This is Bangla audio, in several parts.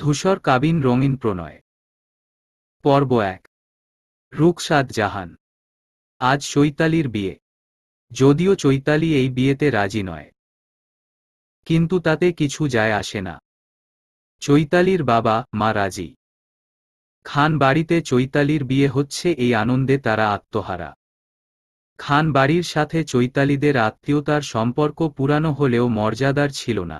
ধূসর কাবিন রঙিন প্রণয় পর্ব এক রুকসাদ জাহান আজ চৈতালির বিয়ে যদিও চৈতালি এই বিয়েতে রাজি নয় কিন্তু তাতে কিছু যায় আসে না চৈতালির বাবা মা রাজি খান বাড়িতে চৈতালির বিয়ে হচ্ছে এই আনন্দে তারা আত্মহারা খান বাড়ির সাথে চৈতালিদের আত্মীয়তার সম্পর্ক পুরানো হলেও মর্যাদার ছিল না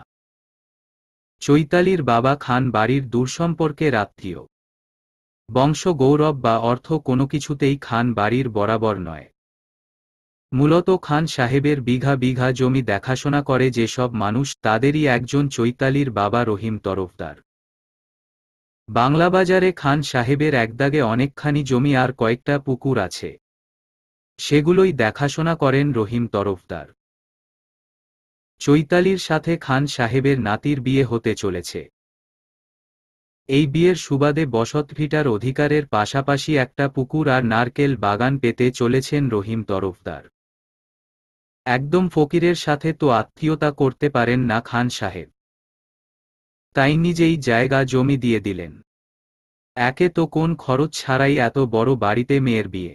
চৈতালির বাবা খান বাড়ির দূরসম্পর্কের রাত্রীয় বংশ গৌরব বা অর্থ কোনো কিছুতেই খান বাড়ির বরাবর নয় মূলত খান সাহেবের বিঘা বিঘা জমি দেখাশোনা করে যেসব মানুষ তাদেরই একজন চৈতালির বাবা রহিম তরফদার বাংলাবাজারে খান সাহেবের একদাগে অনেকখানি জমি আর কয়েকটা পুকুর আছে সেগুলোই দেখাশোনা করেন রহিম তরফদার চৈতালির সাথে খান সাহেবের নাতির বিয়ে হতে চলেছে এই বিয়ের সুবাদে বসতভিটার অধিকারের পাশাপাশি একটা পুকুর আর নারকেল বাগান পেতে চলেছেন রহিম তরফদার একদম ফকিরের সাথে তো আত্মীয়তা করতে পারেন না খান সাহেব তাই নিজেই জায়গা জমি দিয়ে দিলেন একে তো কোন খরচ ছাড়াই এত বড় বাড়িতে মেয়ের বিয়ে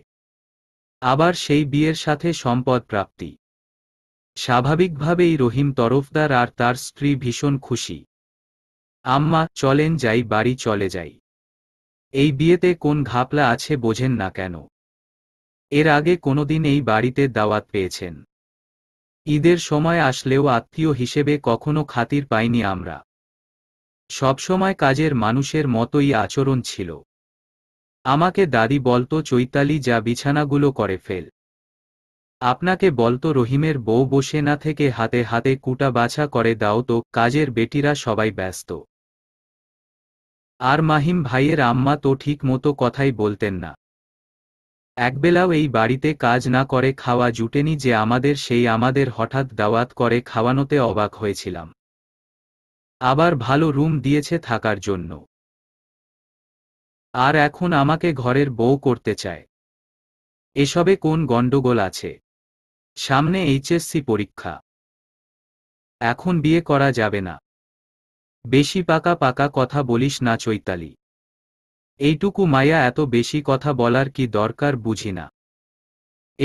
আবার সেই বিয়ের সাথে সম্পদ প্রাপ্তি স্বাভাবিকভাবেই রহিম তরফদার আর তার স্ত্রী ভীষণ খুশি আম্মা চলেন যাই বাড়ি চলে যাই এই বিয়েতে কোন ঘাপলা আছে বোঝেন না কেন এর আগে কোনোদিন এই বাড়িতে দাওয়াত পেয়েছেন ঈদের সময় আসলেও আত্মীয় হিসেবে কখনো খাতির পাইনি আমরা সবসময় কাজের মানুষের মতোই আচরণ ছিল আমাকে দাদি বলতো চৈতালি যা বিছানাগুলো করে ফেল আপনাকে বলতো রহিমের বউ বসে না থেকে হাতে হাতে কুটা বাছা করে দাও তো কাজের বেটিরা সবাই ব্যস্ত আর মাহিম ভাইয়ের আম্মা তো ঠিক মতো কথাই বলতেন না একবেলাও এই বাড়িতে কাজ না করে খাওয়া জুটেনি যে আমাদের সেই আমাদের হঠাৎ দাওয়াত করে খাওয়ানোতে অবাক হয়েছিলাম আবার ভালো রুম দিয়েছে থাকার জন্য আর এখন আমাকে ঘরের বউ করতে চায় এসবে কোন গণ্ডগোল আছে সামনে এইচএসসি পরীক্ষা এখন বিয়ে করা যাবে না বেশি পাকা পাকা কথা বলিস না চৈতালি এইটুকু মায়া এত বেশি কথা বলার কি দরকার বুঝি না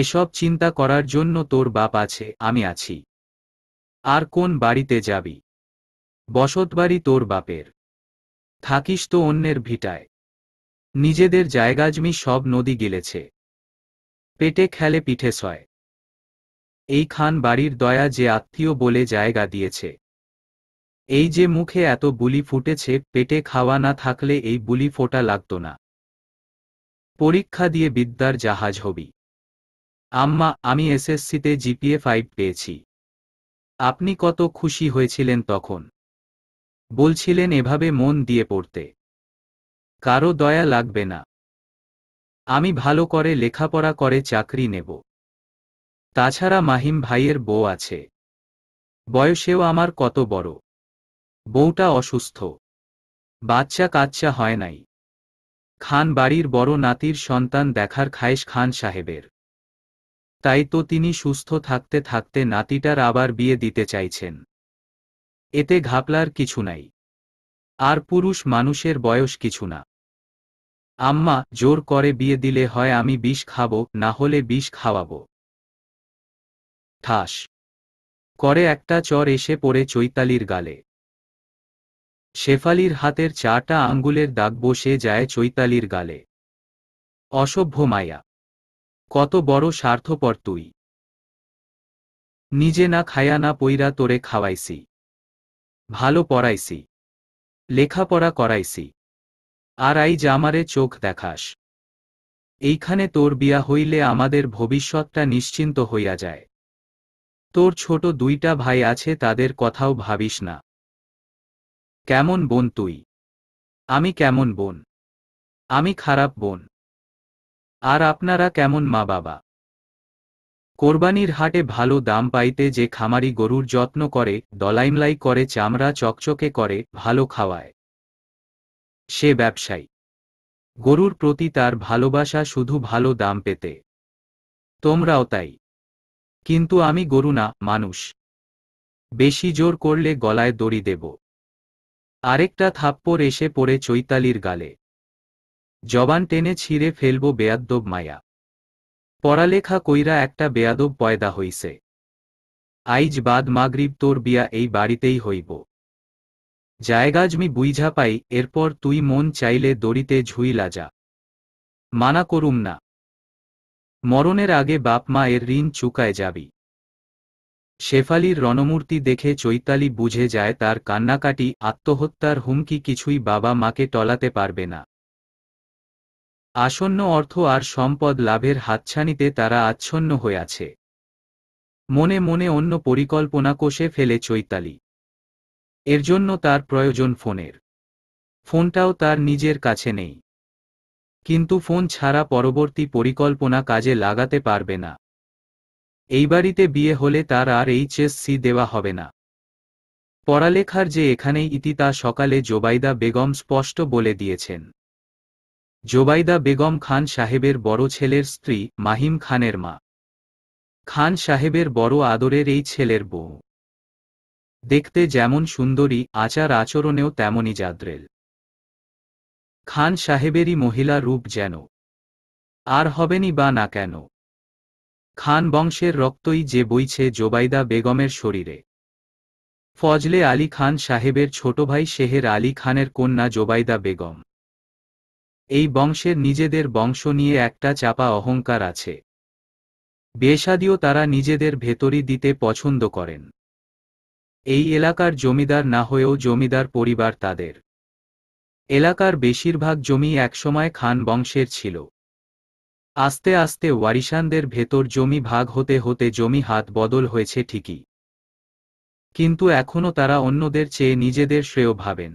এসব চিন্তা করার জন্য তোর বাপ আছে আমি আছি আর কোন বাড়িতে যাবি বসতবাড়ি তোর বাপের থাকিস তো অন্যের ভিটায় নিজেদের জায়গাজমি সব নদী গিলেছে পেটে খেলে পিঠে সয় এই খান বাড়ির দয়া যে আত্মীয় বলে জায়গা দিয়েছে এই যে মুখে এত বুলি ফুটেছে পেটে খাওয়া না থাকলে এই বুলি ফোটা লাগত না পরীক্ষা দিয়ে বিদ্যার জাহাজ হবি আম্মা আমি এসএসসিতে জিপিএ ফাইভ পেয়েছি আপনি কত খুশি হয়েছিলেন তখন বলছিলেন এভাবে মন দিয়ে পড়তে কারো দয়া লাগবে না আমি ভালো করে লেখাপড়া করে চাকরি নেব তাছাড়া মাহিম ভাইয়ের বউ আছে বয়সেও আমার কত বড় বউটা অসুস্থ বাচ্চা কাচ্চা হয় নাই খান বাড়ির বড় নাতির সন্তান দেখার খায়েশ খান সাহেবের তাই তো তিনি সুস্থ থাকতে থাকতে নাতিটার আবার বিয়ে দিতে চাইছেন এতে ঘাপলার কিছু নাই আর পুরুষ মানুষের বয়স কিছু না আম্মা জোর করে বিয়ে দিলে হয় আমি বিষ খাবো না হলে বিষ খাওয়াবো ঠাস করে একটা চর এসে পড়ে চৈতালির গালে শেফালির হাতের চাটা আঙ্গুলের দাগ বসে যায় চৈতালির গালে অসভ্য মায়া কত বড় স্বার্থপর তুই নিজে না খায়া না পইরা তোরে খাওয়াইছি ভালো পড়াইছি লেখাপড়া করাইছি আর আই জামারে চোখ দেখাস এইখানে তোর বিয়া হইলে আমাদের ভবিষ্যৎটা নিশ্চিন্ত হইয়া যায় তোর ছোট দুইটা ভাই আছে তাদের কথাও ভাবিস না কেমন বোন তুই আমি কেমন বোন আমি খারাপ বোন আর আপনারা কেমন মা বাবা কোরবানির হাটে ভালো দাম পাইতে যে খামারি গরুর যত্ন করে দলাইমলাই করে চামড়া চকচকে করে ভালো খাওয়ায় সে ব্যবসায়ী গরুর প্রতি তার ভালোবাসা শুধু ভালো দাম পেতে তোমরাও তাই কিন্তু আমি গরু না মানুষ বেশি জোর করলে গলায় দড়ি দেব আরেকটা থাপ্পড় এসে পড়ে চৈতালির গালে জবান টেনে ছিঁড়ে ফেলব বেয়াদ্দব মায়া পড়ালেখা কইরা একটা বেয়াদব পয়দা হইছে আইজ বাদ মাগরিব তোর বিয়া এই বাড়িতেই হইব জায়গাজমি বুইঝা পাই এরপর তুই মন চাইলে দড়িতে ঝুইলা যা মানা করুম না মরণের আগে বাপ মা এর ঋণ চুকায় যাবি শেফালির রণমূর্তি দেখে চৈতালি বুঝে যায় তার কান্নাকাটি আত্মহত্যার হুমকি কিছুই বাবা মাকে টলাতে পারবে না আসন্ন অর্থ আর সম্পদ লাভের হাতছানিতে তারা আচ্ছন্ন হয়ে আছে মনে মনে অন্য পরিকল্পনা কষে ফেলে চৈতালি এর জন্য তার প্রয়োজন ফোনের ফোনটাও তার নিজের কাছে নেই কিন্তু ফোন ছাড়া পরবর্তী পরিকল্পনা কাজে লাগাতে পারবে না এই বাড়িতে বিয়ে হলে তার আর এইচএসসি দেওয়া হবে না পড়ালেখার যে এখানেই ইতি তা সকালে জোবাইদা বেগম স্পষ্ট বলে দিয়েছেন জোবাইদা বেগম খান সাহেবের বড় ছেলের স্ত্রী মাহিম খানের মা খান সাহেবের বড় আদরের এই ছেলের বউ দেখতে যেমন সুন্দরী আচার আচরণেও তেমনই জাদ্রেল খান সাহেবেরই মহিলা রূপ যেন আর হবেনি বা না কেন খান বংশের রক্তই যে বইছে জোবাইদা বেগমের শরীরে ফজলে আলী খান সাহেবের ছোট ভাই শেহের আলী খানের কন্যা জোবাইদা বেগম এই বংশের নিজেদের বংশ নিয়ে একটা চাপা অহংকার আছে বেশাদিও তারা নিজেদের ভেতরই দিতে পছন্দ করেন এই এলাকার জমিদার না হয়েও জমিদার পরিবার তাদের এলাকার বেশিরভাগ জমি একসময় খান বংশের ছিল আস্তে আস্তে ওয়ারিশানদের ভেতর জমি ভাগ হতে হতে জমি হাত বদল হয়েছে ঠিকই কিন্তু এখনও তারা অন্যদের চেয়ে নিজেদের শ্রেয় ভাবেন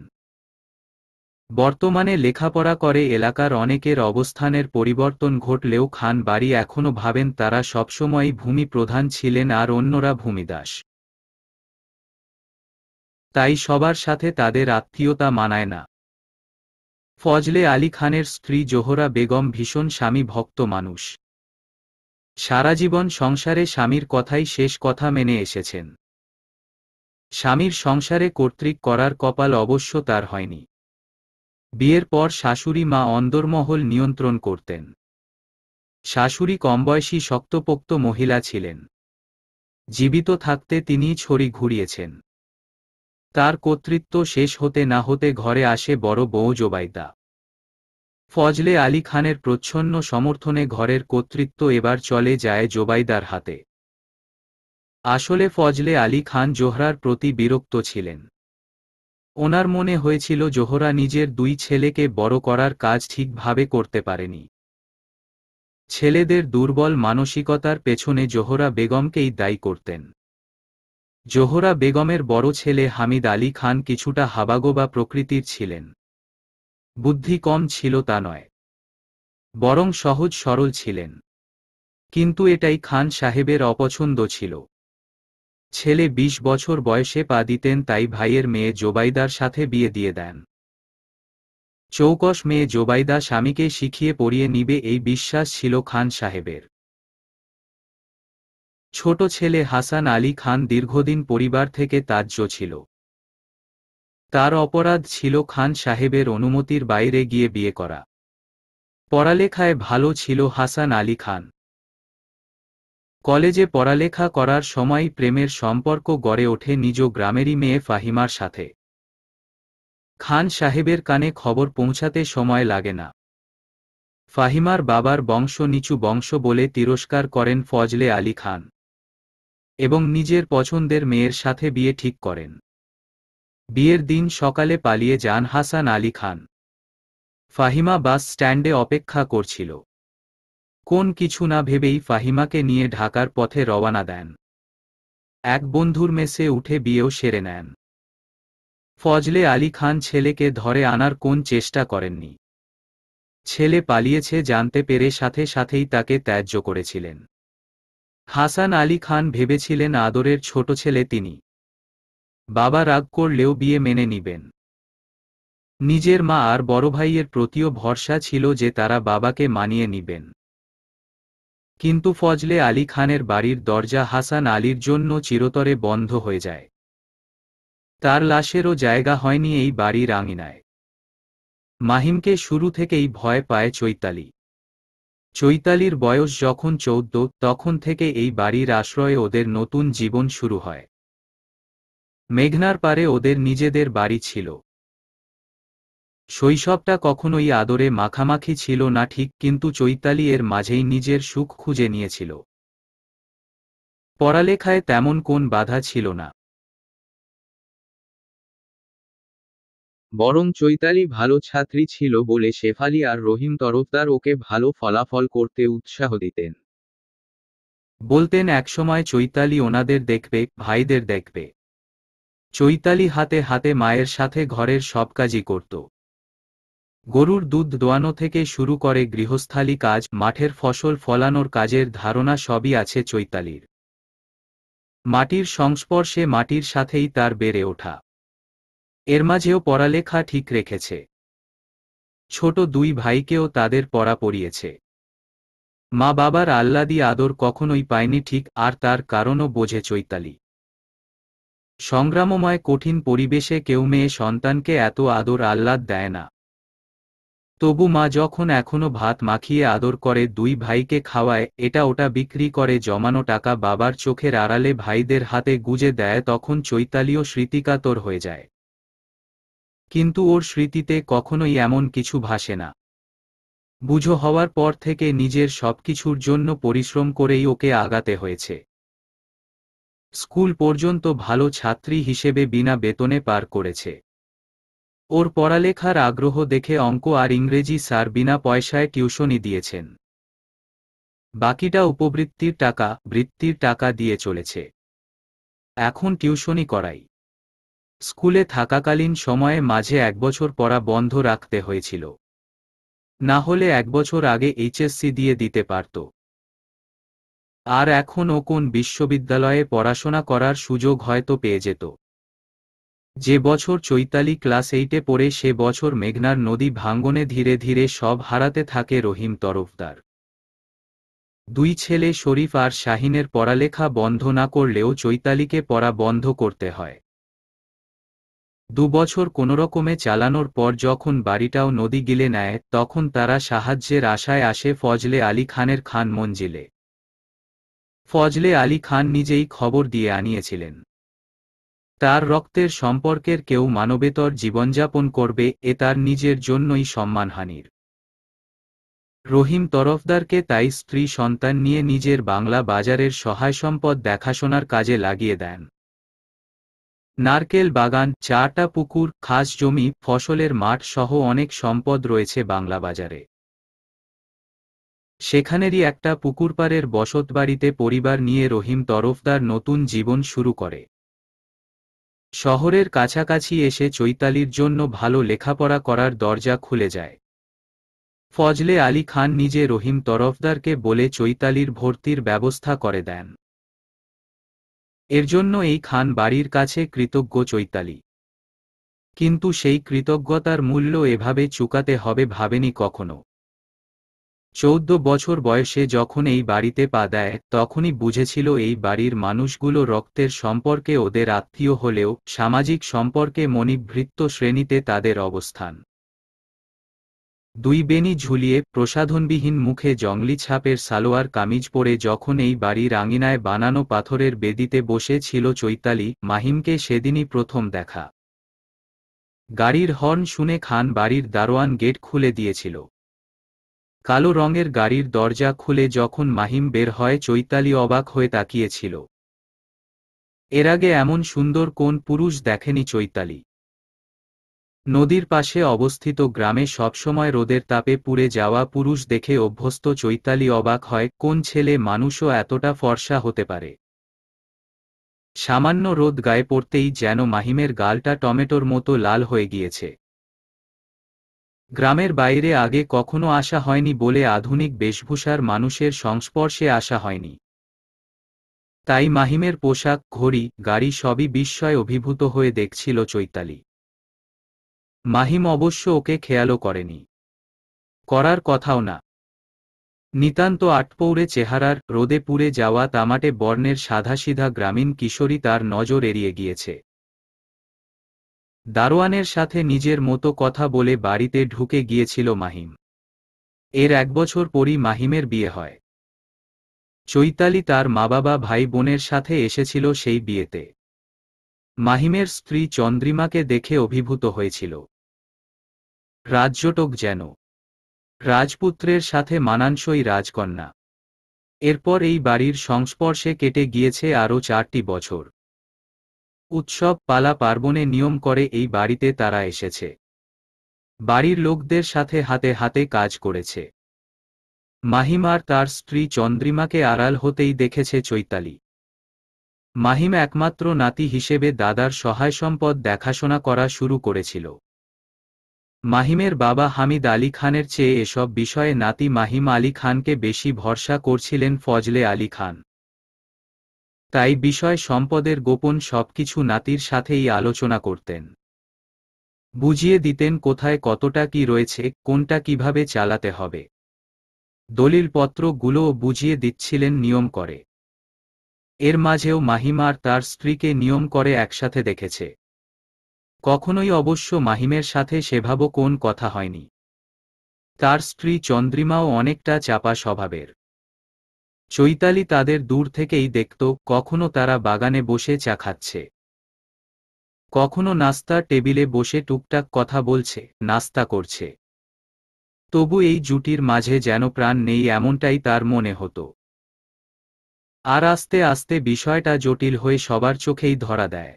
বর্তমানে লেখাপড়া করে এলাকার অনেকের অবস্থানের পরিবর্তন ঘটলেও খান বাড়ি এখনও ভাবেন তারা সবসময়ই ভূমি প্রধান ছিলেন আর অন্যরা ভূমিদাস তাই সবার সাথে তাদের আত্মীয়তা মানায় না ফজলে আলী খানের স্ত্রী জোহরা বেগম ভীষণ স্বামী ভক্ত মানুষ সারাজীবন সংসারে স্বামীর কথাই শেষ কথা মেনে এসেছেন স্বামীর সংসারে কর্তৃক করার কপাল অবশ্য তার হয়নি বিয়ের পর শাশুড়ি মা অন্দরমহল নিয়ন্ত্রণ করতেন শাশুড়ি কমবয়সী শক্তপোক্ত মহিলা ছিলেন জীবিত থাকতে তিনি ছড়ি ঘুরিয়েছেন তার কর্তৃত্ব শেষ হতে না হতে ঘরে আসে বড় বউ জোবাইদা ফজলে আলী খানের প্রচ্ছন্ন সমর্থনে ঘরের কর্তৃত্ব এবার চলে যায় জোবাইদার হাতে আসলে ফজলে আলী খান জোহরার প্রতি বিরক্ত ছিলেন ওনার মনে হয়েছিল জোহরা নিজের দুই ছেলেকে বড় করার কাজ ঠিকভাবে করতে পারেনি ছেলেদের দুর্বল মানসিকতার পেছনে জোহরা বেগমকেই দায়ী করতেন জোহরা বেগমের বড় ছেলে হামিদ আলী খান কিছুটা হাবাগোবা প্রকৃতির ছিলেন বুদ্ধি কম ছিল তা নয় বরং সহজ সরল ছিলেন কিন্তু এটাই খান সাহেবের অপছন্দ ছিল ছেলে ২০ বছর বয়সে পা দিতেন তাই ভাইয়ের মেয়ে জোবাইদার সাথে বিয়ে দিয়ে দেন চৌকশ মেয়ে জোবাইদা স্বামীকে শিখিয়ে পড়িয়ে নিবে এই বিশ্বাস ছিল খান সাহেবের ছোট ছেলে হাসান আলী খান দীর্ঘদিন পরিবার থেকে তাজ্য ছিল তার অপরাধ ছিল খান সাহেবের অনুমতির বাইরে গিয়ে বিয়ে করা পড়ালেখায় ভালো ছিল হাসান আলী খান কলেজে পড়ালেখা করার সময় প্রেমের সম্পর্ক গড়ে ওঠে নিজ গ্রামেরই মেয়ে ফাহিমার সাথে খান সাহেবের কানে খবর পৌঁছাতে সময় লাগে না ফাহিমার বাবার বংশ নিচু বংশ বলে তিরস্কার করেন ফজলে আলী খান এবং নিজের পছন্দের মেয়ের সাথে বিয়ে ঠিক করেন বিয়ের দিন সকালে পালিয়ে যান হাসান আলী খান ফাহিমা বাস স্ট্যান্ডে অপেক্ষা করছিল কোন কিছু না ভেবেই ফাহিমাকে নিয়ে ঢাকার পথে রওনা দেন এক বন্ধুর মেসে উঠে বিয়েও সেরে নেন ফজলে আলী খান ছেলেকে ধরে আনার কোন চেষ্টা করেননি ছেলে পালিয়েছে জানতে পেরে সাথে সাথেই তাকে ত্যায্য করেছিলেন হাসান আলী খান ভেবেছিলেন আদরের ছোট ছেলে তিনি বাবা রাগ করলেও বিয়ে মেনে নিবেন নিজের মা আর বড় ভাইয়ের প্রতিও ভরসা ছিল যে তারা বাবাকে মানিয়ে নিবেন কিন্তু ফজলে আলী খানের বাড়ির দরজা হাসান আলীর জন্য চিরতরে বন্ধ হয়ে যায় তার লাশেরও জায়গা হয়নি এই বাড়ির আঙিনায় মাহিমকে শুরু থেকেই ভয় পায় চৈতালি চৈতালির বয়স যখন চৌদ্দ তখন থেকে এই বাড়ির আশ্রয়ে ওদের নতুন জীবন শুরু হয় মেঘনার পারে ওদের নিজেদের বাড়ি ছিল শৈশবটা কখনোই আদরে মাখামাখি ছিল না ঠিক কিন্তু চৈতালি এর মাঝেই নিজের সুখ খুঁজে নিয়েছিল পড়ালেখায় তেমন কোন বাধা ছিল না বরং চৈতালি ভালো ছাত্রী ছিল বলে শেফালি আর রহিম তরফদার ওকে ভালো ফলাফল করতে উৎসাহ দিতেন বলতেন একসময় চৈতালি ওনাদের দেখবে ভাইদের দেখবে চৈতালি হাতে হাতে মায়ের সাথে ঘরের সব কাজই করত গরুর দুধ দোয়ানো থেকে শুরু করে গৃহস্থালি কাজ মাঠের ফসল ফলানোর কাজের ধারণা সবই আছে চৈতালির মাটির সংস্পর্শে মাটির সাথেই তার বেড়ে ওঠা এর মাঝেও পড়ালেখা ঠিক রেখেছে ছোট দুই ভাইকেও তাদের পড়া পড়িয়েছে মা বাবার আহ্লাদি আদর কখনোই পায়নি ঠিক আর তার কারণও বোঝে চৈতালি সংগ্রামময় কঠিন পরিবেশে কেউ মেয়ে সন্তানকে এত আদর আহ্লাদ দেয় না তবু মা যখন এখনো ভাত মাখিয়ে আদর করে দুই ভাইকে খাওয়ায় এটা ওটা বিক্রি করে জমানো টাকা বাবার চোখের আড়ালে ভাইদের হাতে গুজে দেয় তখন চৈতালিও স্মৃতিকাতর হয়ে যায় কিন্তু ওর স্মৃতিতে কখনোই এমন কিছু ভাসে না বুঝো হওয়ার পর থেকে নিজের সবকিছুর জন্য পরিশ্রম করেই ওকে আগাতে হয়েছে স্কুল পর্যন্ত ভালো ছাত্রী হিসেবে বিনা বেতনে পার করেছে ওর পড়ালেখার আগ্রহ দেখে অঙ্ক আর ইংরেজি স্যার বিনা পয়সায় টিউশনই দিয়েছেন বাকিটা উপবৃত্তির টাকা বৃত্তির টাকা দিয়ে চলেছে এখন টিউশনই করাই স্কুলে থাকাকালীন সময়ে মাঝে এক বছর পড়া বন্ধ রাখতে হয়েছিল না হলে এক বছর আগে এইচএসসি দিয়ে দিতে পারত আর এখন ও কোন বিশ্ববিদ্যালয়ে পড়াশোনা করার সুযোগ হয়তো পেয়ে যেত যে বছর চৈতালি ক্লাস এইটে পড়ে সে বছর মেঘনার নদী ভাঙ্গনে ধীরে ধীরে সব হারাতে থাকে রহিম তরফদার দুই ছেলে শরীফ আর শাহিনের পড়ালেখা বন্ধ না করলেও চৈতালিকে পড়া বন্ধ করতে হয় দুবছর কোনোরকমে চালানোর পর যখন বাড়িটাও নদী গিলে নেয় তখন তারা সাহায্যের আশায় আসে ফজলে আলী খানের খান মঞ্জিলে ফজলে আলী খান নিজেই খবর দিয়ে আনিয়েছিলেন তার রক্তের সম্পর্কের কেউ মানবেতর জীবনযাপন করবে এ তার নিজের জন্যই সম্মানহানির রহিম তরফদারকে তাই স্ত্রী সন্তান নিয়ে নিজের বাংলা বাজারের সহায় সম্পদ দেখাশোনার কাজে লাগিয়ে দেন নারকেল বাগান চাটা পুকুর খাস জমি ফসলের মাঠ সহ অনেক সম্পদ রয়েছে বাংলা বাজারে সেখানেরই একটা পুকুরপাড়ের বসতবাড়িতে পরিবার নিয়ে রহিম তরফদার নতুন জীবন শুরু করে শহরের কাছাকাছি এসে চৈতালির জন্য ভালো লেখাপড়া করার দরজা খুলে যায় ফজলে আলী খান নিজে রহিম তরফদারকে বলে চৈতালির ভর্তির ব্যবস্থা করে দেন এর জন্য এই খান বাড়ির কাছে কৃতজ্ঞ চৈতালি কিন্তু সেই কৃতজ্ঞতার মূল্য এভাবে চুকাতে হবে ভাবেনি কখনো চৌদ্দ বছর বয়সে যখন এই বাড়িতে পা দেয় তখনই বুঝেছিল এই বাড়ির মানুষগুলো রক্তের সম্পর্কে ওদের আত্মীয় হলেও সামাজিক সম্পর্কে মনিবৃত্ত শ্রেণীতে তাদের অবস্থান দুই বেনি ঝুলিয়ে প্রসাধনবিহীন মুখে জংলি ছাপের সালোয়ার কামিজ পরে যখন এই বাড়ির আঙিনায় বানানো পাথরের বেদিতে বসে ছিল চৈতালি মাহিমকে সেদিনই প্রথম দেখা গাড়ির হর্ন শুনে খান বাড়ির দারোয়ান গেট খুলে দিয়েছিল কালো রঙের গাড়ির দরজা খুলে যখন মাহিম বের হয় চৈতালি অবাক হয়ে তাকিয়েছিল এর আগে এমন সুন্দর কোন পুরুষ দেখেনি চৈতালি নদীর পাশে অবস্থিত গ্রামে সবসময় রোদের তাপে পুড়ে যাওয়া পুরুষ দেখে অভ্যস্ত চৈতালি অবাক হয় কোন ছেলে মানুষও এতটা ফর্সা হতে পারে সামান্য রোদ গায়ে পড়তেই যেন মাহিমের গালটা টমেটোর মতো লাল হয়ে গিয়েছে গ্রামের বাইরে আগে কখনো আসা হয়নি বলে আধুনিক বেশভূষার মানুষের সংস্পর্শে আসা হয়নি তাই মাহিমের পোশাক ঘড়ি গাড়ি সবই বিস্ময় অভিভূত হয়ে দেখছিল চৈতালি মাহিম অবশ্য ওকে খেয়ালও করেনি করার কথাও না নিতান্ত আটপৌরে চেহারার রোদে পুড়ে যাওয়া তামাটে বর্ণের সাধাসিধা গ্রামীণ কিশোরী তার নজর এড়িয়ে গিয়েছে দারোয়ানের সাথে নিজের মতো কথা বলে বাড়িতে ঢুকে গিয়েছিল মাহিম এর এক বছর পরই মাহিমের বিয়ে হয় চৈতালি তার মা বাবা ভাই বোনের সাথে এসেছিল সেই বিয়েতে মাহিমের স্ত্রী চন্দ্রিমাকে দেখে অভিভূত হয়েছিল রাজ্যটক যেন রাজপুত্রের সাথে মানানসই রাজকন্যা এরপর এই বাড়ির সংস্পর্শে কেটে গিয়েছে আরও চারটি বছর উৎসব পালা পার্বণে নিয়ম করে এই বাড়িতে তারা এসেছে বাড়ির লোকদের সাথে হাতে হাতে কাজ করেছে মাহিমার তার স্ত্রী চন্দ্রিমাকে আড়াল হতেই দেখেছে চৈতালি মাহিম একমাত্র নাতি হিসেবে দাদার সহায় সম্পদ দেখাশোনা করা শুরু করেছিল মাহিমের বাবা হামিদ আলী খানের চেয়ে এসব বিষয়ে নাতি মাহিম আলী খানকে বেশি ভরসা করছিলেন ফজলে আলী খান তাই বিষয় সম্পদের গোপন সবকিছু নাতির সাথেই আলোচনা করতেন বুঝিয়ে দিতেন কোথায় কতটা কি রয়েছে কোনটা কিভাবে চালাতে হবে দলিলপত্রগুলোও বুঝিয়ে দিচ্ছিলেন নিয়ম করে এর মাঝেও মাহিমার তার স্ত্রীকে নিয়ম করে একসাথে দেখেছে কখনোই অবশ্য মাহিমের সাথে সেভাবো কোন কথা হয়নি তার স্ত্রী চন্দ্রিমাও অনেকটা চাপা স্বভাবের চৈতালি তাদের দূর থেকেই দেখত কখনো তারা বাগানে বসে চা খাচ্ছে কখনো নাস্তা টেবিলে বসে টুকটাক কথা বলছে নাস্তা করছে তবু এই জুটির মাঝে যেন প্রাণ নেই এমনটাই তার মনে হতো আর আস্তে আস্তে বিষয়টা জটিল হয়ে সবার চোখেই ধরা দেয়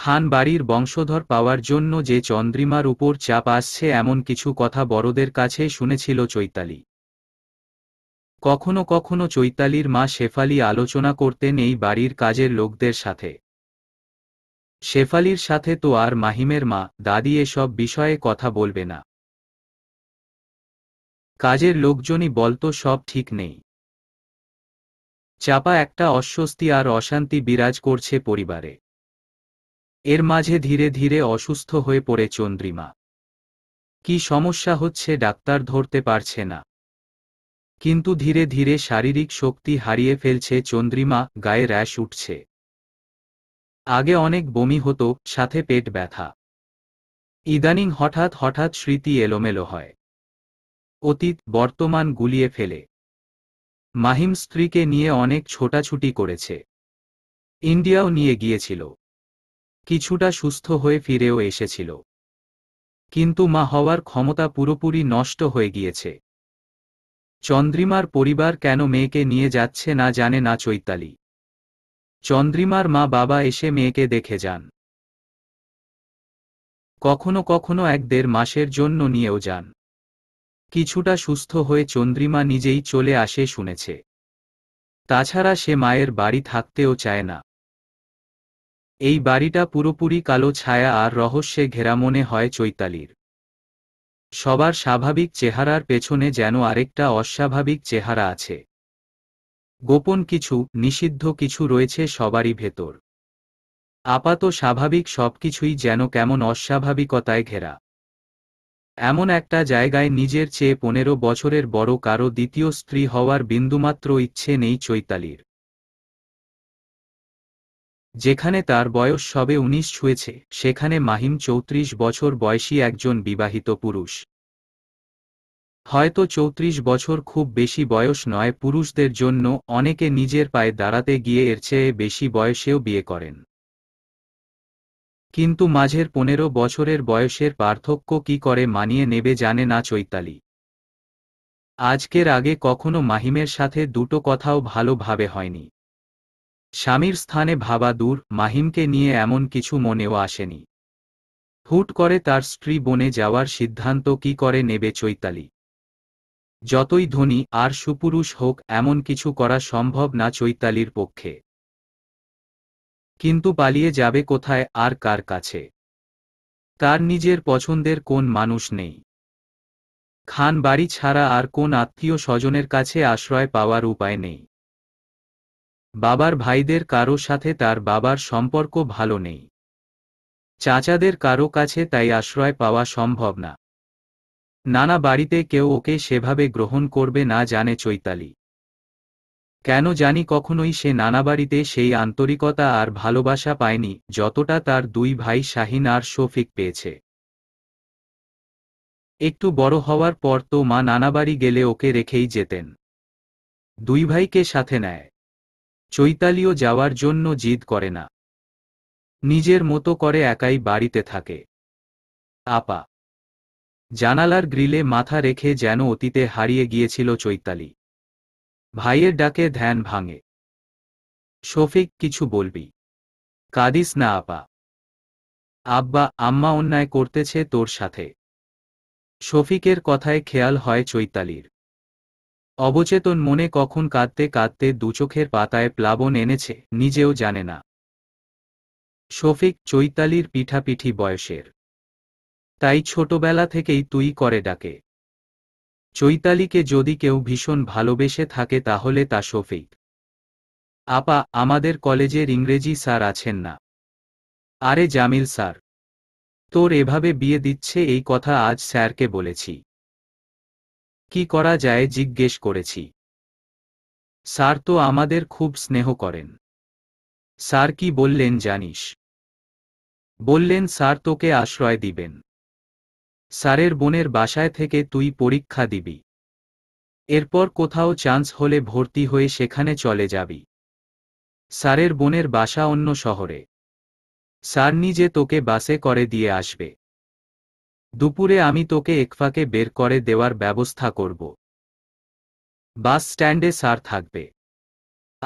খান বাড়ির বংশধর পাওয়ার জন্য যে চন্দ্রিমার উপর চাপ আসছে এমন কিছু কথা বড়দের কাছে শুনেছিল চৈতালি কখনো কখনো চৈতালির মা শেফালি আলোচনা করতেন এই বাড়ির কাজের লোকদের সাথে শেফালির সাথে তো আর মাহিমের মা দাদি এসব বিষয়ে কথা বলবে না কাজের লোকজনই বলতো সব ঠিক নেই চাপা একটা অস্বস্তি আর অশান্তি বিরাজ করছে পরিবারে এর মাঝে ধীরে ধীরে অসুস্থ হয়ে পড়ে চন্দ্রিমা কি সমস্যা হচ্ছে ডাক্তার ধরতে পারছে না কিন্তু ধীরে ধীরে শারীরিক শক্তি হারিয়ে ফেলছে চন্দ্রিমা গায়ে র্যাশ উঠছে আগে অনেক বমি হতো সাথে পেট ব্যথা ইদানিং হঠাৎ হঠাৎ স্মৃতি এলোমেলো হয় অতীত বর্তমান গুলিয়ে ফেলে মাহিম স্ত্রীকে নিয়ে অনেক ছোটাছুটি করেছে ইন্ডিয়াও নিয়ে গিয়েছিল কিছুটা সুস্থ হয়ে ফিরেও এসেছিল কিন্তু মা হওয়ার ক্ষমতা পুরোপুরি নষ্ট হয়ে গিয়েছে চন্দ্রিমার পরিবার কেন মেয়েকে নিয়ে যাচ্ছে না জানে না চৈতালি চন্দ্রিমার মা বাবা এসে মেয়েকে দেখে যান কখনো কখনো এক দেড় মাসের জন্য নিয়েও যান কিছুটা সুস্থ হয়ে চন্দ্রিমা নিজেই চলে আসে শুনেছে তাছাড়া সে মায়ের বাড়ি থাকতেও চায় না এই বাড়িটা পুরোপুরি কালো ছায়া আর রহস্যে ঘেরা মনে হয় চৈতালির সবার স্বাভাবিক চেহারার পেছনে যেন আরেকটা অস্বাভাবিক চেহারা আছে গোপন কিছু নিষিদ্ধ কিছু রয়েছে সবারই ভেতর আপাত স্বাভাবিক সবকিছুই যেন কেমন অস্বাভাবিকতায় ঘেরা এমন একটা জায়গায় নিজের চেয়ে পনেরো বছরের বড় কারো দ্বিতীয় স্ত্রী হওয়ার বিন্দুমাত্র ইচ্ছে নেই চৈতালির যেখানে তার বয়স সবে উনিশ ছুঁয়েছে সেখানে মাহিম চৌত্রিশ বছর বয়সী একজন বিবাহিত পুরুষ হয়তো চৌত্রিশ বছর খুব বেশি বয়স নয় পুরুষদের জন্য অনেকে নিজের পায়ে দাঁড়াতে গিয়ে এর চেয়ে বেশি বয়সেও বিয়ে করেন কিন্তু মাঝের পনেরো বছরের বয়সের পার্থক্য কি করে মানিয়ে নেবে জানে না চৈতালি আজকের আগে কখনো মাহিমের সাথে দুটো কথাও ভালোভাবে হয়নি স্বামীর স্থানে ভাবা দূর মাহিমকে নিয়ে এমন কিছু মনেও আসেনি হুট করে তার স্ত্রী বনে যাওয়ার সিদ্ধান্ত কি করে নেবে চৈতালি যতই ধনী আর সুপুরুষ হোক এমন কিছু করা সম্ভব না চৈতালির পক্ষে কিন্তু পালিয়ে যাবে কোথায় আর কার কাছে তার নিজের পছন্দের কোন মানুষ নেই খান বাড়ি ছাড়া আর কোন আত্মীয় স্বজনের কাছে আশ্রয় পাওয়ার উপায় নেই বাবার ভাইদের কারো সাথে তার বাবার সম্পর্ক ভালো নেই চাচাদের কারো কাছে তাই আশ্রয় পাওয়া সম্ভব না নানা বাড়িতে কেউ ওকে সেভাবে গ্রহণ করবে না জানে চৈতালি কেন জানি কখনোই সে নানাবাড়িতে সেই আন্তরিকতা আর ভালোবাসা পায়নি যতটা তার দুই ভাই শাহিন আর শফিক পেয়েছে একটু বড় হওয়ার পর তো মা নানাবাড়ি গেলে ওকে রেখেই যেতেন দুই ভাইকে সাথে নেয় চৈতালিও যাওয়ার জন্য জিদ করে না নিজের মতো করে একাই বাড়িতে থাকে আপা জানালার গ্রিলে মাথা রেখে যেন অতীতে হারিয়ে গিয়েছিল চৈতালি ভাইয়ের ডাকে ধ্যান ভাঙে শফিক কিছু বলবি কাদিস না আপা আব্বা আম্মা অন্যায় করতেছে তোর সাথে শফিকের কথায় খেয়াল হয় চৈতালির অবচেতন মনে কখন কাঁদতে কাঁদতে দুচোখের পাতায় প্লাবন এনেছে নিজেও জানে না শফিক চৈতালির পিঠাপিঠি বয়সের তাই ছোটবেলা থেকেই তুই করে ডাকে চৈতালিকে যদি কেউ ভীষণ ভালোবেসে থাকে তাহলে তা শফিক আপা আমাদের কলেজের ইংরেজি স্যার আছেন না আরে জামিল স্যার তোর এভাবে বিয়ে দিচ্ছে এই কথা আজ স্যারকে বলেছি কি করা যায় জিজ্ঞেস করেছি স্যার তো আমাদের খুব স্নেহ করেন স্যার কি বললেন জানিস বললেন স্যার তোকে আশ্রয় দিবেন স্যারের বোনের বাসায় থেকে তুই পরীক্ষা দিবি এরপর কোথাও চান্স হলে ভর্তি হয়ে সেখানে চলে যাবি স্যারের বোনের বাসা অন্য শহরে স্যার নিজে তোকে বাসে করে দিয়ে আসবে দুপুরে আমি তোকে একফাকে বের করে দেওয়ার ব্যবস্থা করব বাস স্ট্যান্ডে স্যার থাকবে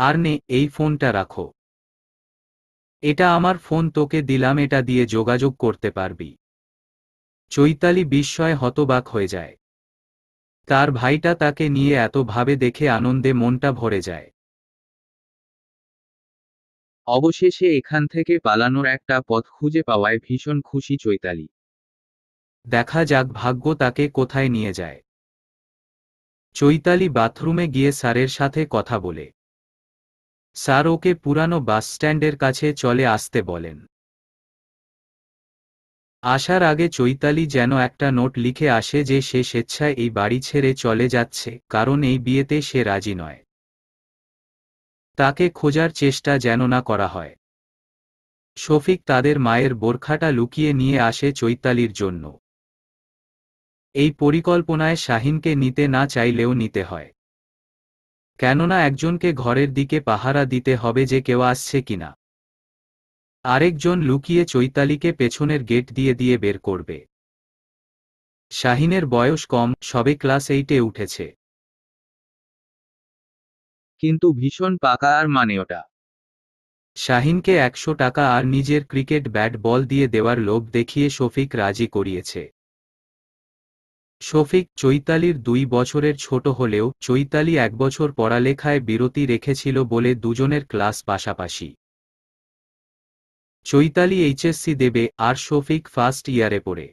আর নে এই ফোনটা রাখো এটা আমার ফোন তোকে দিলাম এটা দিয়ে যোগাযোগ করতে পারবি চৈতালি বিস্ময়ে হতবাক হয়ে যায় তার ভাইটা তাকে নিয়ে এতভাবে দেখে আনন্দে মনটা ভরে যায় অবশেষে এখান থেকে পালানোর একটা পথ খুঁজে পাওয়ায় ভীষণ খুশি চৈতালি দেখা যাক ভাগ্য তাকে কোথায় নিয়ে যায় চৈতালি বাথরুমে গিয়ে স্যারের সাথে কথা বলে স্যার ওকে পুরানো বাসস্ট্যান্ডের কাছে চলে আসতে বলেন আসার আগে চৈতালি যেন একটা নোট লিখে আসে যে সে স্বেচ্ছায় এই বাড়ি ছেড়ে চলে যাচ্ছে কারণ এই বিয়েতে সে রাজি নয় তাকে খোঁজার চেষ্টা যেন না করা হয় শফিক তাদের মায়ের বোরখাটা লুকিয়ে নিয়ে আসে চৈতালির জন্য এই পরিকল্পনায় শাহিনকে নিতে না চাইলেও নিতে হয় কেননা একজনকে ঘরের দিকে পাহারা দিতে হবে যে কেউ আসছে কিনা আরেকজন লুকিয়ে চৈতালিকে পেছনের গেট দিয়ে দিয়ে বের করবে শাহিনের বয়স কম সবে ক্লাস এইটে উঠেছে কিন্তু ভীষণ পাকা আর মানে ওটা শাহিনকে একশো টাকা আর নিজের ক্রিকেট ব্যাট বল দিয়ে দেওয়ার লোভ দেখিয়ে শফিক রাজি করিয়েছে শফিক চৈতালির দুই বছরের ছোট হলেও চৈতালি এক বছর পড়ালেখায় বিরতি রেখেছিল বলে দুজনের ক্লাস পাশাপাশি চৈতালি এইচএসসি দেবে আর শফিক ফার্স্ট ইয়ারে পড়ে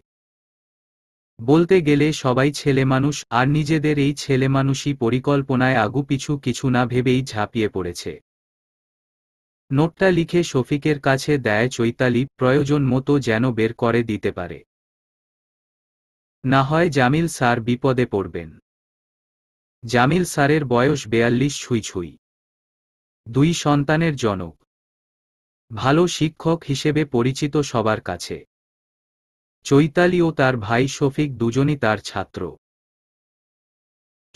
বলতে গেলে সবাই ছেলেমানুষ আর নিজেদের এই ছেলেমানুষই পরিকল্পনায় আগুপিছু কিছু না ভেবেই ঝাঁপিয়ে পড়েছে নোটটা লিখে শফিকের কাছে দেয় চৈতালি প্রয়োজন মতো যেন বের করে দিতে পারে না হয় জামিল স্যার বিপদে পড়বেন জামিল স্যারের বয়স বেয়াল্লিশ ছুঁই ছুঁই দুই সন্তানের জনক ভালো শিক্ষক হিসেবে পরিচিত সবার কাছে চৈতালি ও তার ভাই শফিক দুজনই তার ছাত্র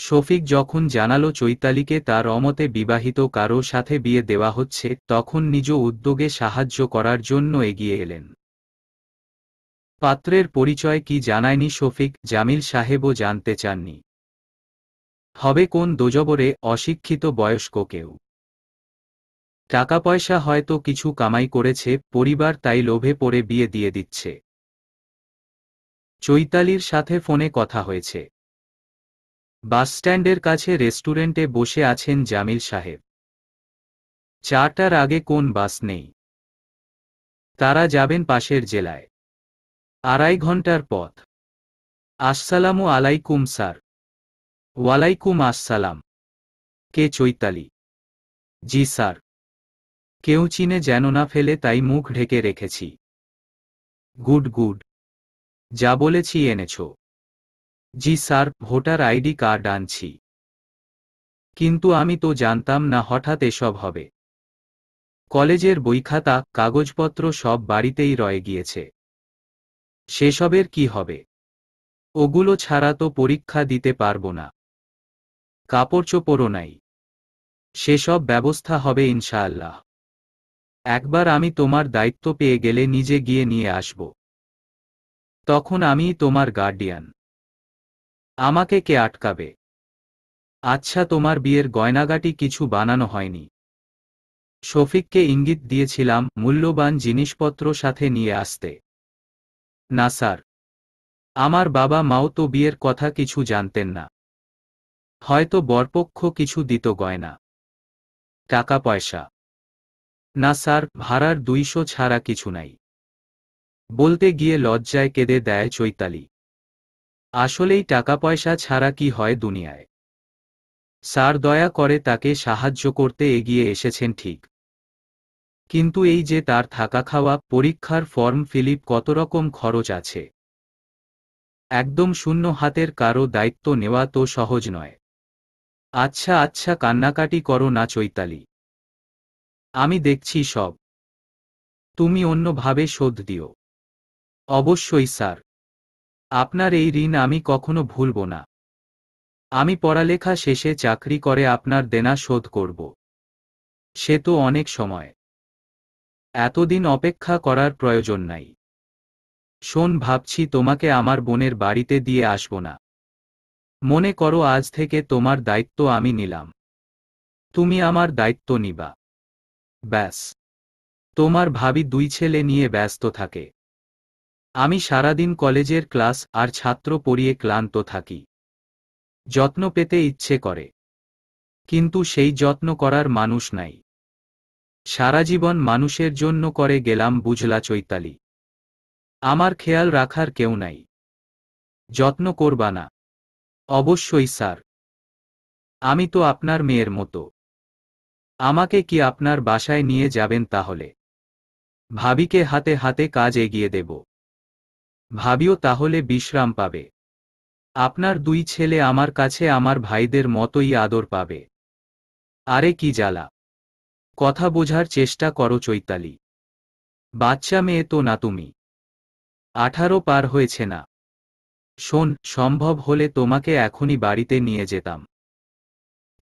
শফিক যখন জানালো চৈতালিকে তার অমতে বিবাহিত কারো সাথে বিয়ে দেওয়া হচ্ছে তখন নিজ উদ্যোগে সাহায্য করার জন্য এগিয়ে এলেন পাত্রের পরিচয় কি জানায়নি শফিক জামিল সাহেবও জানতে চাননি হবে কোন দোজবরে অশিক্ষিত বয়স্ক কেউ টাকা পয়সা হয়তো কিছু কামাই করেছে পরিবার তাই লোভে পড়ে বিয়ে দিয়ে দিচ্ছে চৈতালির সাথে ফোনে কথা হয়েছে বাসস্ট্যান্ডের কাছে রেস্টুরেন্টে বসে আছেন জামিল সাহেব চারটার আগে কোন বাস নেই তারা যাবেন পাশের জেলায় আড়াই ঘন্টার পথ আসসালামু আলাইকুম স্যার ওয়ালাইকুম আসসালাম কে চৈতালি জি স্যার কেউ চিনে যেন না ফেলে তাই মুখ ঢেকে রেখেছি গুড গুড যা বলেছি এনেছ জি স্যার ভোটার আইডি কার্ড আনছি কিন্তু আমি তো জানতাম না হঠাৎ এসব হবে কলেজের বইখাতা কাগজপত্র সব বাড়িতেই রয়ে গিয়েছে সেসবের কি হবে ওগুলো ছাড়া তো পরীক্ষা দিতে পারব না কাপড় চোপড়ও নাই সেসব ব্যবস্থা হবে ইনশাআল্লাহ একবার আমি তোমার দায়িত্ব পেয়ে গেলে নিজে গিয়ে নিয়ে আসব তখন আমি তোমার গার্ডিয়ান আমাকে কে আটকাবে আচ্ছা তোমার বিয়ের গয়নাগাটি কিছু বানানো হয়নি শফিককে ইঙ্গিত দিয়েছিলাম মূল্যবান জিনিসপত্র সাথে নিয়ে আসতে না স্যার আমার বাবা মাও তো বিয়ের কথা কিছু জানতেন না হয়তো বরপক্ষ কিছু দিত গয়না টাকা পয়সা না স্যার ভাড়ার দুইশো ছাড়া কিছু নাই বলতে গিয়ে লজ্জায় কেঁদে দেয় চৈতালি আসলেই টাকা পয়সা ছাড়া কি হয় দুনিয়ায় স্যার দয়া করে তাকে সাহায্য করতে এগিয়ে এসেছেন ঠিক কিন্তু এই যে তার থাকা খাওয়া পরীক্ষার ফর্ম ফিলিপ কত রকম খরচ আছে একদম শূন্য হাতের কারো দায়িত্ব নেওয়া তো সহজ নয় আচ্ছা আচ্ছা কান্নাকাটি করো না চৈতালি আমি দেখছি সব তুমি অন্যভাবে শোধ দিও অবশ্যই স্যার আপনার এই ঋণ আমি কখনো ভুলব না আমি পড়ালেখা শেষে চাকরি করে আপনার দেনা শোধ করব সে তো অনেক সময় এতদিন অপেক্ষা করার প্রয়োজন নাই শোন ভাবছি তোমাকে আমার বোনের বাড়িতে দিয়ে আসব না মনে করো আজ থেকে তোমার দায়িত্ব আমি নিলাম তুমি আমার দায়িত্ব নিবা ব্যাস তোমার ভাবি দুই ছেলে নিয়ে ব্যস্ত থাকে আমি সারাদিন কলেজের ক্লাস আর ছাত্র পড়িয়ে ক্লান্ত থাকি যত্ন পেতে ইচ্ছে করে কিন্তু সেই যত্ন করার মানুষ নাই সারাজীবন মানুষের জন্য করে গেলাম বুঝলা চৈতালি আমার খেয়াল রাখার কেউ নাই যত্ন করবা না অবশ্যই স্যার আমি তো আপনার মেয়ের মতো আমাকে কি আপনার বাসায় নিয়ে যাবেন তাহলে ভাবিকে হাতে হাতে কাজ এগিয়ে দেব ভাবিও তাহলে বিশ্রাম পাবে আপনার দুই ছেলে আমার কাছে আমার ভাইদের মতোই আদর পাবে আরে কি জ্বালা কথা বোঝার চেষ্টা করো চৈতালি বাচ্চা মেয়ে তো না তুমি আঠারো পার হয়েছে না শোন সম্ভব হলে তোমাকে এখনই বাড়িতে নিয়ে যেতাম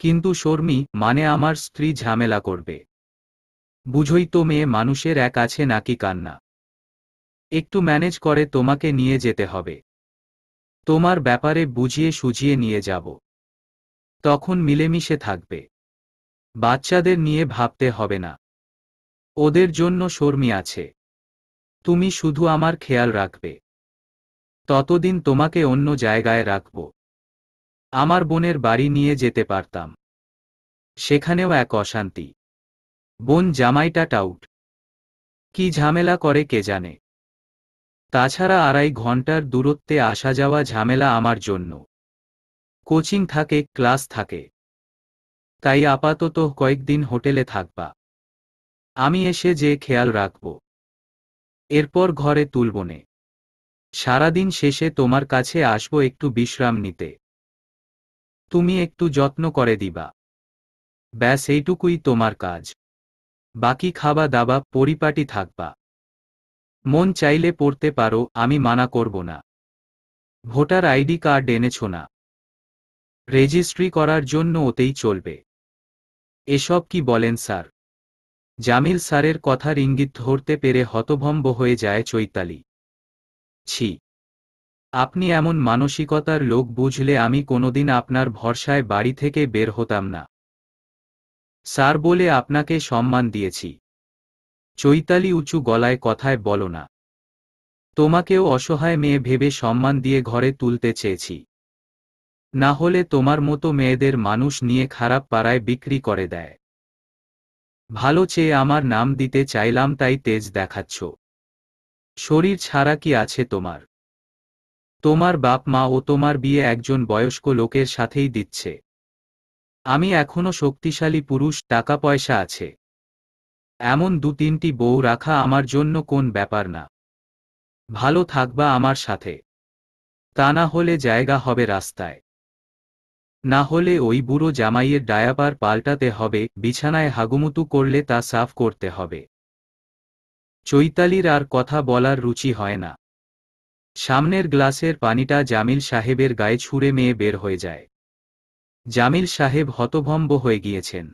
কিন্তু শর্মি মানে আমার স্ত্রী ঝামেলা করবে বুঝই তো মেয়ে মানুষের এক আছে নাকি কান্না একটু ম্যানেজ করে তোমাকে নিয়ে যেতে হবে তোমার ব্যাপারে বুঝিয়ে সুঝিয়ে নিয়ে যাব তখন মিলেমিশে থাকবে বাচ্চাদের নিয়ে ভাবতে হবে না ওদের জন্য শর্মি আছে তুমি শুধু আমার খেয়াল রাখবে ততদিন তোমাকে অন্য জায়গায় রাখব আমার বোনের বাড়ি নিয়ে যেতে পারতাম সেখানেও এক অশান্তি বোন জামাইটা টাউট কি ঝামেলা করে কে জানে তাছাড়া আড়াই ঘন্টার দূরত্বে আসা যাওয়া ঝামেলা আমার জন্য কোচিং থাকে ক্লাস থাকে তাই আপাতত কয়েকদিন হোটেলে থাকবা আমি এসে যে খেয়াল রাখব এরপর ঘরে নে সারাদিন শেষে তোমার কাছে আসব একটু বিশ্রাম নিতে তুমি একটু যত্ন করে দিবা ব্যাস এইটুকুই তোমার কাজ বাকি খাবা দাবা পরিপাটি থাকবা মন চাইলে পড়তে পারো আমি মানা করব না ভোটার আইডি কার্ড এনেছ না রেজিস্ট্রি করার জন্য ওতেই চলবে এসব কি বলেন স্যার জামিল স্যারের কথার ইঙ্গিত ধরতে পেরে হতভম্ব হয়ে যায় চৈতালি ছি আপনি এমন মানসিকতার লোক বুঝলে আমি কোনোদিন আপনার ভরসায় বাড়ি থেকে বের হতাম না স্যার বলে আপনাকে সম্মান দিয়েছি চৈতালি উঁচু গলায় কথায় বলো না তোমাকেও অসহায় মেয়ে ভেবে সম্মান দিয়ে ঘরে তুলতে চেয়েছি না হলে তোমার মতো মেয়েদের মানুষ নিয়ে খারাপ পাড়ায় বিক্রি করে দেয় ভালো চেয়ে আমার নাম দিতে চাইলাম তাই তেজ দেখাচ্ছ শরীর ছাড়া কি আছে তোমার তোমার বাপ মা ও তোমার বিয়ে একজন বয়স্ক লোকের সাথেই দিচ্ছে আমি এখনো শক্তিশালী পুরুষ টাকা পয়সা আছে এমন দু তিনটি বউ রাখা আমার জন্য কোন ব্যাপার না ভালো থাকবা আমার সাথে তা না হলে জায়গা হবে রাস্তায় না হলে ওই বুড়ো জামাইয়ের ডায়াপার পাল্টাতে হবে বিছানায় হাগুমুতু করলে তা সাফ করতে হবে চৈতালির আর কথা বলার রুচি হয় না সামনের গ্লাসের পানিটা জামিল সাহেবের গায়ে ছুঁড়ে মেয়ে বের হয়ে যায় জামিল সাহেব হতভম্ব হয়ে গিয়েছেন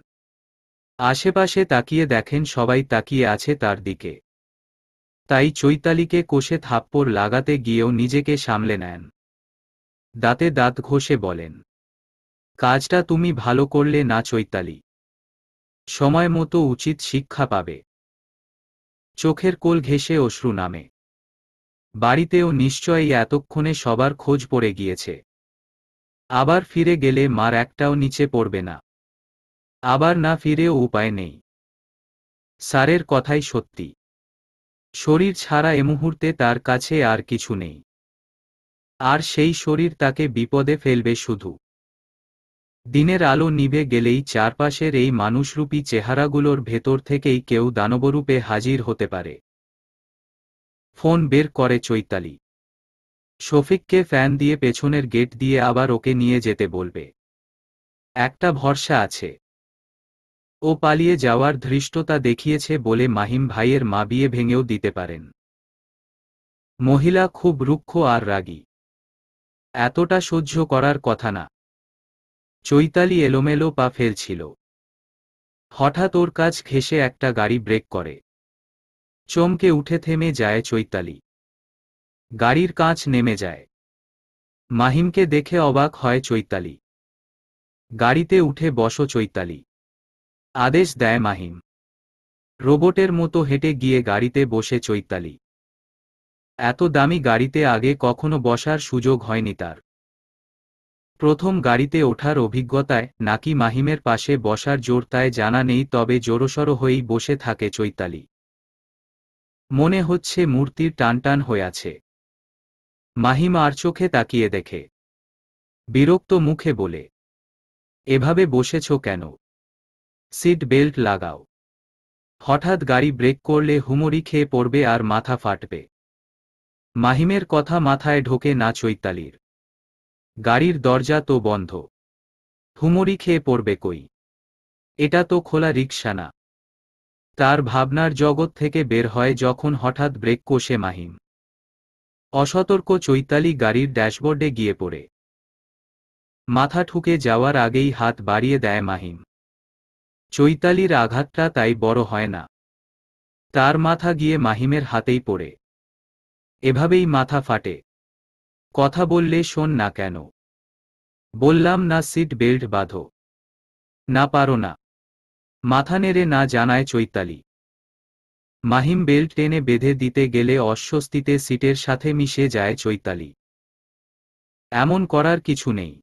আশেপাশে তাকিয়ে দেখেন সবাই তাকিয়ে আছে তার দিকে তাই চৈতালিকে কোষে থাপ্পড় লাগাতে গিয়েও নিজেকে সামলে নেন দাঁতে দাঁত ঘষে বলেন কাজটা তুমি ভালো করলে না চৈতালি সময় মতো উচিত শিক্ষা পাবে চোখের কোল ঘেঁষে অশ্রু নামে বাড়িতেও নিশ্চয়ই এতক্ষণে সবার খোঁজ পড়ে গিয়েছে আবার ফিরে গেলে মার একটাও নিচে পড়বে না আবার না ফিরেও উপায় নেই স্যারের কথাই সত্যি শরীর ছাড়া এ মুহূর্তে তার কাছে আর কিছু নেই আর সেই শরীর তাকে বিপদে ফেলবে শুধু দিনের আলো নিভে গেলেই চারপাশের এই মানুষরূপী চেহারাগুলোর ভেতর থেকেই কেউ দানবরূপে হাজির হতে পারে ফোন বের করে চৈতালি শফিককে ফ্যান দিয়ে পেছনের গেট দিয়ে আবার ওকে নিয়ে যেতে বলবে একটা ভরসা আছে ও পালিয়ে যাওয়ার ধৃষ্টতা দেখিয়েছে বলে মাহিম ভাইয়ের মা বিয়ে ভেঙেও দিতে পারেন মহিলা খুব রুক্ষ আর রাগী এতটা সহ্য করার কথা না চৈতালি এলোমেলো পা ফেলছিল হঠাৎ ওর কাজ ঘেসে একটা গাড়ি ব্রেক করে চমকে উঠে থেমে যায় চৈতালি গাড়ির কাঁচ নেমে যায় মাহিমকে দেখে অবাক হয় চৈতালি গাড়িতে উঠে বসো চৈতালি আদেশ দেয় মাহিম রোবটের মতো হেঁটে গিয়ে গাড়িতে বসে চৈতালি এত দামি গাড়িতে আগে কখনো বসার সুযোগ হয়নি তার প্রথম গাড়িতে ওঠার অভিজ্ঞতায় নাকি মাহিমের পাশে বসার জোরতায় জানা নেই তবে জোরসর হয়েই বসে থাকে চৈতালি মনে হচ্ছে মূর্তির টানটান হয়ে আছে মাহিম আর চোখে তাকিয়ে দেখে বিরক্ত মুখে বলে এভাবে বসেছ কেন সিট বেল্ট লাগাও হঠাৎ গাড়ি ব্রেক করলে হুমরি খেয়ে পড়বে আর মাথা ফাটবে মাহিমের কথা মাথায় ঢোকে না চৈতালির গাড়ির দরজা তো বন্ধ ঠুমরি খেয়ে পড়বে কই এটা তো খোলা রিক্সা না তার ভাবনার জগৎ থেকে বের হয় যখন হঠাৎ ব্রেক কষে মাহিম অসতর্ক চৈতালি গাড়ির ড্যাশবোর্ডে গিয়ে পড়ে মাথা ঠুকে যাওয়ার আগেই হাত বাড়িয়ে দেয় মাহিম চৈতালির আঘাতটা তাই বড় হয় না তার মাথা গিয়ে মাহিমের হাতেই পড়ে এভাবেই মাথা ফাটে কথা বললে শোন না কেন বললাম না সিট বেল্ট বাঁধো না পারো না মাথা নেড়ে না জানায় চৈতালি মাহিম বেল্ট টেনে বেঁধে দিতে গেলে অস্বস্তিতে সিটের সাথে মিশে যায় চৈতালি এমন করার কিছু নেই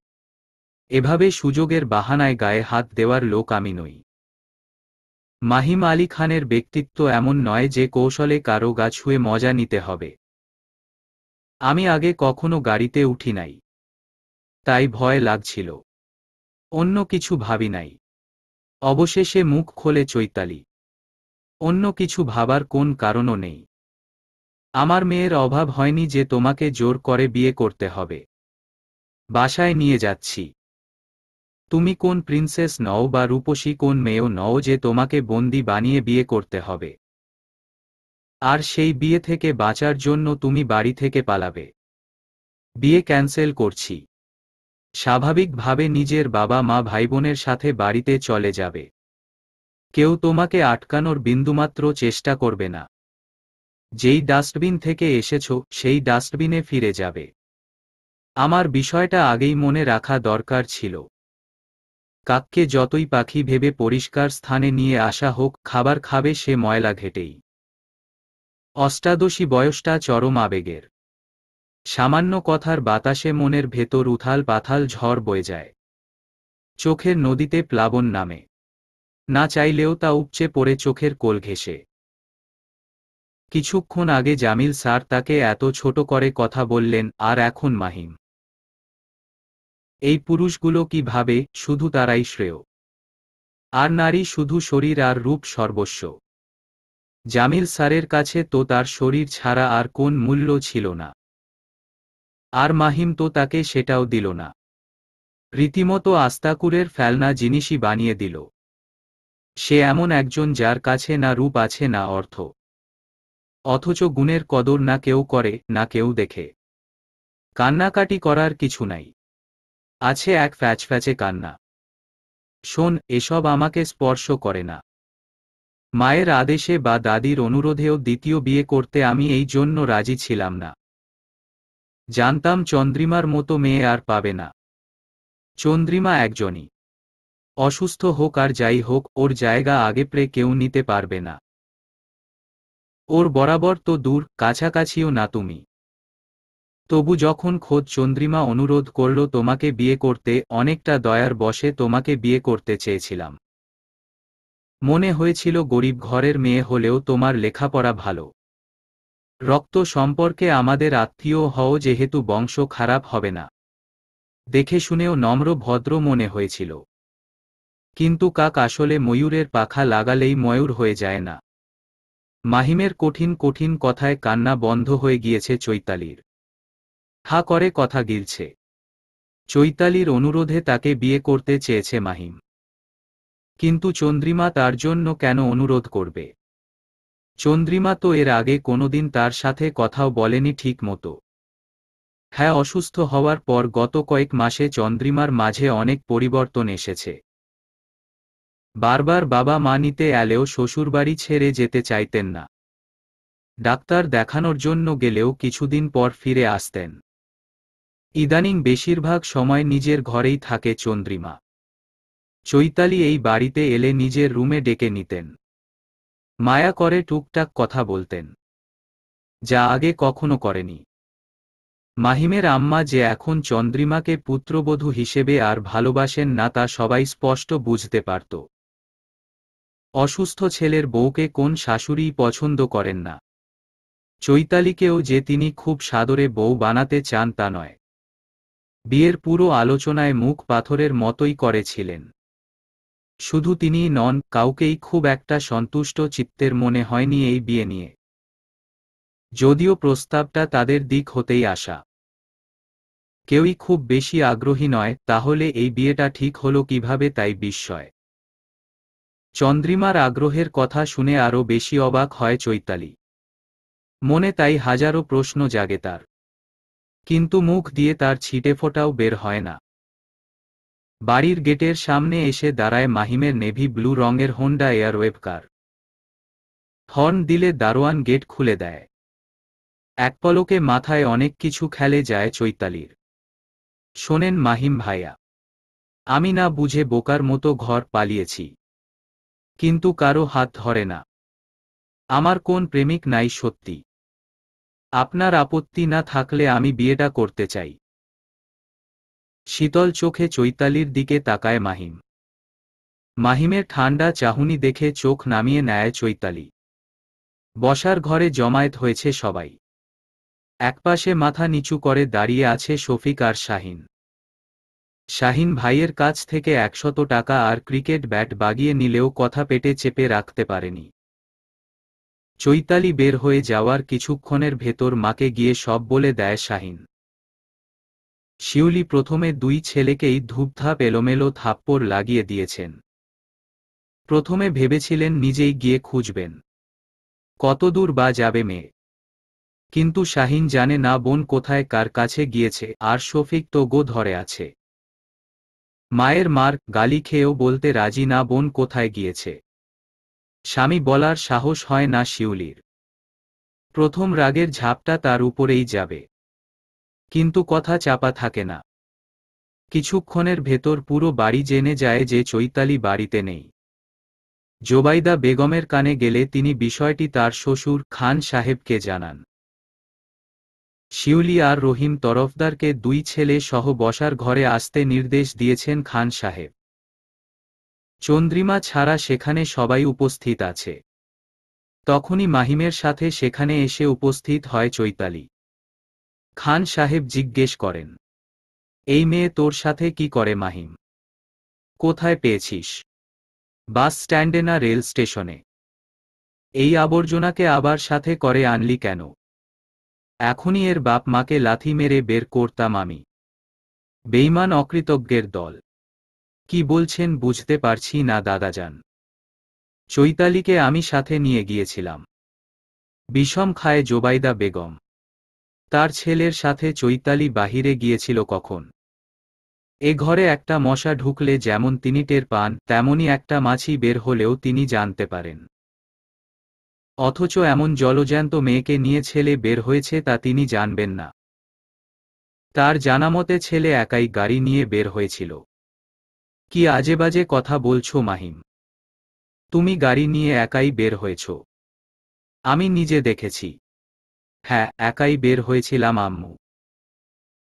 এভাবে সুযোগের বাহানায় গায়ে হাত দেওয়ার লোক আমি নই মাহিম আলী খানের ব্যক্তিত্ব এমন নয় যে কৌশলে কারো গা ছুঁয়ে মজা নিতে হবে আমি আগে কখনো গাড়িতে উঠি নাই তাই ভয় লাগছিল অন্য কিছু ভাবি নাই অবশেষে মুখ খোলে চৈতালি অন্য কিছু ভাবার কোন কারণও নেই আমার মেয়ের অভাব হয়নি যে তোমাকে জোর করে বিয়ে করতে হবে বাসায় নিয়ে যাচ্ছি তুমি কোন প্রিন্সেস নও বা রূপসী কোন মেয়েও নও যে তোমাকে বন্দি বানিয়ে বিয়ে করতে হবে আর সেই বিয়ে থেকে বাঁচার জন্য তুমি বাড়ি থেকে পালাবে বিয়ে ক্যান্সেল করছি স্বাভাবিকভাবে নিজের বাবা মা বোনের সাথে বাড়িতে চলে যাবে কেউ তোমাকে আটকানোর বিন্দুমাত্র চেষ্টা করবে না যেই ডাস্টবিন থেকে এসেছ সেই ডাস্টবিনে ফিরে যাবে আমার বিষয়টা আগেই মনে রাখা দরকার ছিল কাককে যতই পাখি ভেবে পরিষ্কার স্থানে নিয়ে আসা হোক খাবার খাবে সে ময়লা ঘেটেই অষ্টাদশী বয়সটা চরম আবেগের সামান্য কথার বাতাসে মনের ভেতর উথাল পাথাল ঝড় বয়ে যায় চোখের নদীতে প্লাবন নামে না চাইলেও তা উপচে পড়ে চোখের কোল ঘেসে কিছুক্ষণ আগে জামিল স্যার তাকে এত ছোট করে কথা বললেন আর এখন মাহিম এই পুরুষগুলো কি ভাবে শুধু তারাই শ্রেয় আর নারী শুধু শরীর আর রূপ সর্বস্ব জামিল স্যারের কাছে তো তার শরীর ছাড়া আর কোন মূল্য ছিল না আর মাহিম তো তাকে সেটাও দিল না রীতিমতো আস্তাকুরের ফেলনা জিনিসই বানিয়ে দিল সে এমন একজন যার কাছে না রূপ আছে না অর্থ অথচ গুণের কদর না কেউ করে না কেউ দেখে কান্নাকাটি করার কিছু নাই আছে এক ফ্যাচ ফ্যাচে কান্না শোন এসব আমাকে স্পর্শ করে না মায়ের আদেশে বা দাদির অনুরোধেও দ্বিতীয় বিয়ে করতে আমি এই জন্য রাজি ছিলাম না জানতাম চন্দ্রিমার মতো মেয়ে আর পাবে না চন্দ্রিমা একজনই অসুস্থ হোক আর যাই হোক ওর জায়গা আগে প্রে কেউ নিতে পারবে না ওর বরাবর তো দূর কাছাকাছিও না তুমি তবু যখন খোদ চন্দ্রিমা অনুরোধ করল তোমাকে বিয়ে করতে অনেকটা দয়ার বসে তোমাকে বিয়ে করতে চেয়েছিলাম মনে হয়েছিল গরিব ঘরের মেয়ে হলেও তোমার লেখাপড়া ভালো রক্ত সম্পর্কে আমাদের আত্মীয় হও যেহেতু বংশ খারাপ হবে না দেখে শুনেও নম্র ভদ্র মনে হয়েছিল কিন্তু কাক আসলে ময়ূরের পাখা লাগালেই ময়ূর হয়ে যায় না মাহিমের কঠিন কঠিন কথায় কান্না বন্ধ হয়ে গিয়েছে চৈতালির হা করে কথা গিলছে চৈতালির অনুরোধে তাকে বিয়ে করতে চেয়েছে মাহিম কিন্তু চন্দ্রিমা তার জন্য কেন অনুরোধ করবে চন্দ্রিমা তো এর আগে কোনোদিন তার সাথে কথাও বলেনি ঠিক মতো হ্যাঁ অসুস্থ হওয়ার পর গত কয়েক মাসে চন্দ্রিমার মাঝে অনেক পরিবর্তন এসেছে বারবার বাবা মা নিতে এলেও শ্বশুরবাড়ি ছেড়ে যেতে চাইতেন না ডাক্তার দেখানোর জন্য গেলেও কিছুদিন পর ফিরে আসতেন ইদানিং বেশিরভাগ সময় নিজের ঘরেই থাকে চন্দ্রিমা চৈতালি এই বাড়িতে এলে নিজের রুমে ডেকে নিতেন মায়া করে টুকটাক কথা বলতেন যা আগে কখনো করেনি মাহিমের আম্মা যে এখন চন্দ্রিমাকে পুত্রবধূ হিসেবে আর ভালোবাসেন না তা সবাই স্পষ্ট বুঝতে পারত অসুস্থ ছেলের বউকে কোন শাশুড়ি পছন্দ করেন না চৈতালিকেও যে তিনি খুব সাদরে বউ বানাতে চান তা নয় বিয়ের পুরো আলোচনায় মুখ পাথরের মতোই করেছিলেন শুধু তিনিই নন কাউকেই খুব একটা সন্তুষ্ট চিত্তের মনে হয়নি এই বিয়ে নিয়ে যদিও প্রস্তাবটা তাদের দিক হতেই আসা কেউই খুব বেশি আগ্রহী নয় তাহলে এই বিয়েটা ঠিক হল কিভাবে তাই বিস্ময় চন্দ্রিমার আগ্রহের কথা শুনে আরও বেশি অবাক হয় চৈতালি মনে তাই হাজারো প্রশ্ন জাগে তার কিন্তু মুখ দিয়ে তার ছিটেফোঁটাও বের হয় না বাড়ির গেটের সামনে এসে দাঁড়ায় মাহিমের নেভি ব্লু রঙের হোন্ডা এয়ারওয়েভ কার হর্ন দিলে দারোয়ান গেট খুলে দেয় এক পলকে মাথায় অনেক কিছু খেলে যায় চৈতালির শোনেন মাহিম ভাইয়া আমি না বুঝে বোকার মতো ঘর পালিয়েছি কিন্তু কারো হাত ধরে না আমার কোন প্রেমিক নাই সত্যি আপনার আপত্তি না থাকলে আমি বিয়েটা করতে চাই শীতল চোখে চৈতালির দিকে তাকায় মাহিম মাহিমের ঠান্ডা চাহুনি দেখে চোখ নামিয়ে নেয় চৈতালি বসার ঘরে জমায়েত হয়েছে সবাই একপাশে মাথা নিচু করে দাঁড়িয়ে আছে শফিক আর শাহিন শাহিন ভাইয়ের কাছ থেকে একশত টাকা আর ক্রিকেট ব্যাট বাগিয়ে নিলেও কথা পেটে চেপে রাখতে পারেনি চৈতালি বের হয়ে যাওয়ার কিছুক্ষণের ভেতর মাকে গিয়ে সব বলে দেয় শাহিন শিউলি প্রথমে দুই ছেলেকেই ধূপধাপ এলোমেলো থাপ্পড় লাগিয়ে দিয়েছেন প্রথমে ভেবেছিলেন নিজেই গিয়ে খুঁজবেন কতদূর বা যাবে মেয়ে কিন্তু শাহিন জানে না বোন কোথায় কার কাছে গিয়েছে আর শফিক তো গো ধরে আছে মায়ের মার গালি খেয়েও বলতে রাজি না বোন কোথায় গিয়েছে স্বামী বলার সাহস হয় না শিউলির প্রথম রাগের ঝাপটা তার উপরেই যাবে কিন্তু কথা চাপা থাকে না কিছুক্ষণের ভেতর পুরো বাড়ি জেনে যায় যে চৈতালি বাড়িতে নেই জোবাইদা বেগমের কানে গেলে তিনি বিষয়টি তার শ্বশুর খান সাহেবকে জানান শিউলি আর রহিম তরফদারকে দুই ছেলে সহ বসার ঘরে আসতে নির্দেশ দিয়েছেন খান সাহেব চন্দ্রিমা ছাড়া সেখানে সবাই উপস্থিত আছে তখনই মাহিমের সাথে সেখানে এসে উপস্থিত হয় চৈতালি খান সাহেব জিজ্ঞেস করেন এই মেয়ে তোর সাথে কি করে মাহিম কোথায় পেয়েছিস বাস স্ট্যান্ডে না রেল স্টেশনে এই আবর্জনাকে আবার সাথে করে আনলি কেন এখনই এর বাপ মাকে লাথি মেরে বের করতাম আমি বেইমান অকৃতজ্ঞের দল কি বলছেন বুঝতে পারছি না দাদা যান চৈতালিকে আমি সাথে নিয়ে গিয়েছিলাম বিষম খায় জোবাইদা বেগম তার ছেলের সাথে চৈতালি বাহিরে গিয়েছিল কখন এ ঘরে একটা মশা ঢুকলে যেমন তিনি টের পান তেমনি একটা মাছি বের হলেও তিনি জানতে পারেন অথচ এমন জলজ্যান্ত মেয়েকে নিয়ে ছেলে বের হয়েছে তা তিনি জানবেন না তার জানামতে ছেলে একাই গাড়ি নিয়ে বের হয়েছিল কি আজেবাজে কথা বলছো মাহিম তুমি গাড়ি নিয়ে একাই বের হয়েছ আমি নিজে দেখেছি হ্যাঁ একাই বের হয়েছিলাম আম্মু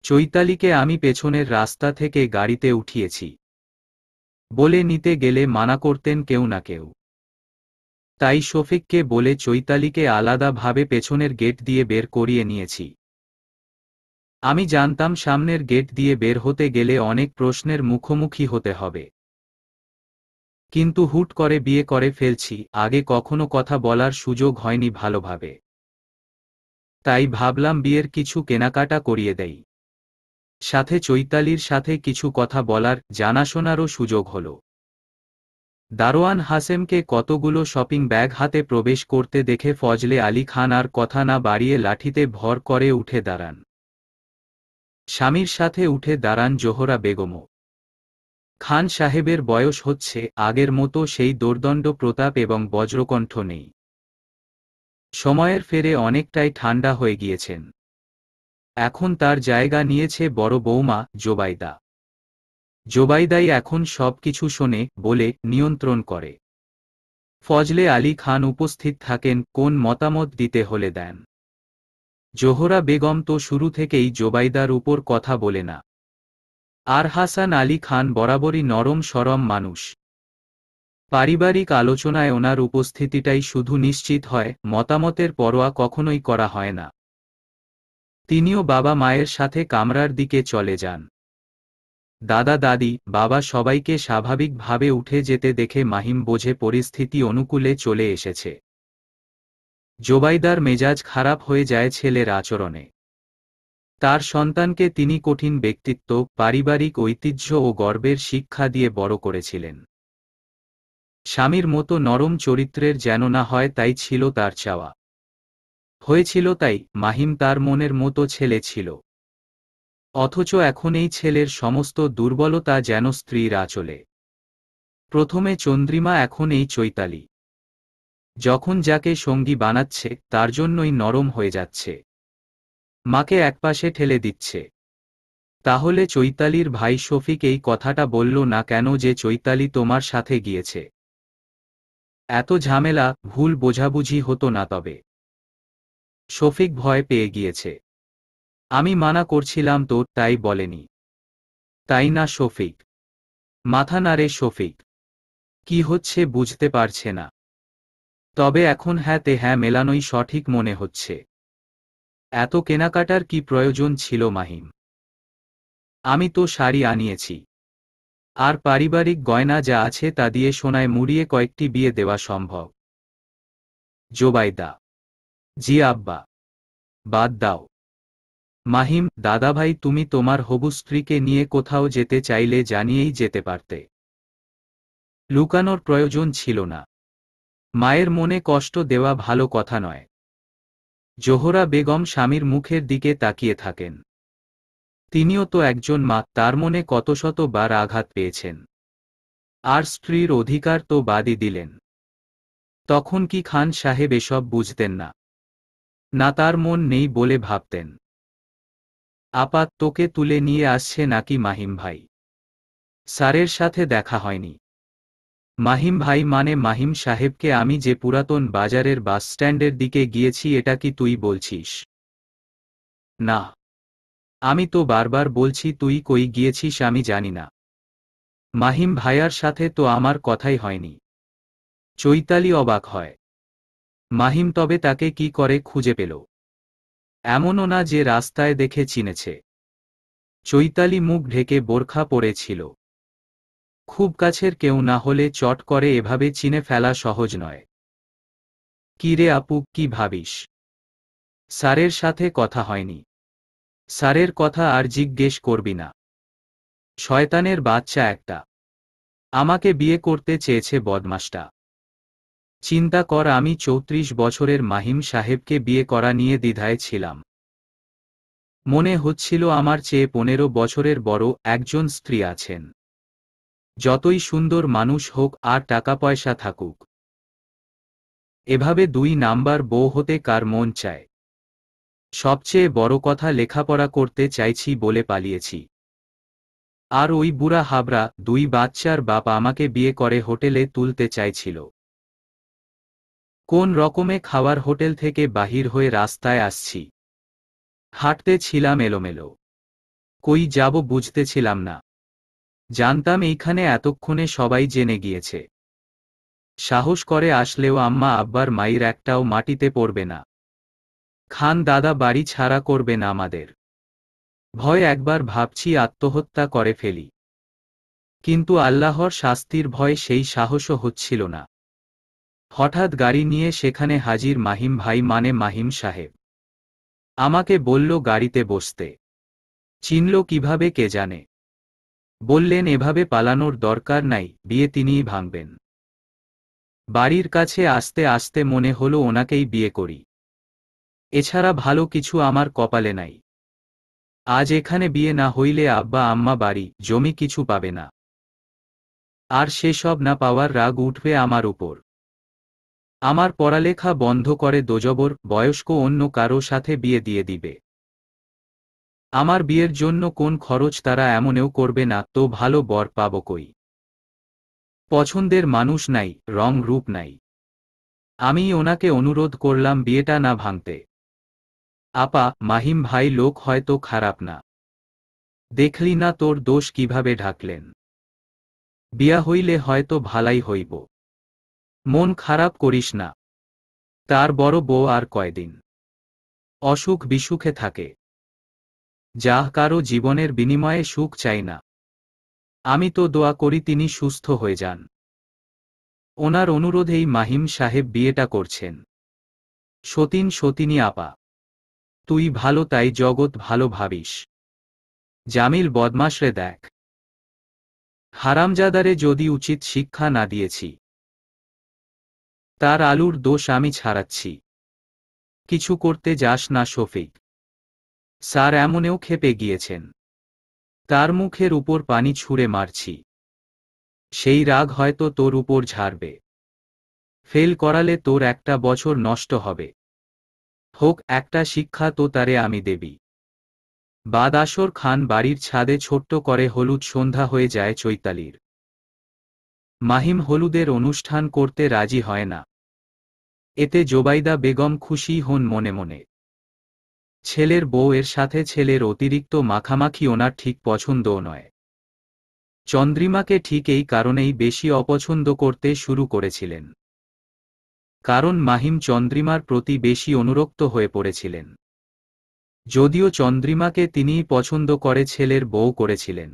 চৈতালিকে আমি পেছনের রাস্তা থেকে গাড়িতে উঠিয়েছি বলে নিতে গেলে মানা করতেন কেউ না কেউ তাই শফিককে বলে চৈতালিকে আলাদাভাবে পেছনের গেট দিয়ে বের করিয়ে নিয়েছি আমি জানতাম সামনের গেট দিয়ে বের হতে গেলে অনেক প্রশ্নের মুখোমুখি হতে হবে কিন্তু হুট করে বিয়ে করে ফেলছি আগে কখনো কথা বলার সুযোগ হয়নি ভালোভাবে তাই ভাবলাম বিয়ের কিছু কেনাকাটা করিয়ে দেই সাথে চৈতালির সাথে কিছু কথা বলার জানাশোনারও সুযোগ হল দারোয়ান হাসেমকে কতগুলো শপিং ব্যাগ হাতে প্রবেশ করতে দেখে ফজলে আলী খান আর কথা না বাড়িয়ে লাঠিতে ভর করে উঠে দাঁড়ান স্বামীর সাথে উঠে দাঁড়ান জোহরা বেগমও খান সাহেবের বয়স হচ্ছে আগের মতো সেই দোর্দণ্ড প্রতাপ এবং বজ্রকণ্ঠ নেই সময়ের ফেরে অনেকটাই ঠান্ডা হয়ে গিয়েছেন এখন তার জায়গা নিয়েছে বড় বৌমা জোবাইদা জোবাইদাই এখন সব কিছু শোনে বলে নিয়ন্ত্রণ করে ফজলে আলী খান উপস্থিত থাকেন কোন মতামত দিতে হলে দেন জোহরা বেগম তো শুরু থেকেই জোবাইদার উপর কথা বলে না আর হাসান আলী খান বরাবরই নরম সরম মানুষ পারিবারিক আলোচনায় ওনার উপস্থিতিটাই শুধু নিশ্চিত হয় মতামতের পরোয়া কখনোই করা হয় না তিনিও বাবা মায়ের সাথে কামরার দিকে চলে যান দাদা দাদি বাবা সবাইকে স্বাভাবিকভাবে উঠে যেতে দেখে মাহিম বোঝে পরিস্থিতি অনুকূলে চলে এসেছে জোবাইদার মেজাজ খারাপ হয়ে যায় ছেলের আচরণে তার সন্তানকে তিনি কঠিন ব্যক্তিত্ব পারিবারিক ঐতিহ্য ও গর্বের শিক্ষা দিয়ে বড় করেছিলেন স্বামীর মতো নরম চরিত্রের যেন না হয় তাই ছিল তার চাওয়া হয়েছিল তাই মাহিম তার মনের মতো ছেলে ছিল অথচ এখন এই ছেলের সমস্ত দুর্বলতা যেন স্ত্রীর আচলে প্রথমে চন্দ্রিমা এখন এই চৈতালি যখন যাকে সঙ্গী বানাচ্ছে তার জন্যই নরম হয়ে যাচ্ছে মাকে একপাশে ঠেলে দিচ্ছে তাহলে চৈতালির ভাই শফিক এই কথাটা বলল না কেন যে চৈতালি তোমার সাথে গিয়েছে এত ঝামেলা ভুল বোঝাবুঝি হতো না তবে শফিক ভয় পেয়ে গিয়েছে আমি মানা করছিলাম তো তাই বলেনি তাই না শফিক মাথা নারে শফিক কি হচ্ছে বুঝতে পারছে না তবে এখন হ্যাঁ তে হ্যাঁ মেলানোই সঠিক মনে হচ্ছে এত কেনাকাটার কি প্রয়োজন ছিল মাহিম আমি তো শাড়ি আনিয়েছি আর পারিবারিক গয়না যা আছে তা দিয়ে সোনায় মুড়িয়ে কয়েকটি বিয়ে দেওয়া সম্ভব জোবাইদা জি আব্বা বাদ দাও মাহিম দাদাভাই তুমি তোমার হবু স্ত্রীকে নিয়ে কোথাও যেতে চাইলে জানিয়েই যেতে পারতে লুকানোর প্রয়োজন ছিল না মায়ের মনে কষ্ট দেওয়া ভালো কথা নয় জোহরা বেগম স্বামীর মুখের দিকে তাকিয়ে থাকেন তিনিও তো একজন মা তার মনে কত শত বার আঘাত পেয়েছেন আর স্ত্রীর অধিকার তো বাদই দিলেন তখন কি খান সাহেব এসব বুঝতেন না না তার মন নেই বলে ভাবতেন আপাত তোকে তুলে নিয়ে আসছে নাকি মাহিম ভাই স্যারের সাথে দেখা হয়নি মাহিম ভাই মানে মাহিম সাহেবকে আমি যে পুরাতন বাজারের বাসস্ট্যান্ডের দিকে গিয়েছি এটা কি তুই বলছিস না আমি তো বারবার বলছি তুই কই গিয়েছিস আমি জানি না মাহিম ভাইয়ার সাথে তো আমার কথাই হয়নি চৈতালি অবাক হয় মাহিম তবে তাকে কি করে খুঁজে পেল এমনও না যে রাস্তায় দেখে চিনেছে চৈতালি মুখ ঢেকে বোরখা পড়েছিল খুব কাছের কেউ না হলে চট করে এভাবে চিনে ফেলা সহজ নয় কিরে আপু কি ভাবিস স্যারের সাথে কথা হয়নি স্যারের কথা আর জিজ্ঞেস করবি না শয়তানের বাচ্চা একটা আমাকে বিয়ে করতে চেয়েছে বদমাসটা চিন্তা কর আমি চৌত্রিশ বছরের মাহিম সাহেবকে বিয়ে করা নিয়ে দ্বিধায় ছিলাম মনে হচ্ছিল আমার চেয়ে পনেরো বছরের বড় একজন স্ত্রী আছেন যতই সুন্দর মানুষ হোক আর টাকা পয়সা থাকুক এভাবে দুই নাম্বার বউ হতে কার মন চায় সবচেয়ে বড় কথা লেখাপড়া করতে চাইছি বলে পালিয়েছি আর ওই বুড়া হাবরা দুই বাচ্চার বাপ আমাকে বিয়ে করে হোটেলে তুলতে চাইছিল কোন রকমে খাওয়ার হোটেল থেকে বাহির হয়ে রাস্তায় আসছি হাঁটতে ছিলাম এলোমেলো কই যাব বুঝতেছিলাম না জানতাম এইখানে এতক্ষণে সবাই জেনে গিয়েছে সাহস করে আসলেও আম্মা আব্বার মায়ের একটাও মাটিতে পড়বে না খান দাদা বাড়ি ছাড়া করবেন আমাদের ভয় একবার ভাবছি আত্মহত্যা করে ফেলি কিন্তু আল্লাহর শাস্তির ভয় সেই সাহসও হচ্ছিল না হঠাৎ গাড়ি নিয়ে সেখানে হাজির মাহিম ভাই মানে মাহিম সাহেব আমাকে বলল গাড়িতে বসতে চিনল কিভাবে কে জানে বললেন এভাবে পালানোর দরকার নাই বিয়ে তিনিই ভাঙবেন বাড়ির কাছে আসতে আসতে মনে হলো ওনাকেই বিয়ে করি এছাড়া ভালো কিছু আমার কপালে নাই আজ এখানে বিয়ে না হইলে আব্বা আম্মা বাড়ি জমি কিছু পাবে না আর সেসব না পাওয়ার রাগ উঠবে আমার উপর আমার পড়ালেখা বন্ধ করে দোজবর বয়স্ক অন্য কারো সাথে বিয়ে দিয়ে দিবে আমার বিয়ের জন্য কোন খরচ তারা এমনেও করবে না তো ভালো বর পাব কই পছন্দের মানুষ নাই রং রূপ নাই আমি ওনাকে অনুরোধ করলাম বিয়েটা না ভাঙতে আপা মাহিম ভাই লোক হয়তো খারাপ না দেখলি না তোর দোষ কিভাবে ঢাকলেন বিয়া হইলে হয়তো ভালাই হইব মন খারাপ করিস না তার বড় বউ আর কয়দিন অসুখ বিসুখে থাকে যাহ কারো জীবনের বিনিময়ে সুখ চাই না আমি তো দোয়া করি তিনি সুস্থ হয়ে যান ওনার অনুরোধেই মাহিম সাহেব বিয়েটা করছেন সতীন সতিনী আপা তুই ভালো তাই জগৎ ভালো ভাবিস জামিল বদমাসরে দেখ হারামজাদারে যদি উচিত শিক্ষা না দিয়েছি তার আলুর দোষ আমি ছাড়াচ্ছি কিছু করতে যাস না শফিক স্যার এমনেও খেপে গিয়েছেন তার মুখের উপর পানি ছুঁড়ে মারছি সেই রাগ হয়তো তোর উপর ঝাড়বে ফেল করালে তোর একটা বছর নষ্ট হবে হোক একটা শিক্ষা তো তারে আমি দেবি বাদাসর খান বাড়ির ছাদে ছোট্ট করে হলুদ সন্ধ্যা হয়ে যায় চৈতালির মাহিম হলুদের অনুষ্ঠান করতে রাজি হয় না এতে জোবাইদা বেগম খুশি হন মনে মনে ছেলের বউ এর সাথে ছেলের অতিরিক্ত মাখামাখি ওনার ঠিক পছন্দও নয় চন্দ্রিমাকে ঠিক এই কারণেই বেশি অপছন্দ করতে শুরু করেছিলেন কারণ মাহিম চন্দ্রিমার প্রতি বেশি অনুরক্ত হয়ে পড়েছিলেন যদিও চন্দ্রিমাকে তিনিই পছন্দ করে ছেলের বউ করেছিলেন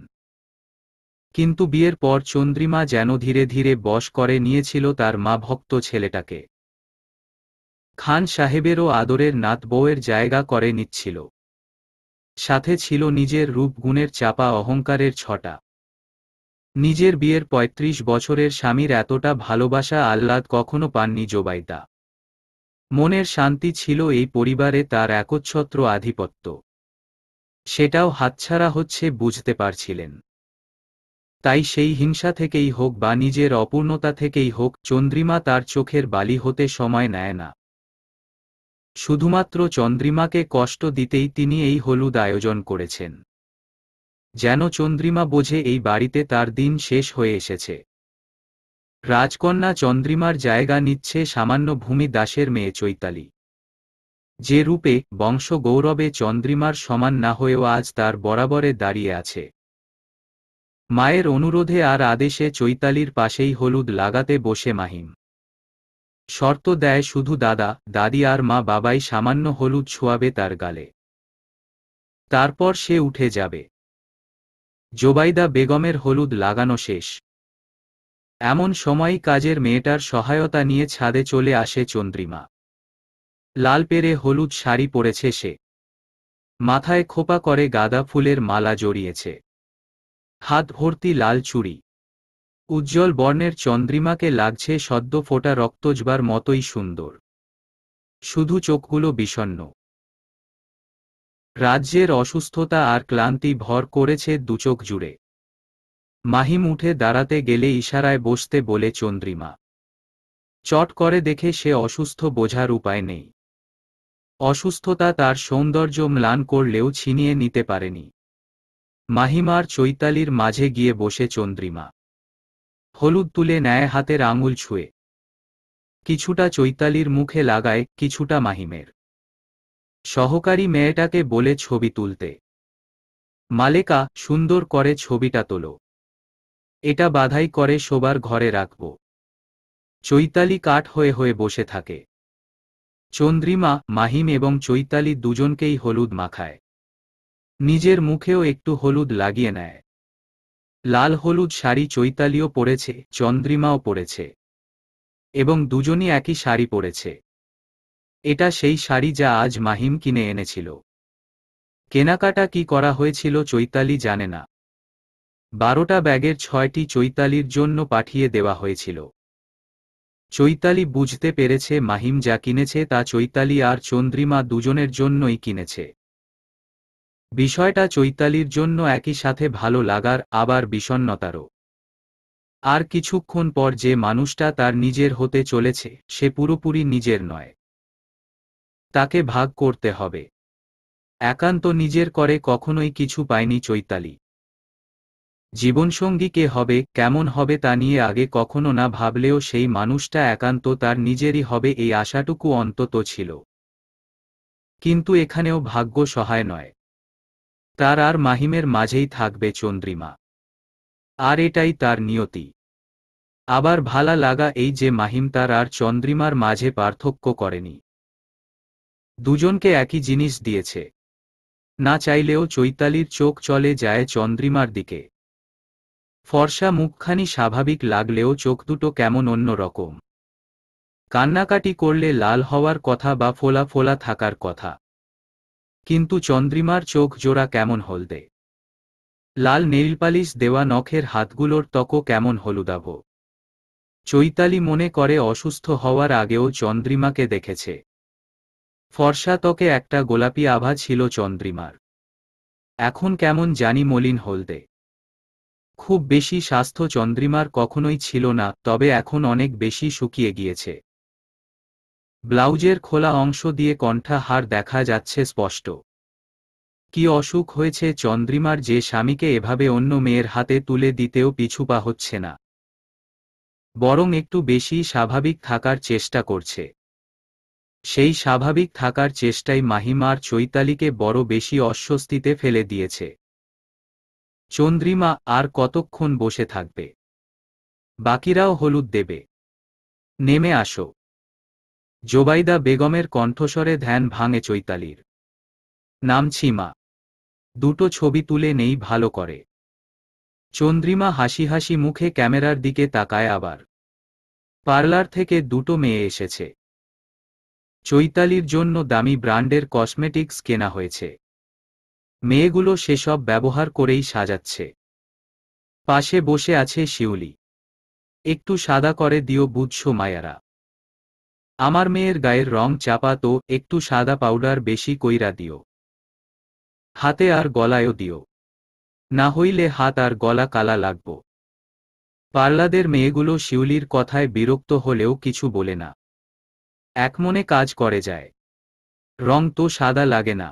কিন্তু বিয়ের পর চন্দ্রিমা যেন ধীরে ধীরে বশ করে নিয়েছিল তার মা ভক্ত ছেলেটাকে খান সাহেবেরও আদরের নাত বউয়ের জায়গা করে নিচ্ছিল সাথে ছিল নিজের রূপগুণের চাপা অহংকারের ছটা নিজের বিয়ের ৩৫ বছরের স্বামীর এতটা ভালোবাসা আহ্লাদ কখনো পাননি জোবাইদা মনের শান্তি ছিল এই পরিবারে তার একচ্ছত্র আধিপত্য সেটাও হাতছাড়া হচ্ছে বুঝতে পারছিলেন তাই সেই হিংসা থেকেই হোক বা নিজের অপূর্ণতা থেকেই হোক চন্দ্রিমা তার চোখের বালি হতে সময় নেয় না শুধুমাত্র চন্দ্রিমাকে কষ্ট দিতেই তিনি এই হলুদ আয়োজন করেছেন যেন চন্দ্রিমা বোঝে এই বাড়িতে তার দিন শেষ হয়ে এসেছে রাজকন্যা চন্দ্রিমার জায়গা নিচ্ছে সামান্য ভূমি দাসের মেয়ে চৈতালি যে রূপে বংশ গৌরবে চন্দ্রিমার সমান না হয়েও আজ তার বরাবরে দাঁড়িয়ে আছে মায়ের অনুরোধে আর আদেশে চৈতালির পাশেই হলুদ লাগাতে বসে মাহিম শর্ত দেয় শুধু দাদা দাদি আর মা বাবাই সামান্য হলুদ ছোঁয়াবে তার গালে তারপর সে উঠে যাবে জোবাইদা বেগমের হলুদ লাগানো শেষ এমন সময়ই কাজের মেয়েটার সহায়তা নিয়ে ছাদে চলে আসে চন্দ্রিমা লাল পেরে হলুদ শাড়ি পরেছে সে মাথায় খোপা করে গাঁদা ফুলের মালা জড়িয়েছে হাত ভর্তি লাল চুড়ি উজ্জ্বল বর্ণের চন্দ্রিমাকে লাগছে সদ্য ফোটা রক্তজবার মতোই সুন্দর শুধু চোখগুলো বিষণ্ন রাজ্যের অসুস্থতা আর ক্লান্তি ভর করেছে দুচোখ জুড়ে মাহিম উঠে দাঁড়াতে গেলে ইশারায় বসতে বলে চন্দ্রিমা চট করে দেখে সে অসুস্থ বোঝার উপায় নেই অসুস্থতা তার সৌন্দর্য ম্লান করলেও ছিনিয়ে নিতে পারেনি মাহিমার চৈতালির মাঝে গিয়ে বসে চন্দ্রিমা হলুদ তুলে নেয় হাতের আঙুল ছুঁয়ে কিছুটা চৈতালির মুখে লাগায় কিছুটা মাহিমের সহকারী মেয়েটাকে বলে ছবি তুলতে মালেকা সুন্দর করে ছবিটা তোলো এটা বাধাই করে শোবার ঘরে রাখব চৈতালি কাঠ হয়ে হয়ে বসে থাকে চন্দ্রিমা মাহিম এবং চৈতালি দুজনকেই হলুদ মাখায় নিজের মুখেও একটু হলুদ লাগিয়ে নেয় লাল হলুদ শাড়ি চৈতালিও পরেছে চন্দ্রিমাও পরেছে এবং দুজনই একই শাড়ি পরেছে এটা সেই শাড়ি যা আজ মাহিম কিনে এনেছিল কেনাকাটা কি করা হয়েছিল চৈতালি জানে না বারোটা ব্যাগের ছয়টি চৈতালির জন্য পাঠিয়ে দেওয়া হয়েছিল চৈতালি বুঝতে পেরেছে মাহিম যা কিনেছে তা চৈতালি আর চন্দ্রিমা দুজনের জন্যই কিনেছে বিষয়টা চৈতালির জন্য একই সাথে ভালো লাগার আবার বিষণ্নতারও আর কিছুক্ষণ পর যে মানুষটা তার নিজের হতে চলেছে সে পুরোপুরি নিজের নয় তাকে ভাগ করতে হবে একান্ত নিজের করে কখনোই কিছু পায়নি চৈতালি জীবনসঙ্গী কে হবে কেমন হবে তা নিয়ে আগে কখনো না ভাবলেও সেই মানুষটা একান্ত তার নিজেরই হবে এই আশাটুকু অন্তত ছিল কিন্তু এখানেও ভাগ্য সহায় নয় তার আর মাহিমের মাঝেই থাকবে চন্দ্রিমা আর এটাই তার নিয়তি আবার ভালা লাগা এই যে মাহিম তার আর চন্দ্রিমার মাঝে পার্থক্য করেনি দুজনকে একই জিনিস দিয়েছে না চাইলেও চৈতালির চোখ চলে যায় চন্দ্রিমার দিকে ফর্সা মুখখানি স্বাভাবিক লাগলেও চোখ দুটো কেমন অন্য রকম কান্নাকাটি করলে লাল হওয়ার কথা বা ফোলা ফোলা থাকার কথা কিন্তু চন্দ্রিমার চোখ জোড়া কেমন হলদে লাল নেইলপালিশ দেওয়া নখের হাতগুলোর ত্বকও কেমন হলুদাভ চৈতালি মনে করে অসুস্থ হওয়ার আগেও চন্দ্রিমাকে দেখেছে ফর্সা তকে একটা গোলাপি আভা ছিল চন্দ্রিমার এখন কেমন জানি মলিন হলদে খুব বেশি স্বাস্থ্য চন্দ্রিমার কখনোই ছিল না তবে এখন অনেক বেশি শুকিয়ে গিয়েছে ব্লাউজের খোলা অংশ দিয়ে কণ্ঠাহার দেখা যাচ্ছে স্পষ্ট কি অসুখ হয়েছে চন্দ্রিমার যে স্বামীকে এভাবে অন্য মেয়ের হাতে তুলে দিতেও পিছুপা হচ্ছে না বরং একটু বেশি স্বাভাবিক থাকার চেষ্টা করছে সেই স্বাভাবিক থাকার চেষ্টাই মাহিমার চৈতালিকে বড় বেশি অস্বস্তিতে ফেলে দিয়েছে চন্দ্রিমা আর কতক্ষণ বসে থাকবে বাকিরাও হলুদ দেবে নেমে আসো জোবাইদা বেগমের কণ্ঠস্বরে ধ্যান ভাঙে চৈতালির নামছি মা দুটো ছবি তুলে নেই ভালো করে চন্দ্রিমা হাসি হাসি মুখে ক্যামেরার দিকে তাকায় আবার পার্লার থেকে দুটো মেয়ে এসেছে চৈতালির জন্য দামি ব্র্যান্ডের কসমেটিক্স কেনা হয়েছে মেয়েগুলো সেসব ব্যবহার করেই সাজাচ্ছে পাশে বসে আছে শিউলি একটু সাদা করে দিও বুঝছো মায়ারা আমার মেয়ের গায়ের রং চাপা তো একটু সাদা পাউডার বেশি কইরা দিও হাতে আর গলায়ও দিও না হইলে হাত আর গলা কালা লাগব পার্লাদের মেয়েগুলো শিউলির কথায় বিরক্ত হলেও কিছু বলে না একমনে কাজ করে যায় রং তো সাদা লাগে না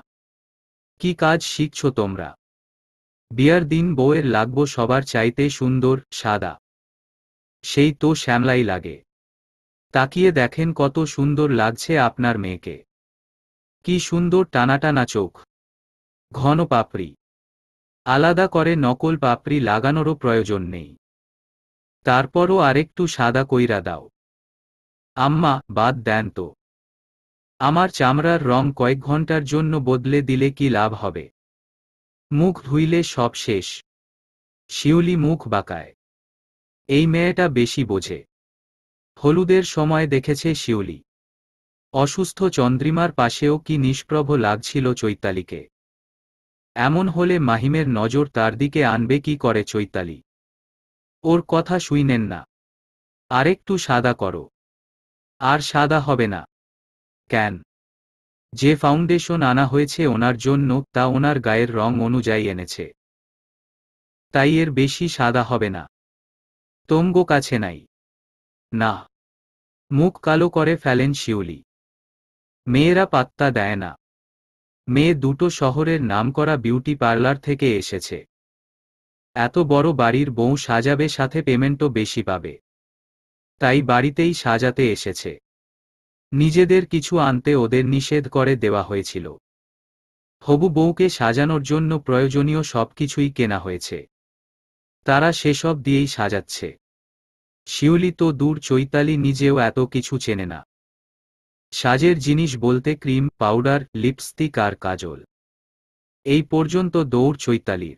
কি কাজ শিখছ তোমরা বিয়ার দিন বউয়ের লাগব সবার চাইতে সুন্দর সাদা সেই তো শ্যামলাই লাগে তাকিয়ে দেখেন কত সুন্দর লাগছে আপনার মেয়েকে কি সুন্দর টানাটানা চোখ ঘন পাপড়ি আলাদা করে নকল পাপড়ি লাগানোরও প্রয়োজন নেই তারপরও আরেকটু সাদা কইরা দাও আম্মা বাদ দেন তো আমার চামড়ার রং কয়েক ঘন্টার জন্য বদলে দিলে কি লাভ হবে মুখ ধুইলে সব শেষ শিউলি মুখ বাঁকায় এই মেয়েটা বেশি বোঝে হলুদের সময় দেখেছে শিউলি অসুস্থ চন্দ্রিমার পাশেও কি নিষ্প্রভ লাগছিল চৈতালিকে এমন হলে মাহিমের নজর তার দিকে আনবে কি করে চৈতালি ওর কথা শুইনেন না আরেকটু সাদা করো আর সাদা হবে না কেন যে ফাউন্ডেশন আনা হয়েছে ওনার জন্য তা ওনার গায়ের রং অনুযায়ী এনেছে তাই এর বেশি সাদা হবে না তঙ্গ কাছে নাই না মুখ কালো করে ফেলেন শিউলি মেয়েরা পাত্তা দেয় না মেয়ে দুটো শহরের নামকরা বিউটি পার্লার থেকে এসেছে এত বড় বাড়ির বউ সাজাবে সাথে পেমেন্টও বেশি পাবে তাই বাড়িতেই সাজাতে এসেছে নিজেদের কিছু আনতে ওদের নিষেধ করে দেওয়া হয়েছিল হবু বউকে সাজানোর জন্য প্রয়োজনীয় সব কিছুই কেনা হয়েছে তারা সেসব দিয়েই সাজাচ্ছে শিউলি তো দূর চৈতালি নিজেও এত কিছু চেনে না সাজের জিনিস বলতে ক্রিম পাউডার লিপস্টিক আর কাজল এই পর্যন্ত দৌড় চৈতালির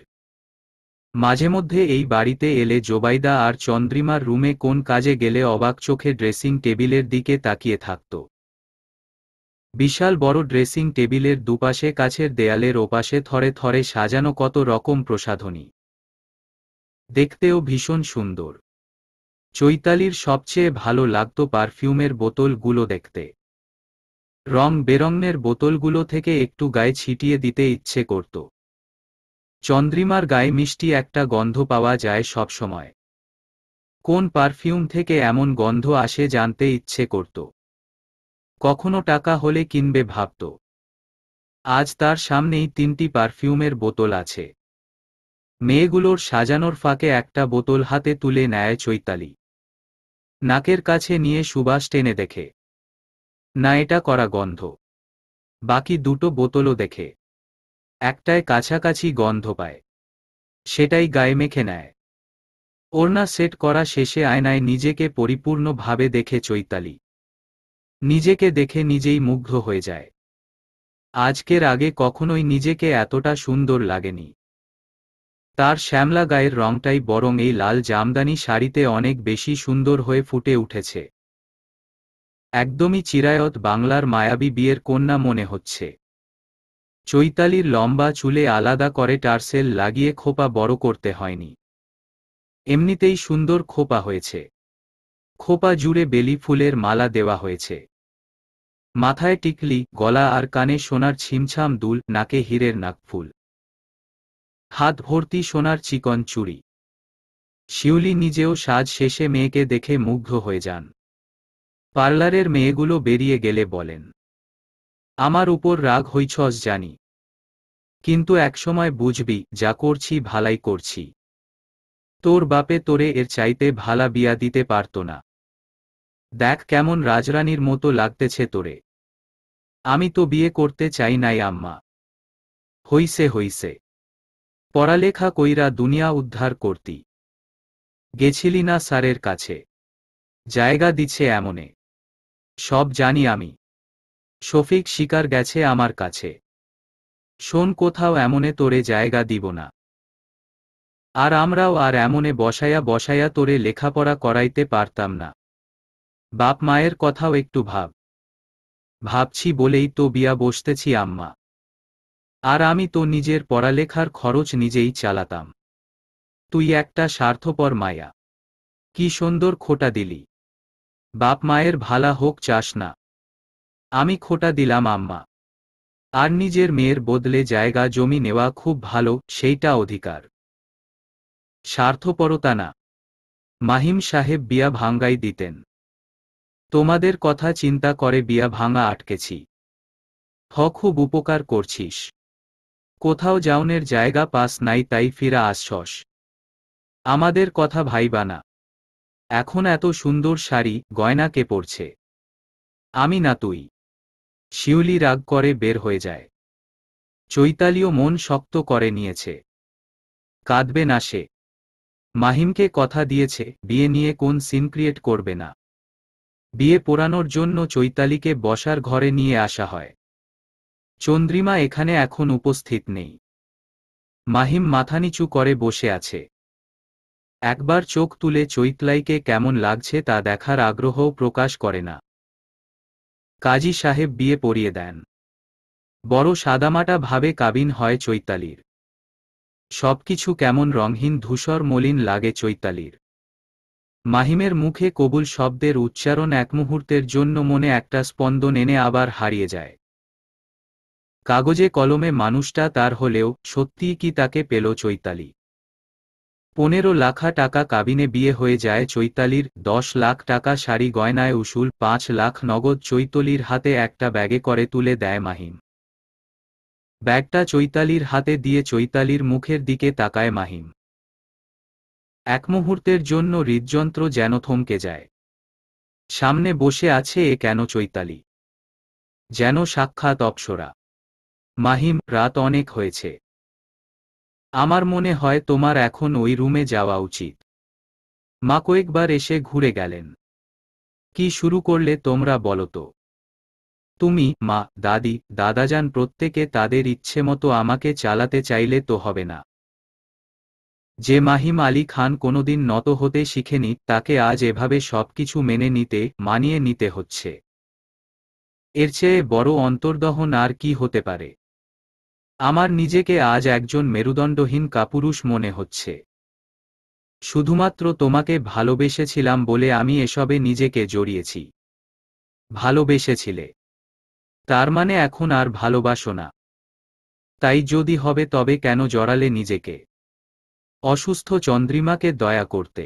মাঝে মধ্যে এই বাড়িতে এলে জোবাইদা আর চন্দ্রিমার রুমে কোন কাজে গেলে অবাক চোখে ড্রেসিং টেবিলের দিকে তাকিয়ে থাকত বিশাল বড় ড্রেসিং টেবিলের দুপাশে কাছের দেয়ালের ওপাশে থরে থরে সাজানো কত রকম প্রসাধনী দেখতেও ভীষণ সুন্দর চৈতালির সবচেয়ে ভালো লাগত পারফিউমের বোতলগুলো দেখতে রং বেরঙের বোতলগুলো থেকে একটু গায়ে ছিটিয়ে দিতে ইচ্ছে করত চন্দ্রিমার গায়ে মিষ্টি একটা গন্ধ পাওয়া যায় সবসময় কোন পারফিউম থেকে এমন গন্ধ আসে জানতে ইচ্ছে করত কখনো টাকা হলে কিনবে ভাবত আজ তার সামনেই তিনটি পারফিউমের বোতল আছে মেয়েগুলোর সাজানোর ফাঁকে একটা বোতল হাতে তুলে নেয় চৈতালি নাকের কাছে নিয়ে সুবাস টেনে দেখে না এটা করা গন্ধ বাকি দুটো বোতলও দেখে একটায় কাছাকাছি গন্ধ পায় সেটাই গায়ে মেখে নেয় ওড়না সেট করা শেষে আয়নায় নিজেকে পরিপূর্ণভাবে দেখে চৈতালি নিজেকে দেখে নিজেই মুগ্ধ হয়ে যায় আজকের আগে কখনোই নিজেকে এতটা সুন্দর লাগেনি তার শ্যামলা গায়ের রংটাই বরং এই লাল জামদানি শাড়িতে অনেক বেশি সুন্দর হয়ে ফুটে উঠেছে একদমই চিরায়ত বাংলার মায়াবী বিয়ের কন্যা মনে হচ্ছে চৈতালির লম্বা চুলে আলাদা করে টার্সেল লাগিয়ে খোপা বড় করতে হয়নি এমনিতেই সুন্দর খোপা হয়েছে খোপা জুড়ে বেলি ফুলের মালা দেওয়া হয়েছে মাথায় টিকলি গলা আর কানে সোনার ছিমছাম দুল নাকে হীরের নাকফুল হাত ভর্তি সোনার চিকন চুড়ি শিউলি নিজেও সাজ শেষে মেয়েকে দেখে মুগ্ধ হয়ে যান পার্লারের মেয়েগুলো বেরিয়ে গেলে বলেন আমার উপর রাগ হইছস জানি কিন্তু একসময় বুঝবি যা করছি ভালাই করছি তোর বাপে তোরে এর চাইতে ভালা বিয়া দিতে পারত না দেখ কেমন রাজরানীর মতো লাগতেছে তোরে আমি তো বিয়ে করতে চাই নাই আম্মা হইছে হইছে পড়ালেখা কইরা দুনিয়া উদ্ধার করতি গেছিলি না স্যারের কাছে জায়গা দিচ্ছে এমনে সব জানি আমি শফিক শিকার গেছে আমার কাছে শোন কোথাও এমনে তোরে জায়গা দিব না আর আমরাও আর এমনে বসায়া বসায়া তোরে লেখাপড়া করাইতে পারতাম না বাপ মায়ের কথাও একটু ভাব ভাবছি বলেই তো বিয়া বসতেছি আম্মা আর আমি তো নিজের পড়ালেখার খরচ নিজেই চালাতাম তুই একটা স্বার্থপর মায়া কি সুন্দর খোটা দিলি বাপ মায়ের ভালা হোক চাস না আমি খোটা দিলাম আম্মা আর নিজের মেয়ের বদলে জায়গা জমি নেওয়া খুব ভালো সেইটা অধিকার স্বার্থপরতা না মাহিম সাহেব বিয়া ভাঙ্গাই দিতেন তোমাদের কথা চিন্তা করে বিয়া ভাঙা আটকেছি হ খুব উপকার করছিস কোথাও যাওনের জায়গা পাস নাই তাই ফিরা আশ্বস আমাদের কথা ভাইবানা এখন এত সুন্দর শাড়ি গয়না কে পড়ছে আমি না তুই শিউলি রাগ করে বের হয়ে যায় চৈতালিও মন শক্ত করে নিয়েছে কাঁদবে না সে মাহিমকে কথা দিয়েছে বিয়ে নিয়ে কোন সিন ক্রিয়েট করবে না বিয়ে পোড়ানোর জন্য চৈতালিকে বসার ঘরে নিয়ে আসা হয় চন্দ্রিমা এখানে এখন উপস্থিত নেই মাহিম মাথা নিচু করে বসে আছে একবার চোখ তুলে চৈতলাইকে কেমন লাগছে তা দেখার আগ্রহও প্রকাশ করে না কাজী সাহেব বিয়ে পড়িয়ে দেন বড় সাদামাটা ভাবে কাবিন হয় চৈতালির সবকিছু কেমন রঙহীন ধূসর মলিন লাগে চৈতালির মাহিমের মুখে কবুল শব্দের উচ্চারণ এক মুহূর্তের জন্য মনে একটা স্পন্দন এনে আবার হারিয়ে যায় কাগজে কলমে মানুষটা তার হলেও সত্যিই কি তাকে পেল চৈতালি পনেরো লাখা টাকা কাবিনে বিয়ে হয়ে যায় চৈতালির দশ লাখ টাকা শাড়ি গয়নায় উসুল পাঁচ লাখ নগদ চৈতলির হাতে একটা ব্যাগে করে তুলে দেয় মাহিম ব্যাগটা চৈতালির হাতে দিয়ে চৈতালির মুখের দিকে তাকায় মাহিম এক মুহূর্তের জন্য হৃদযন্ত্র যেন থমকে যায় সামনে বসে আছে এ কেন চৈতালি যেন সাক্ষাৎ অপসরা মাহিম রাত অনেক হয়েছে আমার মনে হয় তোমার এখন ওই রুমে যাওয়া উচিত মা কয়েকবার এসে ঘুরে গেলেন কি শুরু করলে তোমরা বলো তো তুমি মা দাদি দাদাজান প্রত্যেকে তাদের ইচ্ছে মতো আমাকে চালাতে চাইলে তো হবে না যে মাহিম আলী খান কোনোদিন নত হতে শিখেনি তাকে আজ এভাবে সবকিছু মেনে নিতে মানিয়ে নিতে হচ্ছে এর চেয়ে বড় অন্তর্দহন আর কি হতে পারে আমার নিজেকে আজ একজন মেরুদণ্ডহীন কাপুরুষ মনে হচ্ছে শুধুমাত্র তোমাকে ভালোবেসেছিলাম বলে আমি এসবে নিজেকে জড়িয়েছি ভালোবেসেছিলে তার মানে এখন আর ভালোবাসো না তাই যদি হবে তবে কেন জড়ালে নিজেকে অসুস্থ চন্দ্রিমাকে দয়া করতে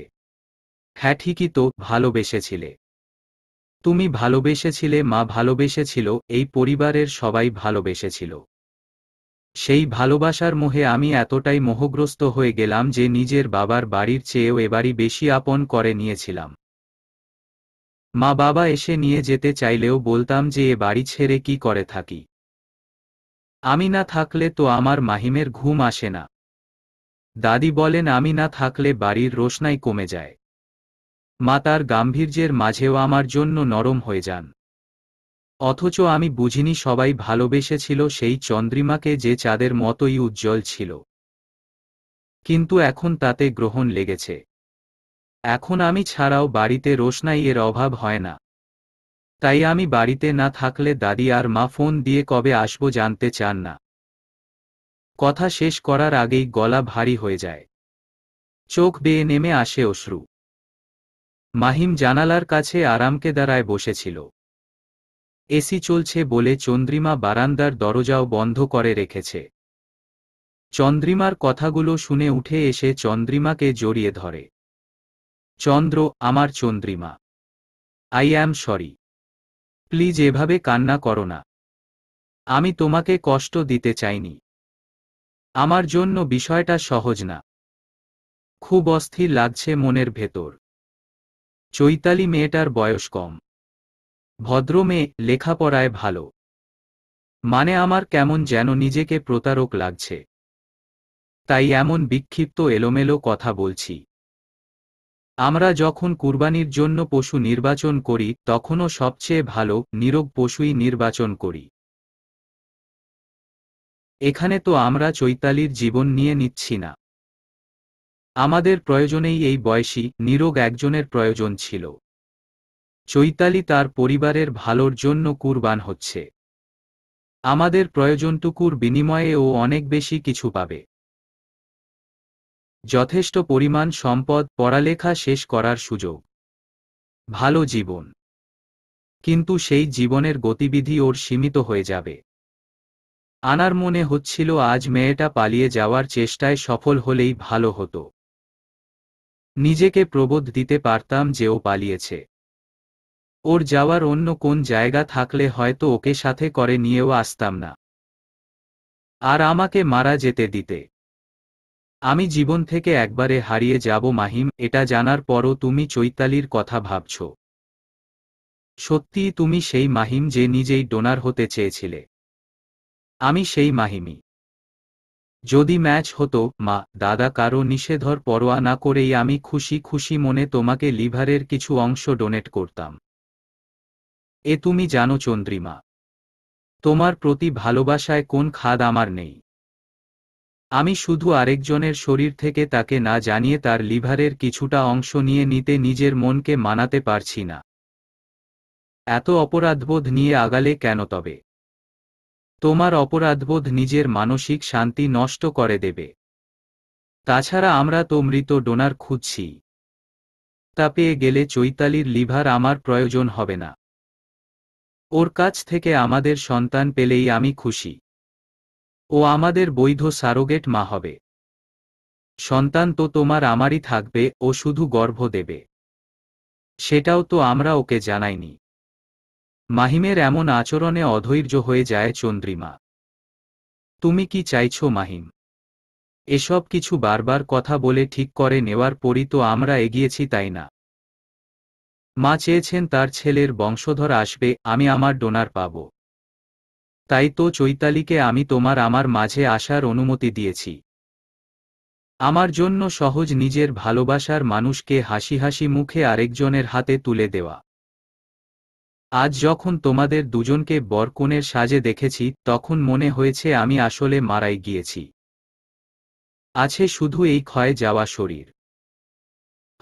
হ্যাঁ ঠিকই তো ভালোবেসেছিলে তুমি ভালোবেসেছিলে মা ভালোবেসেছিল এই পরিবারের সবাই ভালোবেসেছিল সেই ভালোবাসার মোহে আমি এতটাই মোহগ্রস্ত হয়ে গেলাম যে নিজের বাবার বাড়ির চেয়েও এবারই বেশি আপন করে নিয়েছিলাম মা বাবা এসে নিয়ে যেতে চাইলেও বলতাম যে এ বাড়ি ছেড়ে কি করে থাকি আমি না থাকলে তো আমার মাহিমের ঘুম আসে না দাদি বলেন আমি না থাকলে বাড়ির রোশনাই কমে যায় মা তার গাম্ভীর্যের মাঝেও আমার জন্য নরম হয়ে যান অথচ আমি বুঝিনি সবাই ভালোবেসেছিল সেই চন্দ্রিমাকে যে চাঁদের মতোই উজ্জ্বল ছিল কিন্তু এখন তাতে গ্রহণ লেগেছে এখন আমি ছাড়াও বাড়িতে রোশনাই এর অভাব হয় না তাই আমি বাড়িতে না থাকলে দাদি আর মা ফোন দিয়ে কবে আসব জানতে চান না কথা শেষ করার আগেই গলা ভারী হয়ে যায় চোখ বেয়ে নেমে আসে অশ্রু মাহিম জানালার কাছে আরামকে দাঁড়ায় বসেছিল এসি চলছে বলে চন্দ্রিমা বারান্দার দরজাও বন্ধ করে রেখেছে চন্দ্রিমার কথাগুলো শুনে উঠে এসে চন্দ্রিমাকে জড়িয়ে ধরে চন্দ্র আমার Chandrima I am sorry please এভাবে কান্না করো না আমি তোমাকে কষ্ট দিতে চাইনি আমার জন্য বিষয়টা সহজ না খুব অস্থির লাগছে মনের ভেতর চৈতালি মেয়েটার বয়স কম ভদ্র মেয়ে লেখাপড়ায় ভালো মানে আমার কেমন যেন নিজেকে প্রতারক লাগছে তাই এমন বিক্ষিপ্ত এলোমেলো কথা বলছি আমরা যখন কুরবানির জন্য পশু নির্বাচন করি তখনও সবচেয়ে ভালো নিরোগ পশুই নির্বাচন করি এখানে তো আমরা চৈতালির জীবন নিয়ে নিচ্ছি না আমাদের প্রয়োজনেই এই বয়সী নিরোগ একজনের প্রয়োজন ছিল চৈতালি তার পরিবারের ভালোর জন্য কুরবান হচ্ছে আমাদের প্রয়োজনটুকুর বিনিময়ে ও অনেক বেশি কিছু পাবে যথেষ্ট পরিমাণ সম্পদ পড়ালেখা শেষ করার সুযোগ ভালো জীবন কিন্তু সেই জীবনের গতিবিধি ওর সীমিত হয়ে যাবে আনার মনে হচ্ছিল আজ মেয়েটা পালিয়ে যাওয়ার চেষ্টায় সফল হলেই ভালো হতো নিজেকে প্রবোধ দিতে পারতাম যে ও পালিয়েছে ওর যাওয়ার অন্য কোন জায়গা থাকলে হয়তো ওকে সাথে করে নিয়েও আসতাম না আর আমাকে মারা যেতে দিতে আমি জীবন থেকে একবারে হারিয়ে যাব মাহিম এটা জানার পরও তুমি চৈতালির কথা ভাবছ সত্যিই তুমি সেই মাহিম যে নিজেই ডোনার হতে চেয়েছিলে আমি সেই মাহিমি যদি ম্যাচ হতো মা দাদা কারো নিষেধর পরোয়া না করেই আমি খুশি খুশি মনে তোমাকে লিভারের কিছু অংশ ডোনেট করতাম এ তুমি জানো চন্দ্রিমা তোমার প্রতি ভালোবাসায় কোন খাদ আমার নেই আমি শুধু আরেকজনের শরীর থেকে তাকে না জানিয়ে তার লিভারের কিছুটা অংশ নিয়ে নিতে নিজের মনকে মানাতে পারছি না এত অপরাধবোধ নিয়ে আগালে কেন তবে তোমার অপরাধবোধ নিজের মানসিক শান্তি নষ্ট করে দেবে তাছাড়া আমরা তো মৃত ডোনার খুঁজছি তা পেয়ে গেলে চৈতালির লিভার আমার প্রয়োজন হবে না ওর কাছ থেকে আমাদের সন্তান পেলেই আমি খুশি ও আমাদের বৈধ সারোগেট মা হবে সন্তান তো তোমার আমারই থাকবে ও শুধু গর্ভ দেবে সেটাও তো আমরা ওকে জানাইনি মাহিমের এমন আচরণে অধৈর্য হয়ে যায় চন্দ্রিমা তুমি কি চাইছো মাহিম এসব কিছু বারবার কথা বলে ঠিক করে নেওয়ার পরই তো আমরা এগিয়েছি তাই না মা চেয়েছেন তার ছেলের বংশধর আসবে আমি আমার ডোনার পাব তাই তো চৈতালিকে আমি তোমার আমার মাঝে আসার অনুমতি দিয়েছি আমার জন্য সহজ নিজের ভালোবাসার মানুষকে হাসি হাসি মুখে আরেকজনের হাতে তুলে দেওয়া আজ যখন তোমাদের দুজনকে বরকনের সাজে দেখেছি তখন মনে হয়েছে আমি আসলে মারাই গিয়েছি আছে শুধু এই ক্ষয় যাওয়া শরীর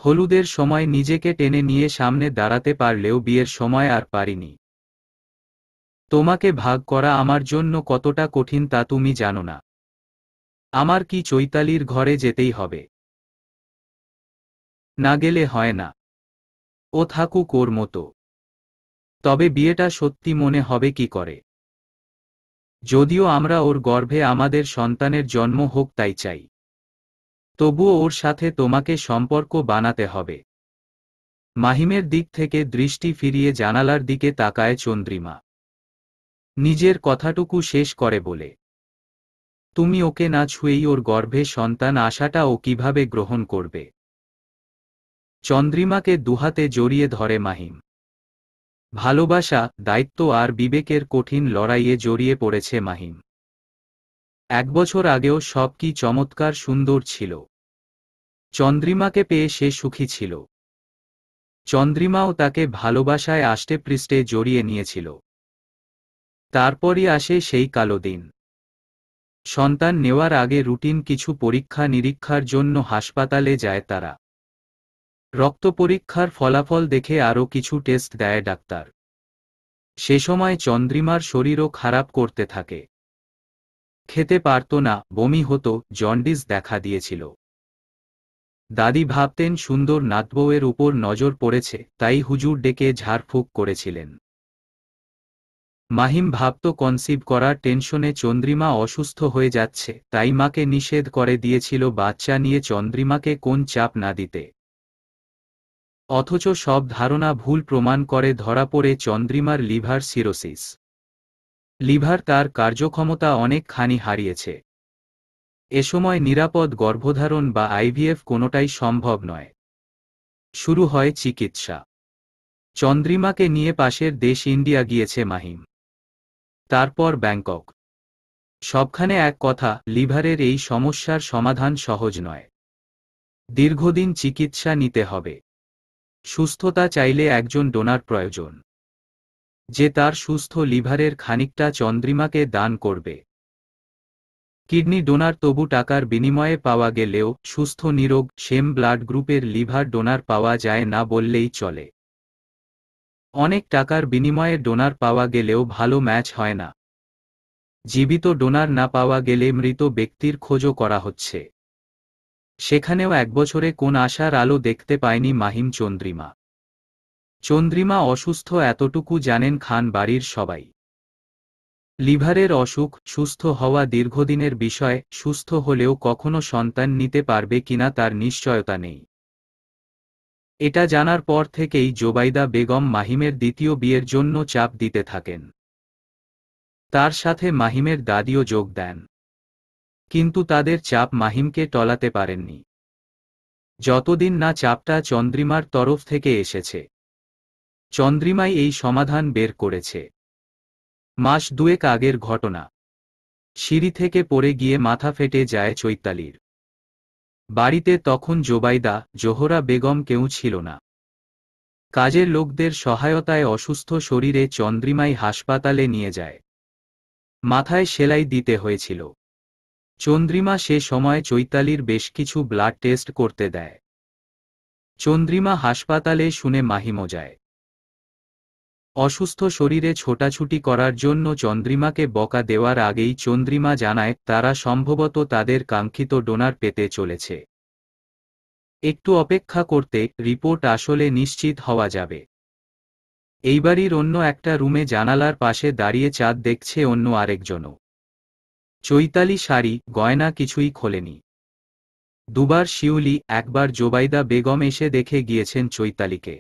হলুদের সময় নিজেকে টেনে নিয়ে সামনে দাঁড়াতে পারলেও বিয়ের সময় আর পারিনি তোমাকে ভাগ করা আমার জন্য কতটা কঠিন তা তুমি জানো না আমার কি চৈতালির ঘরে যেতেই হবে না গেলে হয় না ও থাকুক ওর মতো তবে বিয়েটা সত্যি মনে হবে কি করে যদিও আমরা ওর গর্ভে আমাদের সন্তানের জন্ম হোক তাই চাই তবুও ওর সাথে তোমাকে সম্পর্ক বানাতে হবে মাহিমের দিক থেকে দৃষ্টি ফিরিয়ে জানালার দিকে তাকায় চন্দ্রিমা নিজের কথাটুকু শেষ করে বলে তুমি ওকে না ছুঁয়েই ওর গর্ভে সন্তান আসাটা ও কিভাবে গ্রহণ করবে চন্দ্রিমাকে দুহাতে জড়িয়ে ধরে মাহিম ভালোবাসা দায়িত্ব আর বিবেকের কঠিন লড়াইয়ে জড়িয়ে পড়েছে মাহিম এক বছর আগেও সব কি চমৎকার সুন্দর ছিল চন্দ্রিমাকে পেয়ে সে সুখী ছিল চন্দ্রিমাও তাকে ভালোবাসায় পৃষ্ঠে জড়িয়ে নিয়েছিল তারপরই আসে সেই কালো দিন সন্তান নেওয়ার আগে রুটিন কিছু পরীক্ষা নিরীক্ষার জন্য হাসপাতালে যায় তারা রক্ত পরীক্ষার ফলাফল দেখে আরও কিছু টেস্ট দেয় ডাক্তার সে সময় চন্দ্রিমার শরীরও খারাপ করতে থাকে খেতে পারত না বমি হতো জন্ডিস দেখা দিয়েছিল দাদি ভাবতেন সুন্দর নাতবউয়ের উপর নজর পড়েছে তাই হুজুর ডেকে ঝাড়ফুঁক করেছিলেন মাহিম ভাবত কনসিভ করার টেনশনে চন্দ্রিমা অসুস্থ হয়ে যাচ্ছে তাই মাকে নিষেধ করে দিয়েছিল বাচ্চা নিয়ে চন্দ্রিমাকে কোন চাপ না দিতে অথচ সব ধারণা ভুল প্রমাণ করে ধরা পড়ে চন্দ্রিমার লিভার সিরোসিস লিভার তার কার্যক্ষমতা অনেকখানি হারিয়েছে এ সময় নিরাপদ গর্ভধারণ বা আইভিএফ কোনোটাই সম্ভব নয় শুরু হয় চিকিৎসা চন্দ্রিমাকে নিয়ে পাশের দেশ ইন্ডিয়া গিয়েছে মাহিম তারপর ব্যাংকক সবখানে এক কথা লিভারের এই সমস্যার সমাধান সহজ নয় দীর্ঘদিন চিকিৎসা নিতে হবে সুস্থতা চাইলে একজন ডোনার প্রয়োজন যে তার সুস্থ লিভারের খানিকটা চন্দ্রিমাকে দান করবে কিডনি ডোনার তবু টাকার বিনিময়ে পাওয়া গেলেও সুস্থ নিরোগ সেম ব্লাড গ্রুপের লিভার ডোনার পাওয়া যায় না বললেই চলে অনেক টাকার বিনিময়ে ডোনার পাওয়া গেলেও ভালো ম্যাচ হয় না জীবিত ডোনার না পাওয়া গেলে মৃত ব্যক্তির খোঁজও করা হচ্ছে সেখানেও এক বছরে কোন আশার আলো দেখতে পায়নি মাহিম চন্দ্রিমা চন্দ্রিমা অসুস্থ এতটুকু জানেন খান বাড়ির সবাই লিভারের অসুখ সুস্থ হওয়া দীর্ঘদিনের বিষয় সুস্থ হলেও কখনো সন্তান নিতে পারবে কিনা তার নিশ্চয়তা নেই এটা জানার পর থেকেই জোবাইদা বেগম মাহিমের দ্বিতীয় বিয়ের জন্য চাপ দিতে থাকেন তার সাথে মাহিমের দাদিও যোগ দেন কিন্তু তাদের চাপ মাহিমকে টলাতে পারেননি যতদিন না চাপটা চন্দ্রিমার তরফ থেকে এসেছে চন্দ্রিমাই এই সমাধান বের করেছে মাস দুয়েক আগের ঘটনা সিঁড়ি থেকে পড়ে গিয়ে মাথা ফেটে যায় চৈতালির বাড়িতে তখন জোবাইদা জোহরা বেগম কেউ ছিল না কাজের লোকদের সহায়তায় অসুস্থ শরীরে চন্দ্রিমাই হাসপাতালে নিয়ে যায় মাথায় সেলাই দিতে হয়েছিল চন্দ্রিমা সে সময় চৈতালির বেশ কিছু ব্লাড টেস্ট করতে দেয় চন্দ্রিমা হাসপাতালে শুনে মাহিমো যায় অসুস্থ শরীরে ছোটাছুটি করার জন্য চন্দ্রিমাকে বকা দেওয়ার আগেই চন্দ্রিমা জানায় তারা সম্ভবত তাদের কাঙ্ক্ষিত ডোনার পেতে চলেছে একটু অপেক্ষা করতে রিপোর্ট আসলে নিশ্চিত হওয়া যাবে এই বাড়ির অন্য একটা রুমে জানালার পাশে দাঁড়িয়ে চাঁদ দেখছে অন্য আরেকজনও চৈতালি শাড়ি গয়না কিছুই খোলেনি দুবার শিউলি একবার জোবাইদা বেগম এসে দেখে গিয়েছেন চৈতালিকে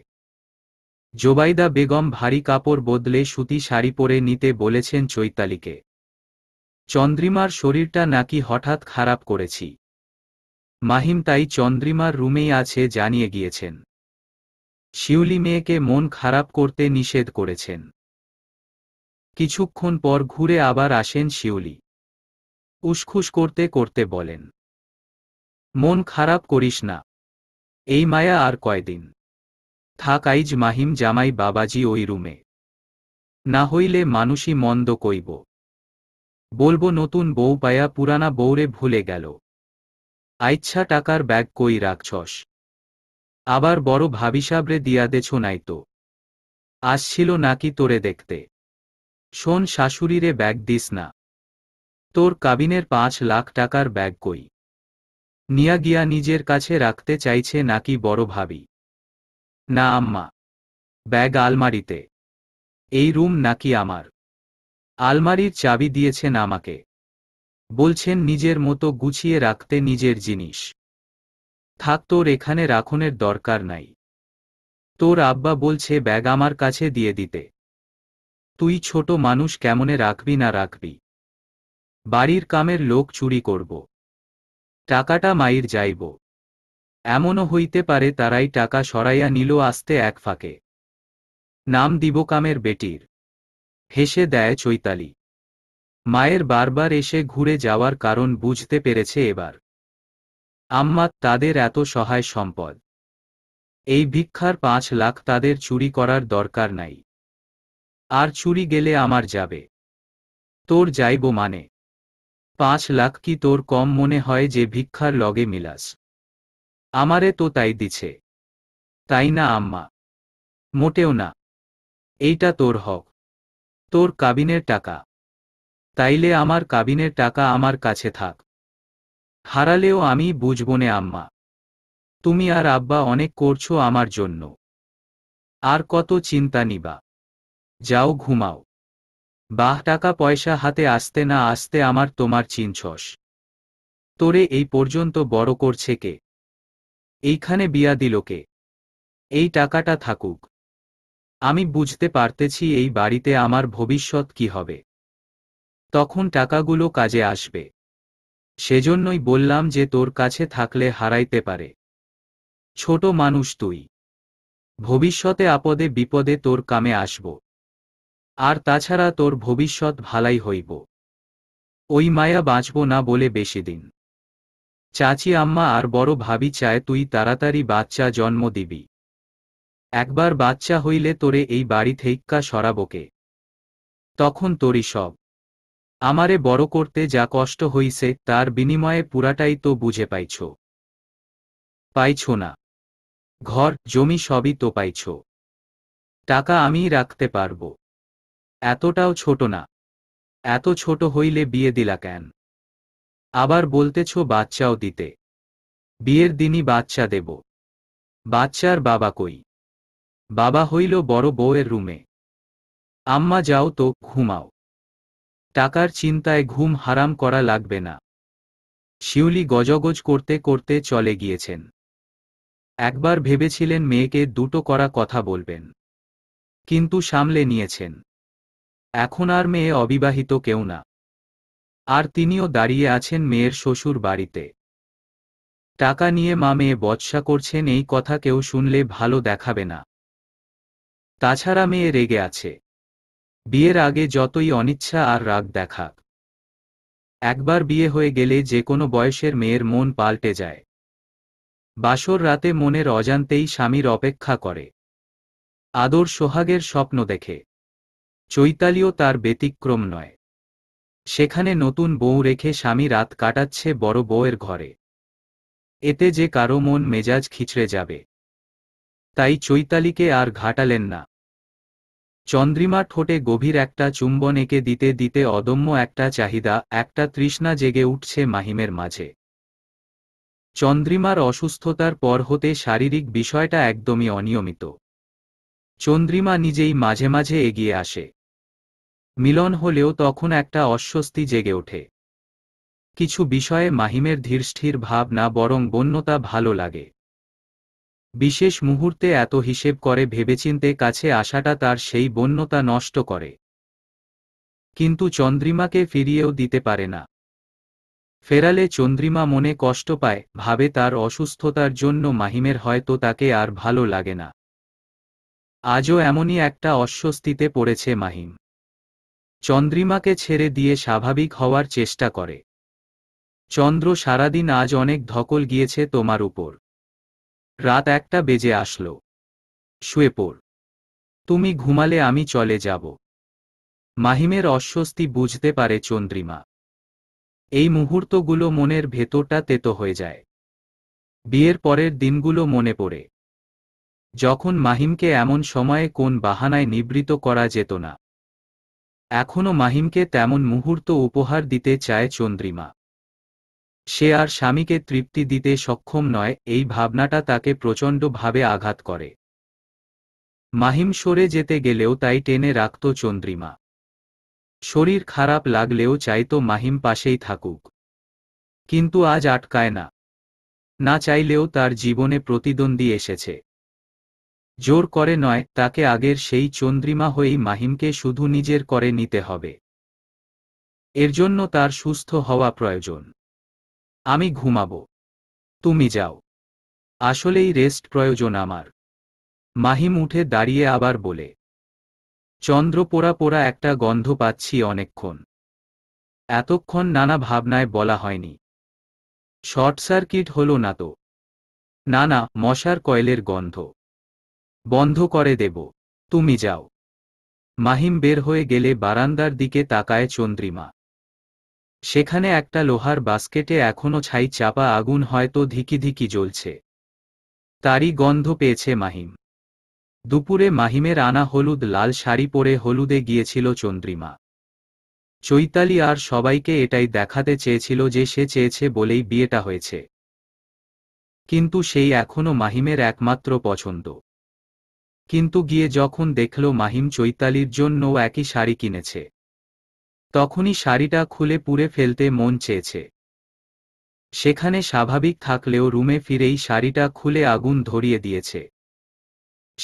জোবাইদা বেগম ভারী কাপড় বদলে সুতি শাড়ি পরে নিতে বলেছেন চৈতালিকে চন্দ্রিমার শরীরটা নাকি হঠাৎ খারাপ করেছি মাহিম তাই চন্দ্রিমার রুমেই আছে জানিয়ে গিয়েছেন শিউলি মেয়েকে মন খারাপ করতে নিষেধ করেছেন কিছুক্ষণ পর ঘুরে আবার আসেন শিউলি উসখুস করতে করতে বলেন মন খারাপ করিস না এই মায়া আর কয়দিন থাক আইজ মাহিম জামাই বাবাজি ওই রুমে না হইলে মানুষই মন্দ কইব বলবো নতুন বউ পায়া পুরানা বৌরে ভুলে গেল আইচ্ছা টাকার ব্যাগ কই রাখছস আবার বড় ভাবিসাবরে দিয়া দেছ নাই তো আসছিল নাকি তোরে দেখতে শোন শাশুড়িরে ব্যাগ দিস না তোর কাবিনের পাঁচ লাখ টাকার ব্যাগ কই নিয়া গিয়া নিজের কাছে রাখতে চাইছে নাকি বড় ভাবি না আম্মা ব্যাগ আলমারিতে এই রুম নাকি আমার আলমারির চাবি দিয়েছেন আমাকে বলছেন নিজের মতো গুছিয়ে রাখতে নিজের জিনিস থাক তোর এখানে রাখনের দরকার নাই তোর আব্বা বলছে ব্যাগ আমার কাছে দিয়ে দিতে তুই ছোট মানুষ কেমনে রাখবি না রাখবি বাড়ির কামের লোক চুরি করব টাকাটা মাইর যাইব এমনও হইতে পারে তারাই টাকা সরাইয়া নিল আস্তে এক ফাঁকে নাম দিব কামের বেটির হেসে দেয় চৈতালি মায়ের বারবার এসে ঘুরে যাওয়ার কারণ বুঝতে পেরেছে এবার আম্মা তাদের এত সহায় সম্পদ এই ভিক্ষার পাঁচ লাখ তাদের চুরি করার দরকার নাই আর চুরি গেলে আমার যাবে তোর যাইব মানে পাঁচ লাখ কি তোর কম মনে হয় যে ভিক্ষার লগে মিলাস আমারে তো তাই দিছে তাই না আম্মা মোটেও না এইটা তোর হক তোর কাবিনের টাকা তাইলে আমার কাবিনের টাকা আমার কাছে থাক হারালেও আমি বুঝবনে আম্মা তুমি আর আব্বা অনেক করছো আমার জন্য আর কত চিন্তা নিবা যাও ঘুমাও বাহ টাকা পয়সা হাতে আসতে না আসতে আমার তোমার চিনছস তোরে এই পর্যন্ত বড় করছে কে এইখানে বিয়া দিলকে এই টাকাটা থাকুক আমি বুঝতে পারতেছি এই বাড়িতে আমার ভবিষ্যৎ কি হবে তখন টাকাগুলো কাজে আসবে সেজন্যই বললাম যে তোর কাছে থাকলে হারাইতে পারে ছোট মানুষ তুই ভবিষ্যতে আপদে বিপদে তোর কামে আসব আর তাছাড়া তোর ভবিষ্যৎ ভালাই হইব ওই মায়া বাঁচব না বলে বেশি দিন চাচি আম্মা আর বড় ভাবি চায় তুই তাড়াতাড়ি বাচ্চা জন্ম দিবি একবার বাচ্চা হইলে তোরে এই বাড়ি থেইক্কা সরাবকে তখন তোরই সব আমারে বড় করতে যা কষ্ট হইছে তার বিনিময়ে পুরাটাই তো বুঝে পাইছ পাইছ না ঘর জমি সবই তো পাইছ টাকা আমি রাখতে পারব এতটাও ছোট না এত ছোট হইলে বিয়ে দিলা কেন আবার বলতেছ বাচ্চাও দিতে বিয়ের দিনই বাচ্চা দেব বাচ্চার বাবা কই বাবা হইল বড় বউয়ের রুমে আম্মা যাও তো ঘুমাও টাকার চিন্তায় ঘুম হারাম করা লাগবে না শিউলি গজগজ করতে করতে চলে গিয়েছেন একবার ভেবেছিলেন মেয়েকে দুটো করা কথা বলবেন কিন্তু সামলে নিয়েছেন এখন আর মেয়ে অবিবাহিত কেউ না আর তিনিও দাঁড়িয়ে আছেন মেয়ের শ্বশুর বাড়িতে টাকা নিয়ে মা মেয়ে বৎসা করছেন এই কথা কেউ শুনলে ভালো দেখাবে না তাছাড়া মেয়ে রেগে আছে বিয়ের আগে যতই অনিচ্ছা আর রাগ দেখাক একবার বিয়ে হয়ে গেলে যে কোনো বয়সের মেয়ের মন পাল্টে যায় বাসর রাতে মনের অজান্তেই স্বামীর অপেক্ষা করে আদর সোহাগের স্বপ্ন দেখে চৈতালিও তার ব্যতিক্রম নয় সেখানে নতুন বউ রেখে স্বামী রাত কাটাচ্ছে বড় বউয়ের ঘরে এতে যে কারো মন মেজাজ খিচড়ে যাবে তাই চৈতালিকে আর ঘাটালেন না চন্দ্রিমা ঠোঁটে গভীর একটা চুম্বন এঁকে দিতে দিতে অদম্য একটা চাহিদা একটা তৃষ্ণা জেগে উঠছে মাহিমের মাঝে চন্দ্রিমার অসুস্থতার পর হতে শারীরিক বিষয়টা একদমই অনিয়মিত চন্দ্রিমা নিজেই মাঝে মাঝে এগিয়ে আসে মিলন হলেও তখন একটা অস্বস্তি জেগে ওঠে কিছু বিষয়ে মাহিমের ধীরস্থির ভাব না বরং বন্যতা ভালো লাগে বিশেষ মুহূর্তে এত হিসেব করে ভেবেচিন্তে কাছে আসাটা তার সেই বন্যতা নষ্ট করে কিন্তু চন্দ্রিমাকে ফিরিয়েও দিতে পারে না ফেরালে চন্দ্রিমা মনে কষ্ট পায় ভাবে তার অসুস্থতার জন্য মাহিমের হয়তো তাকে আর ভালো লাগে না আজও এমনই একটা অস্বস্তিতে পড়েছে মাহিম চন্দ্রিমাকে ছেড়ে দিয়ে স্বাভাবিক হওয়ার চেষ্টা করে চন্দ্র সারাদিন আজ অনেক ধকল গিয়েছে তোমার উপর রাত একটা বেজে আসলো শুয়ে পড় তুমি ঘুমালে আমি চলে যাব মাহিমের অস্বস্তি বুঝতে পারে চন্দ্রিমা এই মুহূর্তগুলো মনের ভেতরটা তেতো হয়ে যায় বিয়ের পরের দিনগুলো মনে পড়ে যখন মাহিমকে এমন সময়ে কোন বাহানায় নিবৃত করা যেত না এখনও মাহিমকে তেমন মুহূর্ত উপহার দিতে চায় চন্দ্রিমা সে আর স্বামীকে তৃপ্তি দিতে সক্ষম নয় এই ভাবনাটা তাকে প্রচণ্ডভাবে আঘাত করে মাহিম সরে যেতে গেলেও তাই টেনে রাখত চন্দ্রিমা শরীর খারাপ লাগলেও চাইতো মাহিম পাশেই থাকুক কিন্তু আজ আটকায় না না চাইলেও তার জীবনে প্রতিদ্বন্দ্বী এসেছে জোর করে নয় তাকে আগের সেই চন্দ্রিমা হয়েই মাহিমকে শুধু নিজের করে নিতে হবে এর জন্য তার সুস্থ হওয়া প্রয়োজন আমি ঘুমাব তুমি যাও আসলেই রেস্ট প্রয়োজন আমার মাহিম উঠে দাঁড়িয়ে আবার বলে চন্দ্র পোড়া পোড়া একটা গন্ধ পাচ্ছি অনেকক্ষণ এতক্ষণ নানা ভাবনায় বলা হয়নি শর্ট সার্কিট হল না তো না না মশার কয়েলের গন্ধ বন্ধ করে দেব তুমি যাও মাহিম বের হয়ে গেলে বারান্দার দিকে তাকায় চন্দ্রিমা সেখানে একটা লোহার বাস্কেটে এখনো ছাই চাপা আগুন হয়তো ধিকি ধিকি জ্বলছে তারই গন্ধ পেয়েছে মাহিম দুপুরে মাহিমের আনা হলুদ লাল শাড়ি পরে হলুদে গিয়েছিল চন্দ্রিমা চৈতালি আর সবাইকে এটাই দেখাতে চেয়েছিল যে সে চেয়েছে বলেই বিয়েটা হয়েছে কিন্তু সেই এখনো মাহিমের একমাত্র পছন্দ কিন্তু গিয়ে যখন দেখল মাহিম চৈতালির জন্যও একই শাড়ি কিনেছে তখনই শাড়িটা খুলে পুড়ে ফেলতে মন চেয়েছে সেখানে স্বাভাবিক থাকলেও রুমে ফিরেই শাড়িটা খুলে আগুন ধরিয়ে দিয়েছে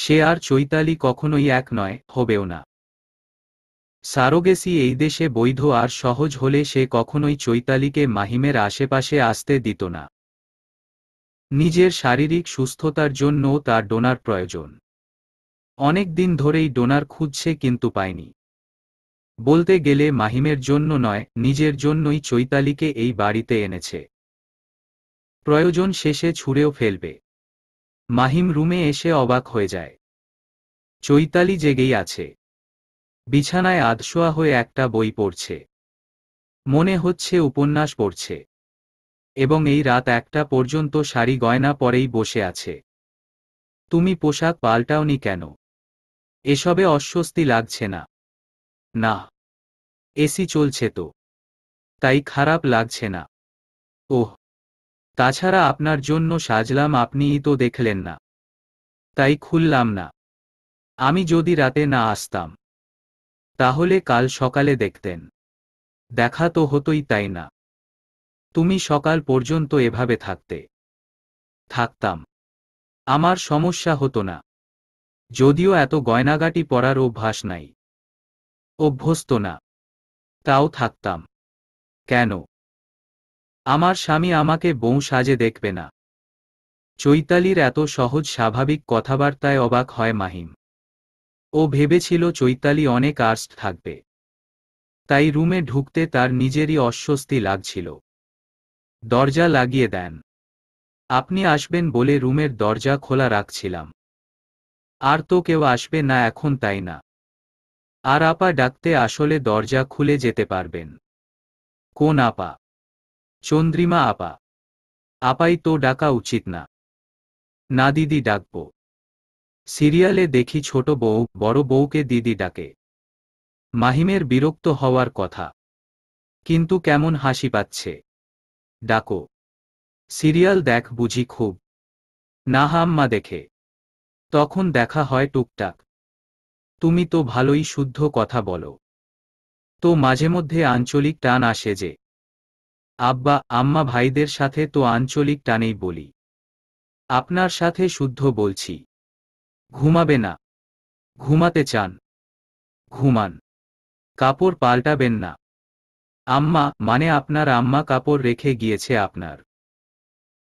সে আর চৈতালি কখনোই এক নয় হবেও না সারোগেসি এই দেশে বৈধ আর সহজ হলে সে কখনোই চৈতালিকে মাহিমের আশেপাশে আসতে দিত না নিজের শারীরিক সুস্থতার জন্যও তার ডোনার প্রয়োজন অনেক দিন ধরেই ডোনার খুঁজছে কিন্তু পায়নি বলতে গেলে মাহিমের জন্য নয় নিজের জন্যই চৈতালিকে এই বাড়িতে এনেছে প্রয়োজন শেষে ছুঁড়েও ফেলবে মাহিম রুমে এসে অবাক হয়ে যায় চৈতালি জেগেই আছে বিছানায় আধশোয়া হয়ে একটা বই পড়ছে মনে হচ্ছে উপন্যাস পড়ছে এবং এই রাত একটা পর্যন্ত শাড়ি গয়না পরেই বসে আছে তুমি পোশাক পাল্টাওনি কেন এসবে অস্বস্তি লাগছে না না এসি চলছে তো তাই খারাপ লাগছে না ওহ তাছাড়া আপনার জন্য সাজলাম আপনিই তো দেখলেন না তাই খুললাম না আমি যদি রাতে না আসতাম তাহলে কাল সকালে দেখতেন দেখা তো হতোই তাই না তুমি সকাল পর্যন্ত এভাবে থাকতে থাকতাম আমার সমস্যা হতো না যদিও এত গয়নাগাটি পরার অভ্যাস নাই অভ্যস্ত না তাও থাকতাম কেন আমার স্বামী আমাকে বউ সাজে দেখবে না চৈতালির এত সহজ স্বাভাবিক কথাবার্তায় অবাক হয় মাহিম ও ভেবেছিল চৈতালি অনেক আর্স্ট থাকবে তাই রুমে ঢুকতে তার নিজেরই অস্বস্তি লাগছিল দরজা লাগিয়ে দেন আপনি আসবেন বলে রুমের দরজা খোলা রাখছিলাম আর তো কেউ আসবে না এখন তাই না আর আপা ডাকতে আসলে দরজা খুলে যেতে পারবেন কোন আপা চন্দ্রিমা আপা আপাই তো ডাকা উচিত না না দিদি ডাকব সিরিয়ালে দেখি ছোট বউ বড় বউকে দিদি ডাকে মাহিমের বিরক্ত হওয়ার কথা কিন্তু কেমন হাসি পাচ্ছে ডাকো সিরিয়াল দেখ বুঝি খুব না হাম্মা দেখে তখন দেখা হয় টুকটাক তুমি তো ভালোই শুদ্ধ কথা বলো তো মাঝে মধ্যে আঞ্চলিক টান আসে যে আব্বা আম্মা ভাইদের সাথে তো আঞ্চলিক টানেই বলি আপনার সাথে শুদ্ধ বলছি ঘুমাবে না ঘুমাতে চান ঘুমান কাপড় পাল্টাবেন না আম্মা মানে আপনার আম্মা কাপড় রেখে গিয়েছে আপনার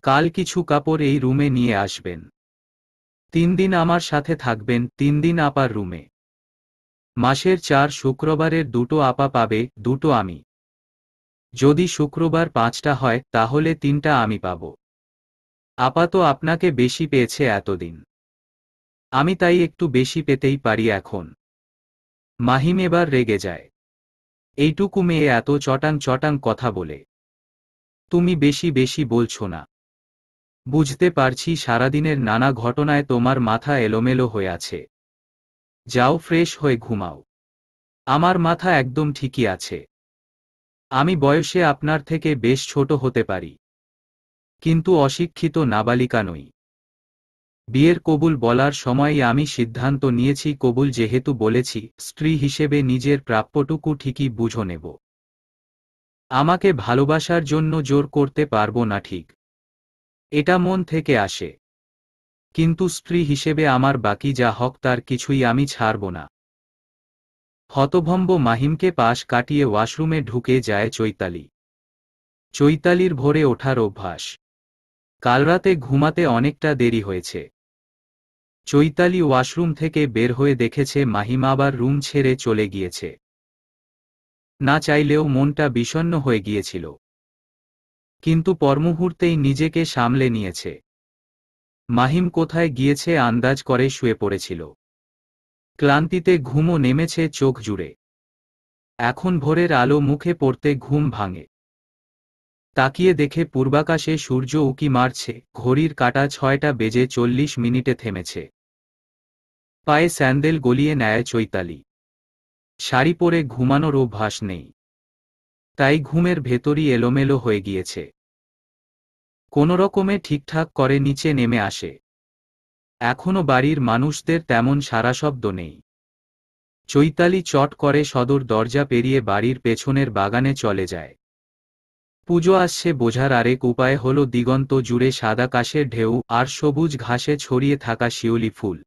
কাল কিছু কাপড় এই রুমে নিয়ে আসবেন তিন দিন আমার সাথে থাকবেন তিন দিন আপার রুমে মাসের চার শুক্রবারের দুটো আপা পাবে দুটো আমি যদি শুক্রবার পাঁচটা হয় তাহলে তিনটা আমি পাব আপা তো আপনাকে বেশি পেয়েছে এতদিন আমি তাই একটু বেশি পেতেই পারি এখন মাহিম এবার রেগে যায় এইটুকু মেয়ে এত চটাং চটাং কথা বলে তুমি বেশি বেশি বলছো না বুঝতে পারছি সারাদিনের নানা ঘটনায় তোমার মাথা এলোমেলো হয়ে আছে যাও ফ্রেশ হয়ে ঘুমাও আমার মাথা একদম ঠিকই আছে আমি বয়সে আপনার থেকে বেশ ছোট হতে পারি কিন্তু অশিক্ষিত নাবালিকা নই বিয়ের কবুল বলার সময়ই আমি সিদ্ধান্ত নিয়েছি কবুল যেহেতু বলেছি স্ত্রী হিসেবে নিজের প্রাপ্যটুকু ঠিকই বুঝো নেব আমাকে ভালোবাসার জন্য জোর করতে পারবো না ঠিক এটা মন থেকে আসে কিন্তু স্ত্রী হিসেবে আমার বাকি যা হক তার কিছুই আমি ছাড়ব না হতভম্ব মাহিমকে পাশ কাটিয়ে ওয়াশরুমে ঢুকে যায় চৈতালি চৈতালির ভোরে ওঠার অভ্যাস কাল রাতে ঘুমাতে অনেকটা দেরি হয়েছে চৈতালি ওয়াশরুম থেকে বের হয়ে দেখেছে মাহিম আবার রুম ছেড়ে চলে গিয়েছে না চাইলেও মনটা বিষণ্ন হয়ে গিয়েছিল কিন্তু পরমুহূর্তেই নিজেকে সামলে নিয়েছে মাহিম কোথায় গিয়েছে আন্দাজ করে শুয়ে পড়েছিল ক্লান্তিতে ঘুমও নেমেছে চোখ জুড়ে এখন ভোরের আলো মুখে পড়তে ঘুম ভাঙে তাকিয়ে দেখে পূর্বাকাশে সূর্য উকি মারছে ঘড়ির কাটা ছয়টা বেজে চল্লিশ মিনিটে থেমেছে পায়ে স্যান্ডেল গলিয়ে নেয় চৈতালি শাড়ি পরে ঘুমানোর অভ্যাস নেই তাই ঘুমের ভেতরই এলোমেলো হয়ে গিয়েছে কোনোরকমে ঠিকঠাক করে নিচে নেমে আসে এখনো বাড়ির মানুষদের তেমন সারা শব্দ নেই চৈতালি চট করে সদর দরজা পেরিয়ে বাড়ির পেছনের বাগানে চলে যায় পুজো আসছে বোঝার আরেক উপায় হল দিগন্ত জুড়ে সাদা কাশের ঢেউ আর সবুজ ঘাসে ছড়িয়ে থাকা শিউলি ফুল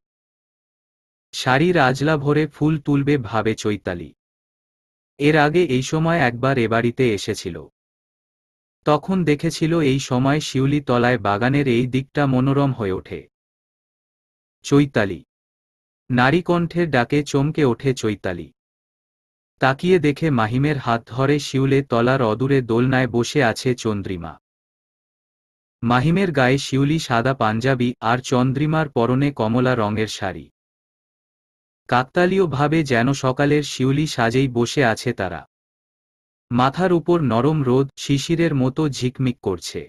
শাড়ির আজলা ভরে ফুল তুলবে ভাবে চৈতালি এর আগে এই সময় একবার এ বাড়িতে এসেছিল তখন দেখেছিল এই সময় শিউলি তলায় বাগানের এই দিকটা মনোরম হয়ে ওঠে চৈতালি নারী কণ্ঠের ডাকে চমকে ওঠে চৈতালি তাকিয়ে দেখে মাহিমের হাত ধরে শিউলে তলার অদূরে দোলনায় বসে আছে চন্দ্রিমা মাহিমের গায়ে শিউলি সাদা পাঞ্জাবি আর চন্দ্রিমার পরনে কমলা রঙের শাড়ি কাকতালীয়ভাবে যেন সকালের শিউলি সাজেই বসে আছে তারা মাথার উপর নরম রোদ শিশিরের মতো ঝিকমিক করছে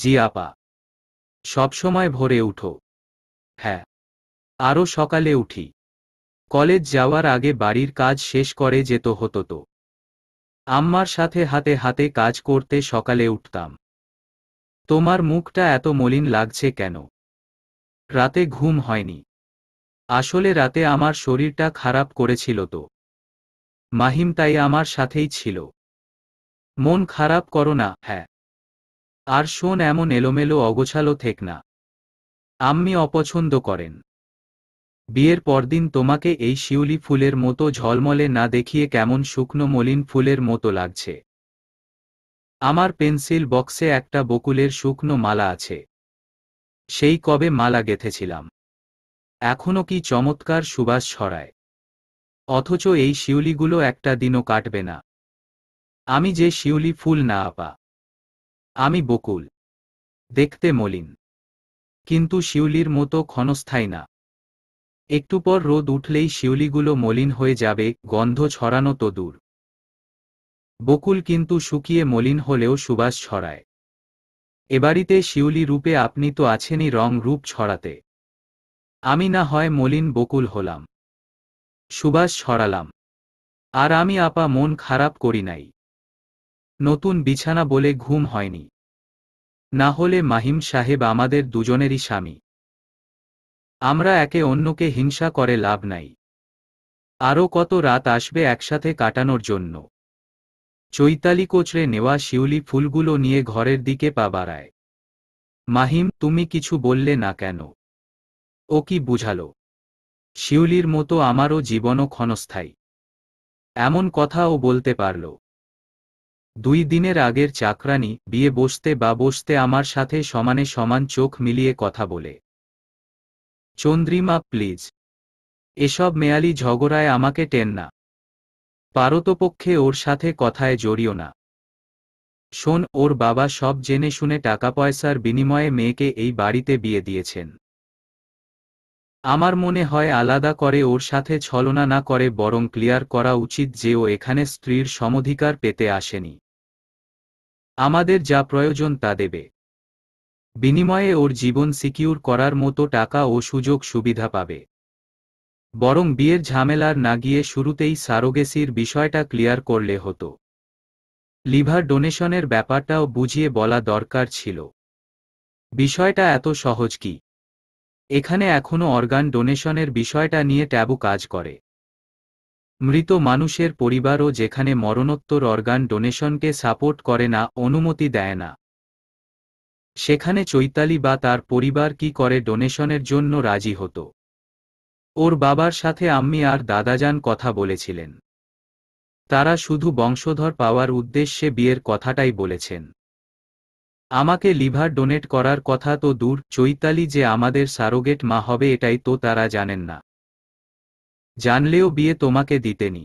জিয়াপা সবসময় ভোরে উঠো হ্যাঁ আরও সকালে উঠি কলেজ যাওয়ার আগে বাড়ির কাজ শেষ করে যেত হতো তো আম্মার সাথে হাতে হাতে কাজ করতে সকালে উঠতাম তোমার মুখটা এত মলিন লাগছে কেন রাতে ঘুম হয়নি আসলে রাতে আমার শরীরটা খারাপ করেছিল তো মাহিম তাই আমার সাথেই ছিল মন খারাপ করো না হ্যাঁ আর শোন এমন এলোমেলো অগোছালো থেক না আম্মি অপছন্দ করেন বিয়ের পরদিন তোমাকে এই শিউলি ফুলের মতো ঝলমলে না দেখিয়ে কেমন শুকনো মলিন ফুলের মতো লাগছে আমার পেন্সিল বক্সে একটা বকুলের শুকনো মালা আছে সেই কবে মালা গেঁথেছিলাম এখনও কি চমৎকার সুবাস ছড়ায় অথচ এই শিউলিগুলো একটা দিনও কাটবে না আমি যে শিউলি ফুল না আপা আমি বকুল দেখতে মলিন কিন্তু শিউলির মতো ক্ষণস্থায়ী না একটু পর রোদ উঠলেই শিউলিগুলো মলিন হয়ে যাবে গন্ধ ছড়ানো তো দূর বকুল কিন্তু শুকিয়ে মলিন হলেও সুবাস ছড়ায় এবাড়িতে শিউলি রূপে আপনি তো আছেনই রং রূপ ছড়াতে আমি না হয় মলিন বকুল হলাম সুবাস সরালাম আর আমি আপা মন খারাপ করি নাই নতুন বিছানা বলে ঘুম হয়নি না হলে মাহিম সাহেব আমাদের দুজনেরই স্বামী আমরা একে অন্যকে হিংসা করে লাভ নাই আরও কত রাত আসবে একসাথে কাটানোর জন্য চৈতালি কোচড়ে নেওয়া শিউলি ফুলগুলো নিয়ে ঘরের দিকে পা বাড়ায় মাহিম তুমি কিছু বললে না কেন ও কি বুঝালো শিউলির মতো আমারও জীবনও ক্ষণস্থায়ী এমন কথা ও বলতে পারল দুই দিনের আগের চাকরানি বিয়ে বসতে বা বসতে আমার সাথে সমানে সমান চোখ মিলিয়ে কথা বলে চন্দ্রিমা প্লিজ এসব মেয়ালি ঝগড়ায় আমাকে টেন না পারতপক্ষে ওর সাথে কথায় জড়িও না শোন ওর বাবা সব জেনে শুনে টাকা পয়সার বিনিময়ে মেয়েকে এই বাড়িতে বিয়ে দিয়েছেন আমার মনে হয় আলাদা করে ওর সাথে ছলনা না করে বরং ক্লিয়ার করা উচিত যে ও এখানে স্ত্রীর সমধিকার পেতে আসেনি আমাদের যা প্রয়োজন তা দেবে বিনিময়ে ওর জীবন সিকিউর করার মতো টাকা ও সুযোগ সুবিধা পাবে বরং বিয়ের ঝামেলার না গিয়ে শুরুতেই সারোগেসির বিষয়টা ক্লিয়ার করলে হতো লিভার ডোনেশনের ব্যাপারটাও বুঝিয়ে বলা দরকার ছিল বিষয়টা এত সহজ কি এখানে এখনও অর্গান ডোনেশনের বিষয়টা নিয়ে ট্যাবু কাজ করে মৃত মানুষের পরিবারও যেখানে মরণোত্তর অর্গান ডোনেশনকে সাপোর্ট করে না অনুমতি দেয় না সেখানে চৈতালি বা তার পরিবার কি করে ডোনেশনের জন্য রাজি হতো ওর বাবার সাথে আম্মি আর দাদাজান কথা বলেছিলেন তারা শুধু বংশধর পাওয়ার উদ্দেশ্যে বিয়ের কথাটাই বলেছেন আমাকে লিভার ডোনেট করার কথা তো দূর চৈতালি যে আমাদের সারোগেট মা হবে এটাই তো তারা জানেন না জানলেও বিয়ে তোমাকে দিতেনি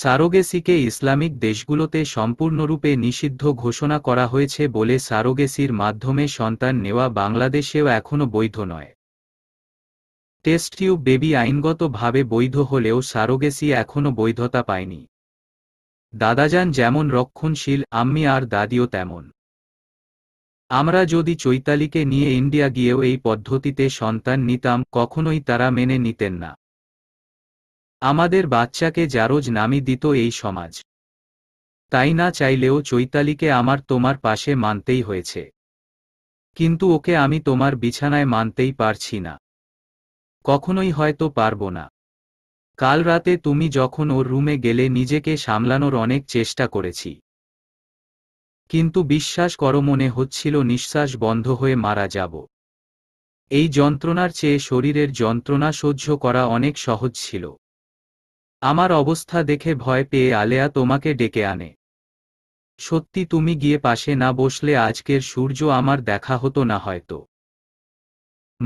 সারোগেসিকে ইসলামিক দেশগুলোতে সম্পূর্ণরূপে নিষিদ্ধ ঘোষণা করা হয়েছে বলে সারোগেসির মাধ্যমে সন্তান নেওয়া বাংলাদেশেও এখনও বৈধ নয় টেস্ট টিউব বেবি আইনগতভাবে বৈধ হলেও সারোগেসি এখনও বৈধতা পায়নি দাদাজান যেমন রক্ষণশীল আম্মি আর দাদিও তেমন আমরা যদি চৈতালিকে নিয়ে ইন্ডিয়া গিয়েও এই পদ্ধতিতে সন্তান নিতাম কখনোই তারা মেনে নিতেন না আমাদের বাচ্চাকে জারোজ নামি দিত এই সমাজ তাই না চাইলেও চৈতালিকে আমার তোমার পাশে মানতেই হয়েছে কিন্তু ওকে আমি তোমার বিছানায় মানতেই পারছি না কখনোই হয়তো পারব না কাল রাতে তুমি যখন ওর রুমে গেলে নিজেকে সামলানোর অনেক চেষ্টা করেছি কিন্তু বিশ্বাস কর মনে হচ্ছিল নিঃশ্বাস বন্ধ হয়ে মারা যাব এই যন্ত্রণার চেয়ে শরীরের যন্ত্রণা সহ্য করা অনেক সহজ ছিল আমার অবস্থা দেখে ভয় পেয়ে আলেয়া তোমাকে ডেকে আনে সত্যি তুমি গিয়ে পাশে না বসলে আজকের সূর্য আমার দেখা হতো না হয়তো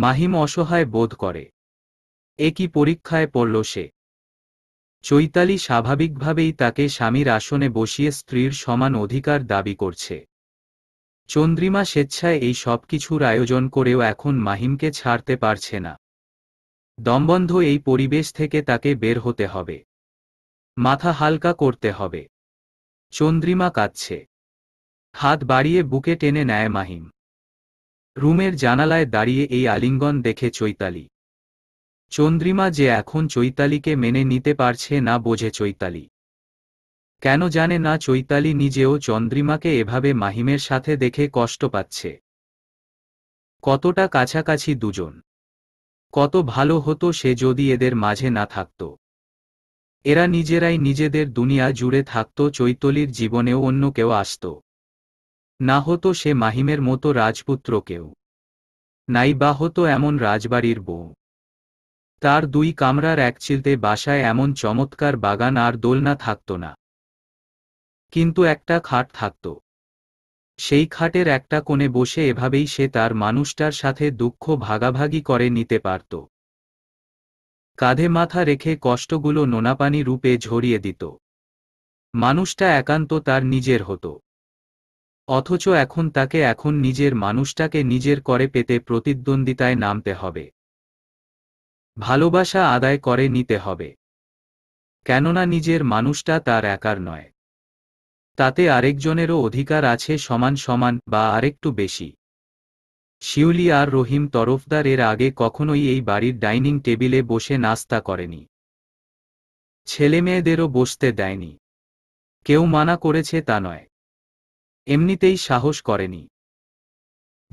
মাহিম অসহায় বোধ করে এ কি পরীক্ষায় পড়ল সে চৈতালি স্বাভাবিকভাবেই তাকে স্বামীর আসনে বসিয়ে স্ত্রীর সমান অধিকার দাবি করছে চন্দ্রিমা স্বেচ্ছায় এই সব কিছুর আয়োজন করেও এখন মাহিমকে ছাড়তে পারছে না দমবন্ধ এই পরিবেশ থেকে তাকে বের হতে হবে মাথা হালকা করতে হবে চন্দ্রিমা কাঁদছে হাত বাড়িয়ে বুকে টেনে নেয় মাহিম রুমের জানালায় দাঁড়িয়ে এই আলিঙ্গন দেখে চৈতালি চন্দ্রিমা যে এখন চৈতালিকে মেনে নিতে পারছে না বোঝে চৈতালি কেন জানে না চৈতালি নিজেও চন্দ্রিমাকে এভাবে মাহিমের সাথে দেখে কষ্ট পাচ্ছে কতটা কাছাকাছি দুজন কত ভালো হতো সে যদি এদের মাঝে না থাকত এরা নিজেরাই নিজেদের দুনিয়া জুড়ে থাকত চৈতলির জীবনেও অন্য কেউ আসত না হতো সে মাহিমের মতো রাজপুত্র কেউ নাই বা হতো এমন রাজবাড়ির বউ তার দুই কামরার এক চিলতে বাসায় এমন চমৎকার বাগান আর দোলনা থাকত না কিন্তু একটা খাট থাকত সেই খাটের একটা কোণে বসে এভাবেই সে তার মানুষটার সাথে দুঃখ ভাগাভাগি করে নিতে পারত কাঁধে মাথা রেখে কষ্টগুলো নোনাপানি রূপে ঝরিয়ে দিত মানুষটা একান্ত তার নিজের হতো অথচ এখন তাকে এখন নিজের মানুষটাকে নিজের করে পেতে প্রতিদ্বন্দ্বিতায় নামতে হবে ভালোবাসা আদায় করে নিতে হবে কেননা নিজের মানুষটা তার একার নয় তাতে আরেকজনেরও অধিকার আছে সমান সমান বা আরেকটু বেশি শিউলি আর রহিম তরফদার এর আগে কখনোই এই বাড়ির ডাইনিং টেবিলে বসে নাস্তা করেনি ছেলেমেয়েদেরও বসতে দেয়নি কেউ মানা করেছে তা নয় এমনিতেই সাহস করেনি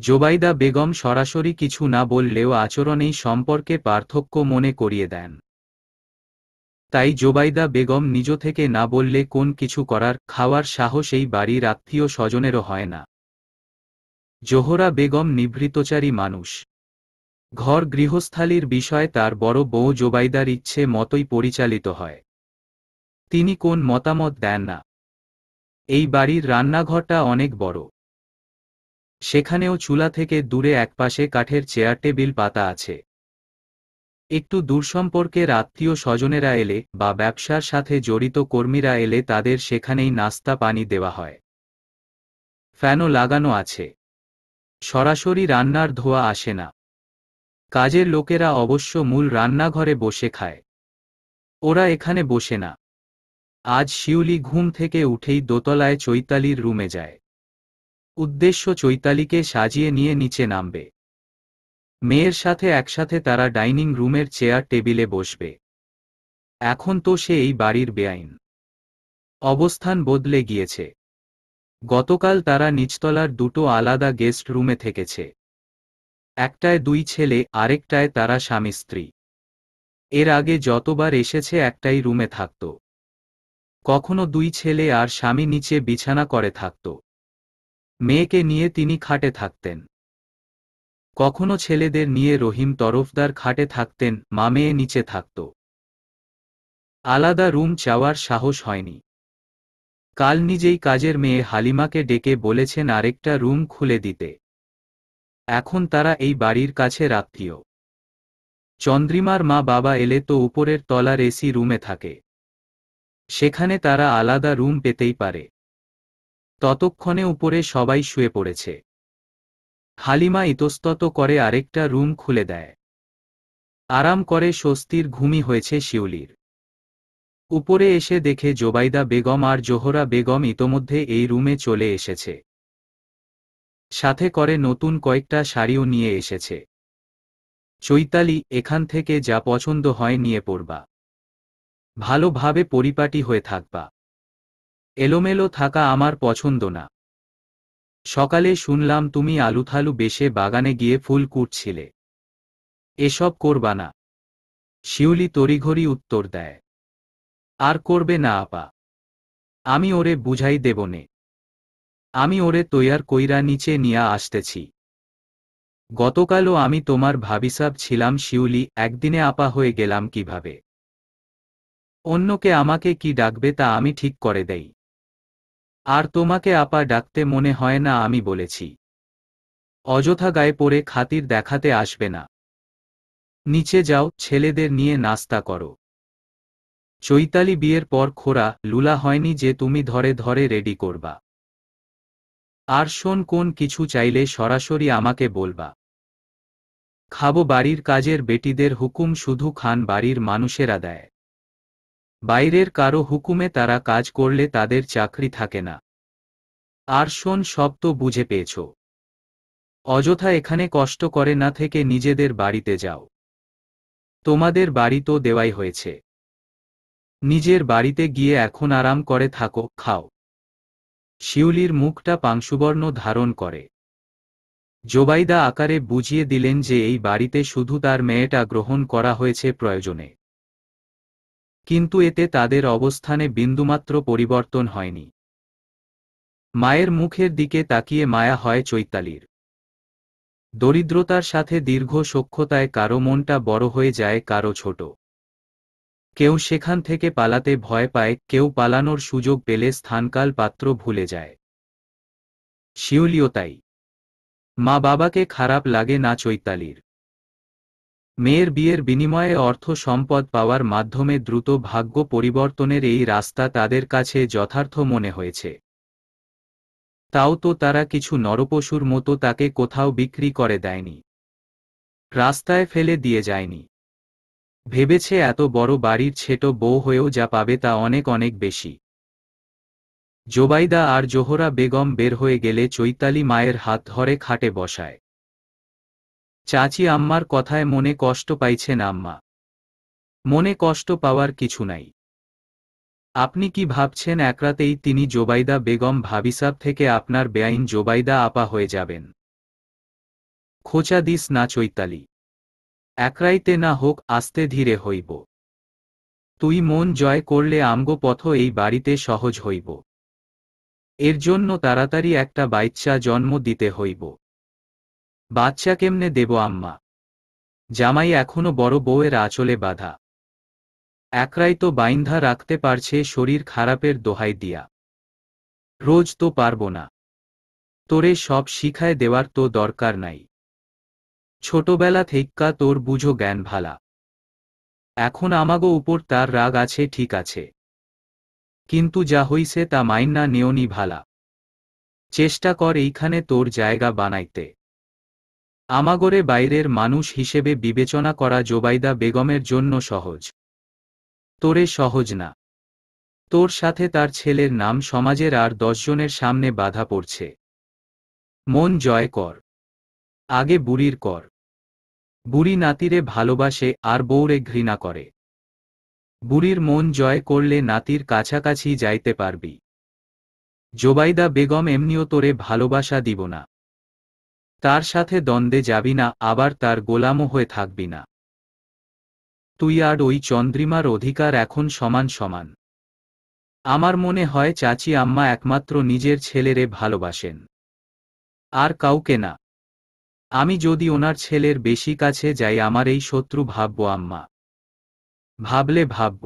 জোবাইদা বেগম সরাসরি কিছু না বললেও আচরণেই সম্পর্কে পার্থক্য মনে করিয়ে দেন তাই জোবাইদা বেগম নিজ থেকে না বললে কোন কিছু করার খাওয়ার সাহস এই বাড়ির আত্মীয় স্বজনেরও হয় না জোহরা বেগম নিভৃতচারী মানুষ ঘর গৃহস্থালির বিষয়ে তার বড় বউ জোবাইদার ইচ্ছে মতোই পরিচালিত হয় তিনি কোন মতামত দেন না এই বাড়ির রান্নাঘরটা অনেক বড় সেখানেও চুলা থেকে দূরে একপাশে কাঠের চেয়ার টেবিল পাতা আছে একটু দূর সম্পর্কে আত্মীয় স্বজনেরা এলে বা ব্যবসার সাথে জড়িত কর্মীরা এলে তাদের সেখানেই নাস্তা পানি দেওয়া হয় ফ্যানও লাগানো আছে সরাসরি রান্নার ধোয়া আসে না কাজের লোকেরা অবশ্য মূল রান্নাঘরে বসে খায় ওরা এখানে বসে না আজ শিউলি ঘুম থেকে উঠেই দোতলায় চৈতালির রুমে যায় উদ্দেশ্য চৈতালিকে সাজিয়ে নিয়ে নিচে নামবে মেয়ের সাথে একসাথে তারা ডাইনিং রুমের চেয়ার টেবিলে বসবে এখন তো সে এই বাড়ির বেআইন অবস্থান বদলে গিয়েছে গতকাল তারা নিচতলার দুটো আলাদা গেস্ট রুমে থেকেছে একটায় দুই ছেলে আরেকটায় তারা স্বামী স্ত্রী এর আগে যতবার এসেছে একটাই রুমে থাকত কখনো দুই ছেলে আর স্বামী নিচে বিছানা করে থাকত মেয়েকে নিয়ে তিনি খাটে থাকতেন কখনো ছেলেদের নিয়ে রহিম তরফদার খাটে থাকতেন মা মেয়ে নিচে থাকত আলাদা রুম চাওয়ার সাহস হয়নি কাল নিজেই কাজের মেয়ে হালিমাকে ডেকে বলেছেন আরেকটা রুম খুলে দিতে এখন তারা এই বাড়ির কাছে রাত্রিও চন্দ্রিমার মা বাবা এলে তো উপরের তলার এসি রুমে থাকে সেখানে তারা আলাদা রুম পেতেই পারে ততক্ষণে উপরে সবাই শুয়ে পড়েছে হালিমা ইতস্তত করে আরেকটা রুম খুলে দেয় আরাম করে স্বস্তির ঘুমি হয়েছে শিউলির উপরে এসে দেখে জোবাইদা বেগম আর জোহরা বেগম ইতোমধ্যে এই রুমে চলে এসেছে সাথে করে নতুন কয়েকটা শাড়িও নিয়ে এসেছে চৈতালি এখান থেকে যা পছন্দ হয় নিয়ে পড়বা ভালোভাবে পরিপাটি হয়ে থাকবা এলোমেলো থাকা আমার পছন্দ না সকালে শুনলাম তুমি আলুথালু বেশে বাগানে গিয়ে ফুল কুটছিলে এসব করবা না শিউলি তড়িঘড়ি উত্তর দেয় আর করবে না আপা আমি ওরে বুঝাই দেব নে আমি ওরে তৈয়ার কইরা নিচে নিয়া আসতেছি গতকালও আমি তোমার ভাবিসাব ছিলাম শিউলি একদিনে আপা হয়ে গেলাম কিভাবে অন্যকে আমাকে কি ডাকবে তা আমি ঠিক করে দেই আর তোমাকে আপা ডাকতে মনে হয় না আমি বলেছি অযথা গায়ে পড়ে খাতির দেখাতে আসবে না নিচে যাও ছেলেদের নিয়ে নাস্তা করো চৈতালি বিয়ের পর খোরা লুলা হয়নি যে তুমি ধরে ধরে রেডি করবা আর শোন কোন কিছু চাইলে সরাসরি আমাকে বলবা খাবো বাড়ির কাজের বেটিদের হুকুম শুধু খান বাড়ির মানুষেরা দেয় বাইরের কারো হুকুমে তারা কাজ করলে তাদের চাকরি থাকে না আর শোন সব তো বুঝে পেয়েছ অযথা এখানে কষ্ট করে না থেকে নিজেদের বাড়িতে যাও তোমাদের বাড়ি তো দেওয়াই হয়েছে নিজের বাড়িতে গিয়ে এখন আরাম করে থাকো খাও শিউলির মুখটা পাংশুবর্ণ ধারণ করে জোবাইদা আকারে বুঝিয়ে দিলেন যে এই বাড়িতে শুধু তার মেয়েটা গ্রহণ করা হয়েছে প্রয়োজনে কিন্তু এতে তাদের অবস্থানে বিন্দুমাত্র পরিবর্তন হয়নি মায়ের মুখের দিকে তাকিয়ে মায়া হয় চৈতালির দরিদ্রতার সাথে দীর্ঘ সক্ষতায় কারো মনটা বড় হয়ে যায় কারো ছোট কেউ সেখান থেকে পালাতে ভয় পায় কেউ পালানোর সুযোগ পেলে স্থানকাল পাত্র ভুলে যায় শিউলিও তাই মা বাবাকে খারাপ লাগে না চৈতালির মেয়ের বিয়ের বিনিময়ে অর্থ সম্পদ পাওয়ার মাধ্যমে দ্রুত ভাগ্য পরিবর্তনের এই রাস্তা তাদের কাছে যথার্থ মনে হয়েছে তাও তো তারা কিছু নরপশুর মতো তাকে কোথাও বিক্রি করে দেয়নি রাস্তায় ফেলে দিয়ে যায়নি ভেবেছে এত বড় বাড়ির ছেটো বউ হয়েও যা পাবে তা অনেক অনেক বেশি জোবাইদা আর জোহরা বেগম বের হয়ে গেলে চৈতালি মায়ের হাত ধরে খাটে বসায় চাচি আম্মার কথায় মনে কষ্ট পাইছেন আম্মা মনে কষ্ট পাওয়ার কিছু নাই আপনি কি ভাবছেন একরাতেই তিনি জোবাইদা বেগম ভাবিসাব থেকে আপনার বেআইন জোবাইদা আপা হয়ে যাবেন খোঁচা দিস না চৈতালি একরাইতে না হোক আস্তে ধীরে হইব তুই মন জয় করলে আমগো পথ এই বাড়িতে সহজ হইব এর জন্য তাড়াতাড়ি একটা বাইচ্চা জন্ম দিতে হইব বাচ্চা কেমনে দেব আম্মা জামাই এখনো বড় বউয়ের আচলে বাধা একরাই তো বাইন্ধা রাখতে পারছে শরীর খারাপের দোহাই দিয়া রোজ তো পারব না তোরে সব শিখায় দেওয়ার তো দরকার নাই ছোটবেলা থেকা তোর বুঝো জ্ঞান ভালা এখন আমাগো উপর তার রাগ আছে ঠিক আছে কিন্তু যা হইছে তা মাইন্না নেওনি ভালা চেষ্টা কর এইখানে তোর জায়গা বানাইতে আমাগরে বাইরের মানুষ হিসেবে বিবেচনা করা জোবাইদা বেগমের জন্য সহজ তোরে সহজ না তোর সাথে তার ছেলের নাম সমাজের আর দশজনের সামনে বাধা পড়ছে মন জয় কর আগে বুড়ির কর বুড়ি নাতিরে ভালোবাসে আর বউরে ঘৃণা করে বুড়ির মন জয় করলে নাতির কাছাকাছি যাইতে পারবি জোবাইদা বেগম এমনিও তোরে ভালোবাসা দিব না তার সাথে দ্বন্দ্বে যাবি না আবার তার গোলামও হয়ে থাকবি না তুই আর ওই চন্দ্রিমার অধিকার এখন সমান সমান আমার মনে হয় চাচি আম্মা একমাত্র নিজের ছেলেরে ভালোবাসেন আর কাউকে না আমি যদি ওনার ছেলের বেশি কাছে যাই আমার এই শত্রু ভাবব আম্মা ভাবলে ভাবব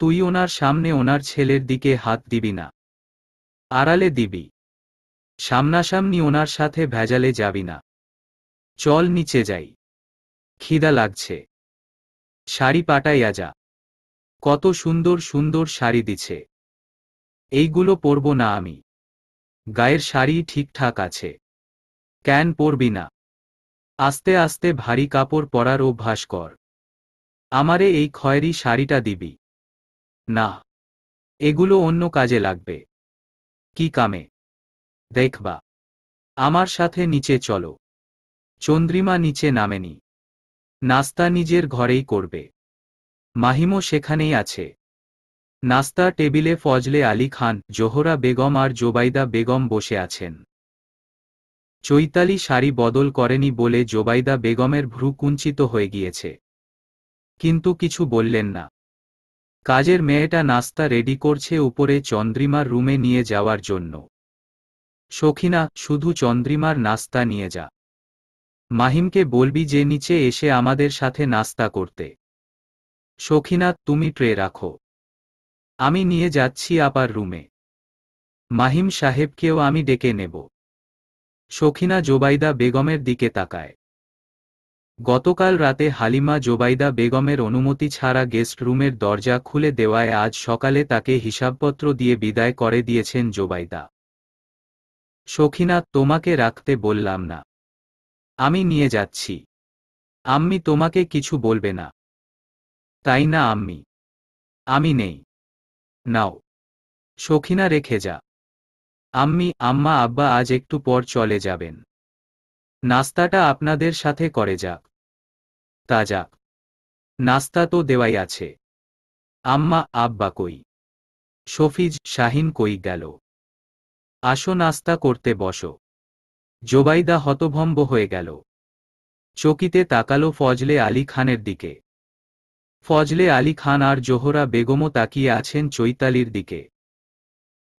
তুই ওনার সামনে ওনার ছেলের দিকে হাত দিবি না আড়ালে দিবি সামনাসামনি ওনার সাথে ভেজালে যাবি না চল নিচে যাই খিদা লাগছে শাড়ি পাটাইয়া যা কত সুন্দর সুন্দর শাড়ি দিছে এইগুলো পরব না আমি গায়ের শাড়ি ঠিকঠাক আছে ক্যান পরবি না আস্তে আস্তে ভারী কাপড় পরার অভ্যাস কর আমারে এই খয়েরি শাড়িটা দিবি না এগুলো অন্য কাজে লাগবে কি কামে দেখবা আমার সাথে নিচে চলো চন্দ্রিমা নিচে নামেনি নাস্তা নিজের ঘরেই করবে মাহিমো সেখানেই আছে নাস্তা টেবিলে ফজলে আলী খান জোহরা বেগম আর জোবাইদা বেগম বসে আছেন চৈতালি শাড়ি বদল করেনি বলে জোবাইদা বেগমের ভ্রু কুঞ্চিত হয়ে গিয়েছে কিন্তু কিছু বললেন না কাজের মেয়েটা নাস্তা রেডি করছে উপরে চন্দ্রিমার রুমে নিয়ে যাওয়ার জন্য সখিনা শুধু চন্দ্রিমার নাস্তা নিয়ে যা মাহিমকে বলবি যে নিচে এসে আমাদের সাথে নাস্তা করতে সখিনা তুমি ট্রে রাখো আমি নিয়ে যাচ্ছি আপার রুমে মাহিম সাহেবকেও আমি ডেকে নেব সখিনা জোবাইদা বেগমের দিকে তাকায় গতকাল রাতে হালিমা জোবাইদা বেগমের অনুমতি ছাড়া গেস্ট রুমের দরজা খুলে দেওয়ায় আজ সকালে তাকে হিসাবপত্র দিয়ে বিদায় করে দিয়েছেন জোবাইদা সখিনা তোমাকে রাখতে বললাম না আমি নিয়ে যাচ্ছি আম্মি তোমাকে কিছু বলবে না তাই না আম্মি আমি নেই নাও সখিনা রেখে যা আম্মি আম্মা আব্বা আজ একটু পর চলে যাবেন নাস্তাটা আপনাদের সাথে করে যাক তা যাক নাস্তা তো দেওয়াই আছে আম্মা আব্বা কই শফিজ শাহিন কই গেল আসো নাস্তা করতে বসো জোবাইদা হতভম্ব হয়ে গেল চকিতে তাকালো ফজলে আলী খানের দিকে ফজলে আলী খান আর জোহরা বেগমও তাকিয়ে আছেন চৈতালির দিকে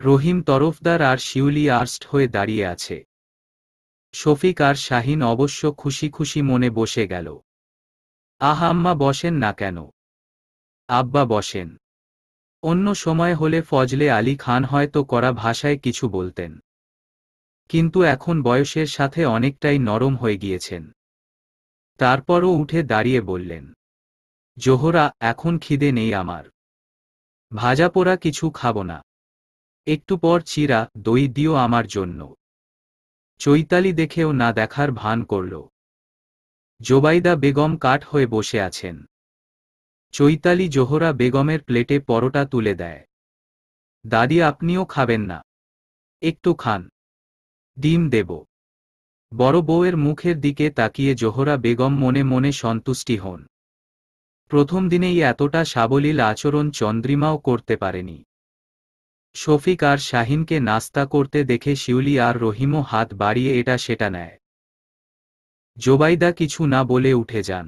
রহিম তরফদার আর শিউলি আর্স্ট হয়ে দাঁড়িয়ে আছে শফিক আর শাহিন অবশ্য খুশি খুশি মনে বসে গেল আহাম্মা বসেন না কেন আব্বা বসেন অন্য সময় হলে ফজলে আলী খান হয়তো করা ভাষায় কিছু বলতেন কিন্তু এখন বয়সের সাথে অনেকটাই নরম হয়ে গিয়েছেন তারপরও উঠে দাঁড়িয়ে বললেন জোহরা এখন খিদে নেই আমার ভাজা পোড়া কিছু খাব না একটু পর চিরা দই দিও আমার জন্য চৈতালি দেখেও না দেখার ভান করল জোবাইদা বেগম কাঠ হয়ে বসে আছেন চৈতালি জোহরা বেগমের প্লেটে পরোটা তুলে দেয় দাদি আপনিও খাবেন না একটু খান ডিম দেব বড় বউয়ের মুখের দিকে তাকিয়ে জোহরা বেগম মনে মনে সন্তুষ্টি হন প্রথম দিনেই এতটা সাবলীল আচরণ চন্দ্রিমাও করতে পারেনি শফিক আর শাহিনকে নাস্তা করতে দেখে শিউলি আর রহিমও হাত বাড়িয়ে এটা সেটা নেয় জোবাইদা কিছু না বলে উঠে যান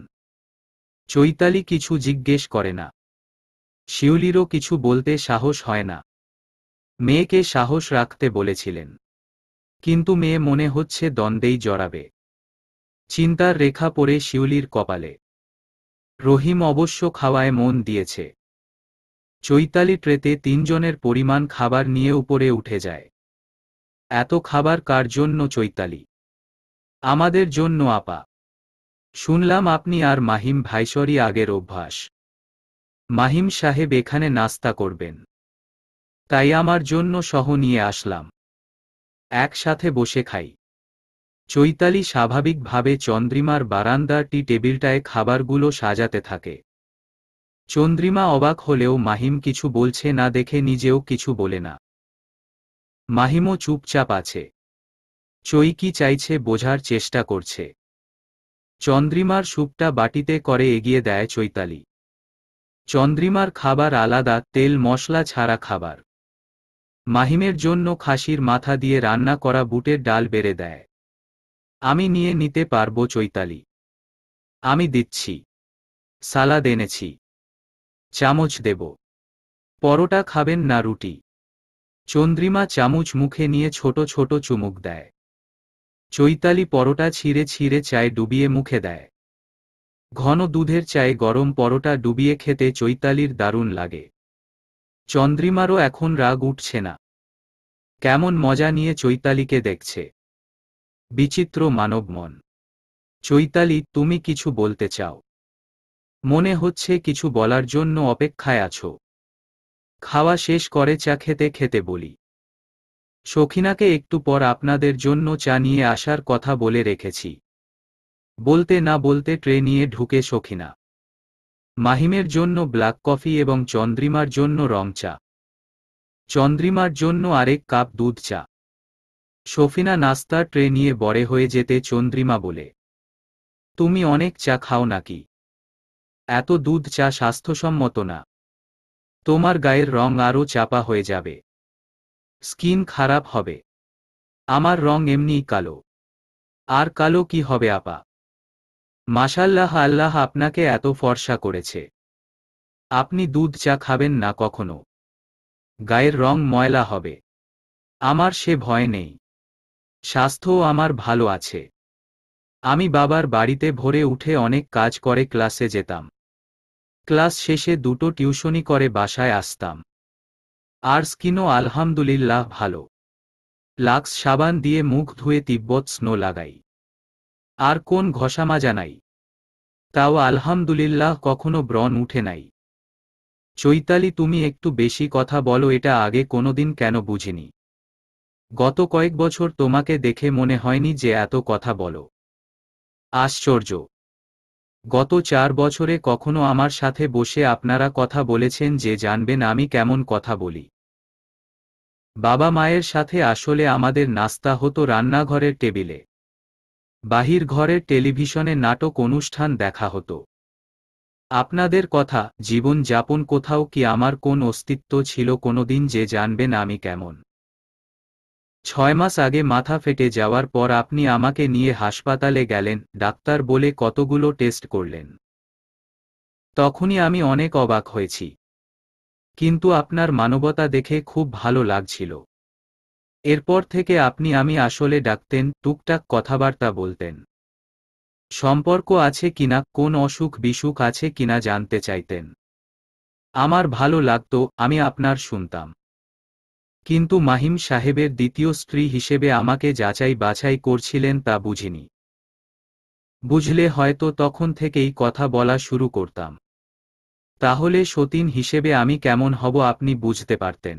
চৈতালি কিছু জিজ্ঞেস করে না শিউলিরও কিছু বলতে সাহস হয় না মেয়েকে সাহস রাখতে বলেছিলেন কিন্তু মেয়ে মনে হচ্ছে দ্বন্দ্বেই জড়াবে চিন্তার রেখা পড়ে শিউলির কপালে রহিম অবশ্য খাওয়ায় মন দিয়েছে চৈতালি ট্রেতে তিনজনের পরিমাণ খাবার নিয়ে উপরে উঠে যায় এত খাবার কার জন্য চৈতালি আমাদের জন্য আপা শুনলাম আপনি আর মাহিম ভাইসরি আগের অভ্যাস মাহিম সাহেব এখানে নাস্তা করবেন তাই আমার জন্য সহ নিয়ে আসলাম একসাথে বসে খাই চৈতালি স্বাভাবিকভাবে চন্দ্রিমার বারান্দার টি টেবিলটায় খাবারগুলো সাজাতে থাকে চন্দ্রিমা অবাক হলেও মাহিম কিছু বলছে না দেখে নিজেও কিছু বলে না মাহিমও চুপচাপ আছে চৈকি চাইছে বোঝার চেষ্টা করছে চন্দ্রিমার স্যুপটা বাটিতে করে এগিয়ে দেয় চৈতালি চন্দ্রিমার খাবার আলাদা তেল মশলা ছাড়া খাবার মাহিমের জন্য খাসির মাথা দিয়ে রান্না করা বুটের ডাল বেড়ে দেয় আমি নিয়ে নিতে পারবো চৈতালি আমি দিচ্ছি সালাদ এনেছি চামচ দেব পরোটা খাবেন না রুটি চন্দ্রিমা চামচ মুখে নিয়ে ছোট ছোট চুমুক দেয় চৈতালি পরোটা ছিঁড়ে ছিঁড়ে চায় ডুবিয়ে মুখে দেয় ঘন দুধের চায়ে গরম পরোটা ডুবিয়ে খেতে চৈতালির দারুণ লাগে চন্দ্রিমারও এখন রাগ উঠছে না কেমন মজা নিয়ে চৈতালিকে দেখছে বিচিত্র মানব মন চৈতালি তুমি কিছু বলতে চাও মনে হচ্ছে কিছু বলার জন্য অপেক্ষায় আছো খাওয়া শেষ করে চা খেতে খেতে বলি সখিনাকে একটু পর আপনাদের জন্য চা নিয়ে আসার কথা বলে রেখেছি বলতে না বলতে ট্রে নিয়ে ঢুকে সখিনা মাহিমের জন্য ব্ল্যাক কফি এবং চন্দ্রিমার জন্য রং চা চন্দ্রিমার জন্য আরেক কাপ দুধ চা সফিনা নাস্তা ট্রে নিয়ে বড়ে হয়ে যেতে চন্দ্রিমা বলে তুমি অনেক চা খাও নাকি এত দুধ চা স্বাস্থ্যসম্মত না তোমার গায়ের রং আরও চাপা হয়ে যাবে স্কিন খারাপ হবে আমার রং এমনিই কালো আর কালো কি হবে আপা মাশাল্লাহ আল্লাহ আপনাকে এত ফর্সা করেছে আপনি দুধ চা খাবেন না কখনো গায়ের রং ময়লা হবে আমার সে ভয় নেই স্বাস্থ্য আমার ভালো আছে আমি বাবার বাড়িতে ভোরে উঠে অনেক কাজ করে ক্লাসে যেতাম ক্লাস শেষে দুটো টিউশনি করে বাসায় আসতাম আর স্কিনও আলহামদুলিল্লাহ ভালো লাক্স সাবান দিয়ে মুখ ধুয়ে তিব্বত স্নো লাগাই আর কোন ঘষামা নাই তাও আলহামদুলিল্লাহ কখনো ব্রণ উঠে নাই চৈতালি তুমি একটু বেশি কথা বলো এটা আগে কোনোদিন কেন বুঝিনি গত কয়েক বছর তোমাকে দেখে মনে হয়নি যে এত কথা বলো আশ্চর্য গত চার বছরে কখনো আমার সাথে বসে আপনারা কথা বলেছেন যে জানবেন আমি কেমন কথা বলি বাবা মায়ের সাথে আসলে আমাদের নাস্তা হতো রান্নাঘরের টেবিলে বাহির ঘরের টেলিভিশনে নাটক অনুষ্ঠান দেখা হতো আপনাদের কথা জীবন যাপন কোথাও কি আমার কোন অস্তিত্ব ছিল কোনোদিন যে জানবেন আমি কেমন ছয় মাস আগে মাথা ফেটে যাওয়ার পর আপনি আমাকে নিয়ে হাসপাতালে গেলেন ডাক্তার বলে কতগুলো টেস্ট করলেন তখনই আমি অনেক অবাক হয়েছি কিন্তু আপনার মানবতা দেখে খুব ভালো লাগছিল এরপর থেকে আপনি আমি আসলে ডাকতেন টুকটাক কথাবার্তা বলতেন সম্পর্ক আছে কিনা কোন অসুখ বিসুখ আছে কিনা জানতে চাইতেন আমার ভালো লাগত আমি আপনার শুনতাম কিন্তু মাহিম সাহেবের দ্বিতীয় স্ত্রী হিসেবে আমাকে যাচাই বাছাই করছিলেন তা বুঝিনি বুঝলে হয়তো তখন থেকেই কথা বলা শুরু করতাম তাহলে সতীন হিসেবে আমি কেমন হব আপনি বুঝতে পারতেন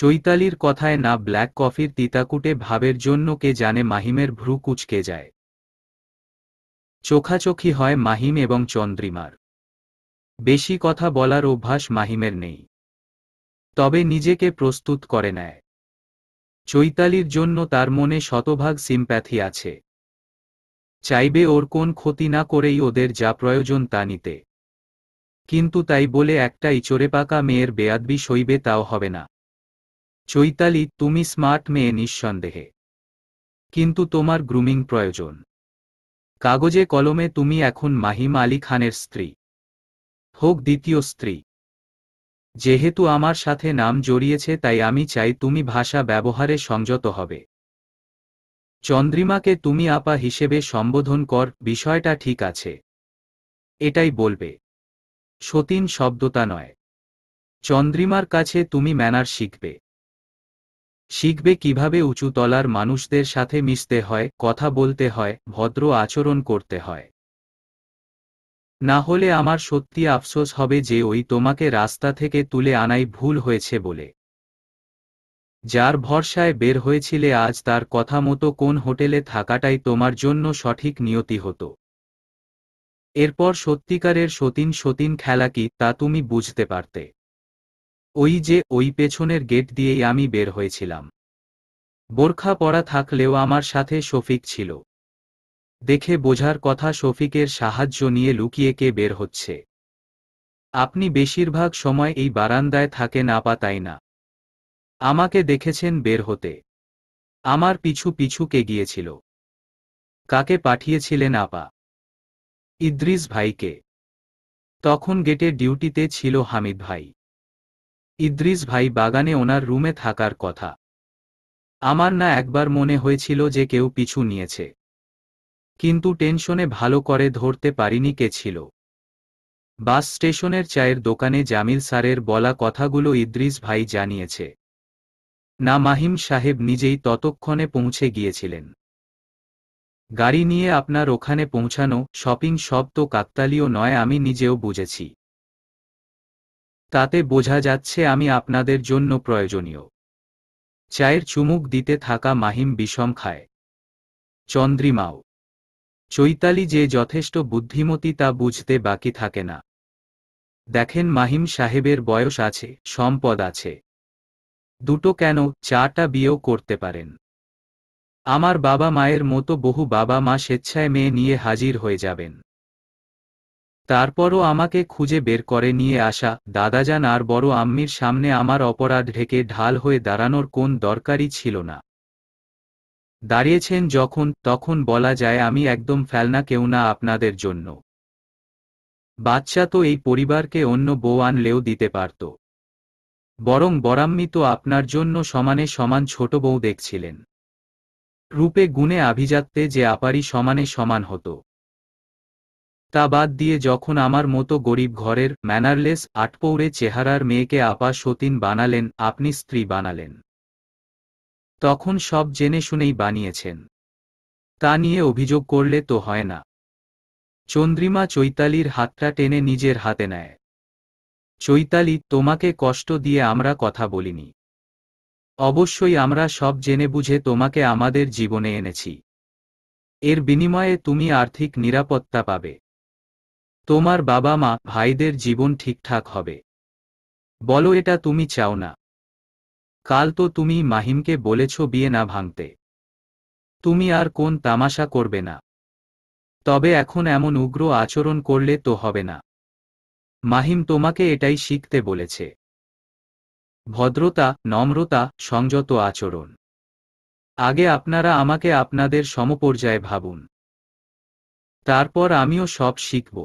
চৈতালির কথায় না ব্ল্যাক কফির তিতাকুটে ভাবের জন্য কে জানে মাহিমের ভ্রু কুচকে যায় চোখাচোখি হয় মাহিম এবং চন্দ্রিমার বেশি কথা বলার অভ্যাস মাহিমের নেই তবে নিজেকে প্রস্তুত করে নেয় চৈতালির জন্য তার মনে শতভাগ সিম্প্যাথি আছে চাইবে ওর কোন ক্ষতি না করেই ওদের যা প্রয়োজন তা নিতে কিন্তু তাই বলে একটা পাকা মেয়ের বেয়াদবি সইবে তাও হবে না চৈতালি তুমি স্মার্ট মেয়ে নিঃসন্দেহে কিন্তু তোমার গ্রুমিং প্রয়োজন কাগজে কলমে তুমি এখন মাহিম আলী খানের স্ত্রী হোক দ্বিতীয় স্ত্রী যেহেতু আমার সাথে নাম জড়িয়েছে তাই আমি চাই তুমি ভাষা ব্যবহারে সংযত হবে চন্দ্রিমাকে তুমি আপা হিসেবে সম্বোধন কর বিষয়টা ঠিক আছে এটাই বলবে সতীন শব্দতা নয় চন্দ্রিমার কাছে তুমি ম্যানার শিখবে শিখবে কিভাবে উঁচু তলার মানুষদের সাথে মিশতে হয় কথা বলতে হয় ভদ্র আচরণ করতে হয় না হলে আমার সত্যি আফসোস হবে যে ওই তোমাকে রাস্তা থেকে তুলে আনাই ভুল হয়েছে বলে যার ভরসায় বের হয়েছিলে আজ তার কথা মতো কোন হোটেলে থাকাটাই তোমার জন্য সঠিক নিয়তি হতো এরপর সত্যিকারের সতীন সতীন খেলা কি তা তুমি বুঝতে পারতে ওই যে ওই পেছনের গেট দিয়েই আমি বের হয়েছিলাম বোরখা পরা থাকলেও আমার সাথে শফিক ছিল দেখে বোঝার কথা শফিকের সাহায্য নিয়ে লুকিয়ে কে বের হচ্ছে আপনি বেশিরভাগ সময় এই বারান্দায় না পা তাই না আমাকে দেখেছেন বের হতে আমার পিছু পিছু কে গিয়েছিল কাকে পাঠিয়েছিলেন আপা ইদ্রিস ভাইকে তখন গেটে ডিউটিতে ছিল হামিদ ভাই ইদ্রিস ভাই বাগানে ওনার রুমে থাকার কথা আমার না একবার মনে হয়েছিল যে কেউ পিছু নিয়েছে কিন্তু টেনশনে ভালো করে ধরতে পারিনি কে ছিল বাস স্টেশনের চায়ের দোকানে জামিল স্যারের বলা কথাগুলো ইদ্রিস ভাই জানিয়েছে না মাহিম সাহেব নিজেই ততক্ষণে পৌঁছে গিয়েছিলেন গাড়ি নিয়ে আপনার ওখানে পৌঁছানো শপিং সব তো কাকতালীয় নয় আমি নিজেও বুঝেছি তাতে বোঝা যাচ্ছে আমি আপনাদের জন্য প্রয়োজনীয় চায়ের চুমুক দিতে থাকা মাহিম বিষম খায় চন্দ্রিমাও চৈতালি যে যথেষ্ট বুদ্ধিমতী তা বুঝতে বাকি থাকে না দেখেন মাহিম সাহেবের বয়স আছে সম্পদ আছে দুটো কেন চাটা বিয়েও করতে পারেন আমার বাবা মায়ের মতো বহু বাবা মা স্বেচ্ছায় মেয়ে নিয়ে হাজির হয়ে যাবেন তারপরও আমাকে খুঁজে বের করে নিয়ে আসা দাদাজান আর বড় আম্মির সামনে আমার অপরাধ ঢেকে ঢাল হয়ে দাঁড়ানোর কোন দরকারই ছিল না দাঁড়িয়েছেন যখন তখন বলা যায় আমি একদম ফেলনা কেউ না আপনাদের জন্য বাচ্চা তো এই পরিবারকে অন্য বউ আনলেও দিতে পারত বরং বরাম্মি তো আপনার জন্য সমানে সমান ছোট বউ দেখছিলেন রূপে গুণে আভিজাত্যে যে আপারি সমানে সমান হতো তা বাদ দিয়ে যখন আমার মতো গরিব ঘরের ম্যানারলেস আটপৌরে চেহারার মেয়েকে আপা সতীন বানালেন আপনি স্ত্রী বানালেন তখন সব জেনে শুনেই বানিয়েছেন তা নিয়ে অভিযোগ করলে তো হয় না চন্দ্রিমা চৈতালির হাতটা টেনে নিজের হাতে নেয় চৈতালি তোমাকে কষ্ট দিয়ে আমরা কথা বলিনি অবশ্যই আমরা সব জেনে বুঝে তোমাকে আমাদের জীবনে এনেছি এর বিনিময়ে তুমি আর্থিক নিরাপত্তা পাবে তোমার বাবা মা ভাইদের জীবন ঠিকঠাক হবে বলো এটা তুমি চাও না কাল তো তুমি মাহিমকে বলেছ বিয়ে না ভাঙতে তুমি আর কোন তামাশা করবে না তবে এখন এমন উগ্র আচরণ করলে তো হবে না মাহিম তোমাকে এটাই শিখতে বলেছে ভদ্রতা নম্রতা সংযত আচরণ আগে আপনারা আমাকে আপনাদের সমপর্যায়ে ভাবুন তারপর আমিও সব শিখব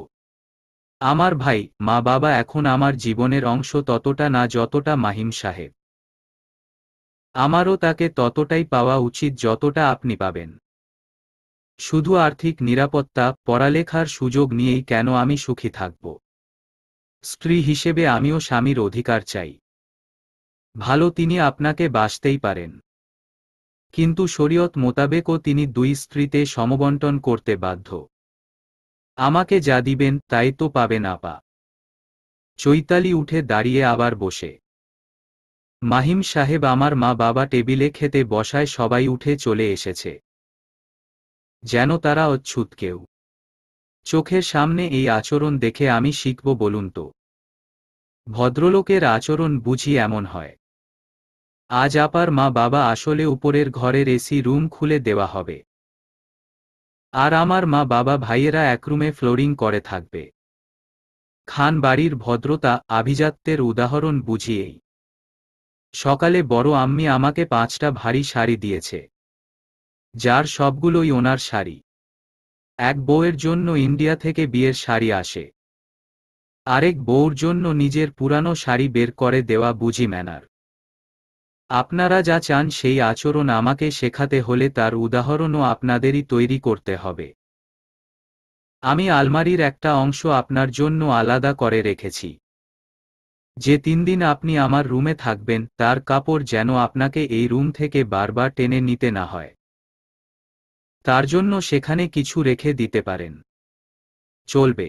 আমার ভাই মা বাবা এখন আমার জীবনের অংশ ততটা না যতটা মাহিম সাহেব আমারও তাকে ততটাই পাওয়া উচিত যতটা আপনি পাবেন শুধু আর্থিক নিরাপত্তা পড়ালেখার সুযোগ নিয়েই কেন আমি সুখী থাকব স্ত্রী হিসেবে আমিও স্বামীর অধিকার চাই ভালো তিনি আপনাকে বাঁচতেই পারেন কিন্তু শরীয়ত মোতাবেকও তিনি দুই স্ত্রীতে সমবন্টন করতে বাধ্য আমাকে যা দিবেন তাই তো পাবে না পা চৈতালি উঠে দাঁড়িয়ে আবার বসে মাহিম সাহেব আমার মা বাবা টেবিলে খেতে বসায় সবাই উঠে চলে এসেছে যেন তারা অচ্ছুত কেউ চোখের সামনে এই আচরণ দেখে আমি শিখব বলুন তো ভদ্রলোকের আচরণ বুঝি এমন হয় আজ আপার মা বাবা আসলে উপরের ঘরের এসি রুম খুলে দেওয়া হবে আর আমার মা বাবা ভাইয়েরা এক রুমে ফ্লোরিং করে থাকবে খান বাড়ির ভদ্রতা আভিজাত্যের উদাহরণ বুঝিয়েই সকালে বড় আম্মি আমাকে পাঁচটা ভারী শাড়ি দিয়েছে যার সবগুলোই ওনার শাড়ি এক বউয়ের জন্য ইন্ডিয়া থেকে বিয়ের শাড়ি আসে আরেক বউর জন্য নিজের পুরানো শাড়ি বের করে দেওয়া বুঝি ম্যানার আপনারা যা চান সেই আচরণ আমাকে শেখাতে হলে তার উদাহরণও আপনাদেরই তৈরি করতে হবে আমি আলমারির একটা অংশ আপনার জন্য আলাদা করে রেখেছি যে তিন দিন আপনি আমার রুমে থাকবেন তার কাপড় যেন আপনাকে এই রুম থেকে বারবার টেনে নিতে না হয় তার জন্য সেখানে কিছু রেখে দিতে পারেন চলবে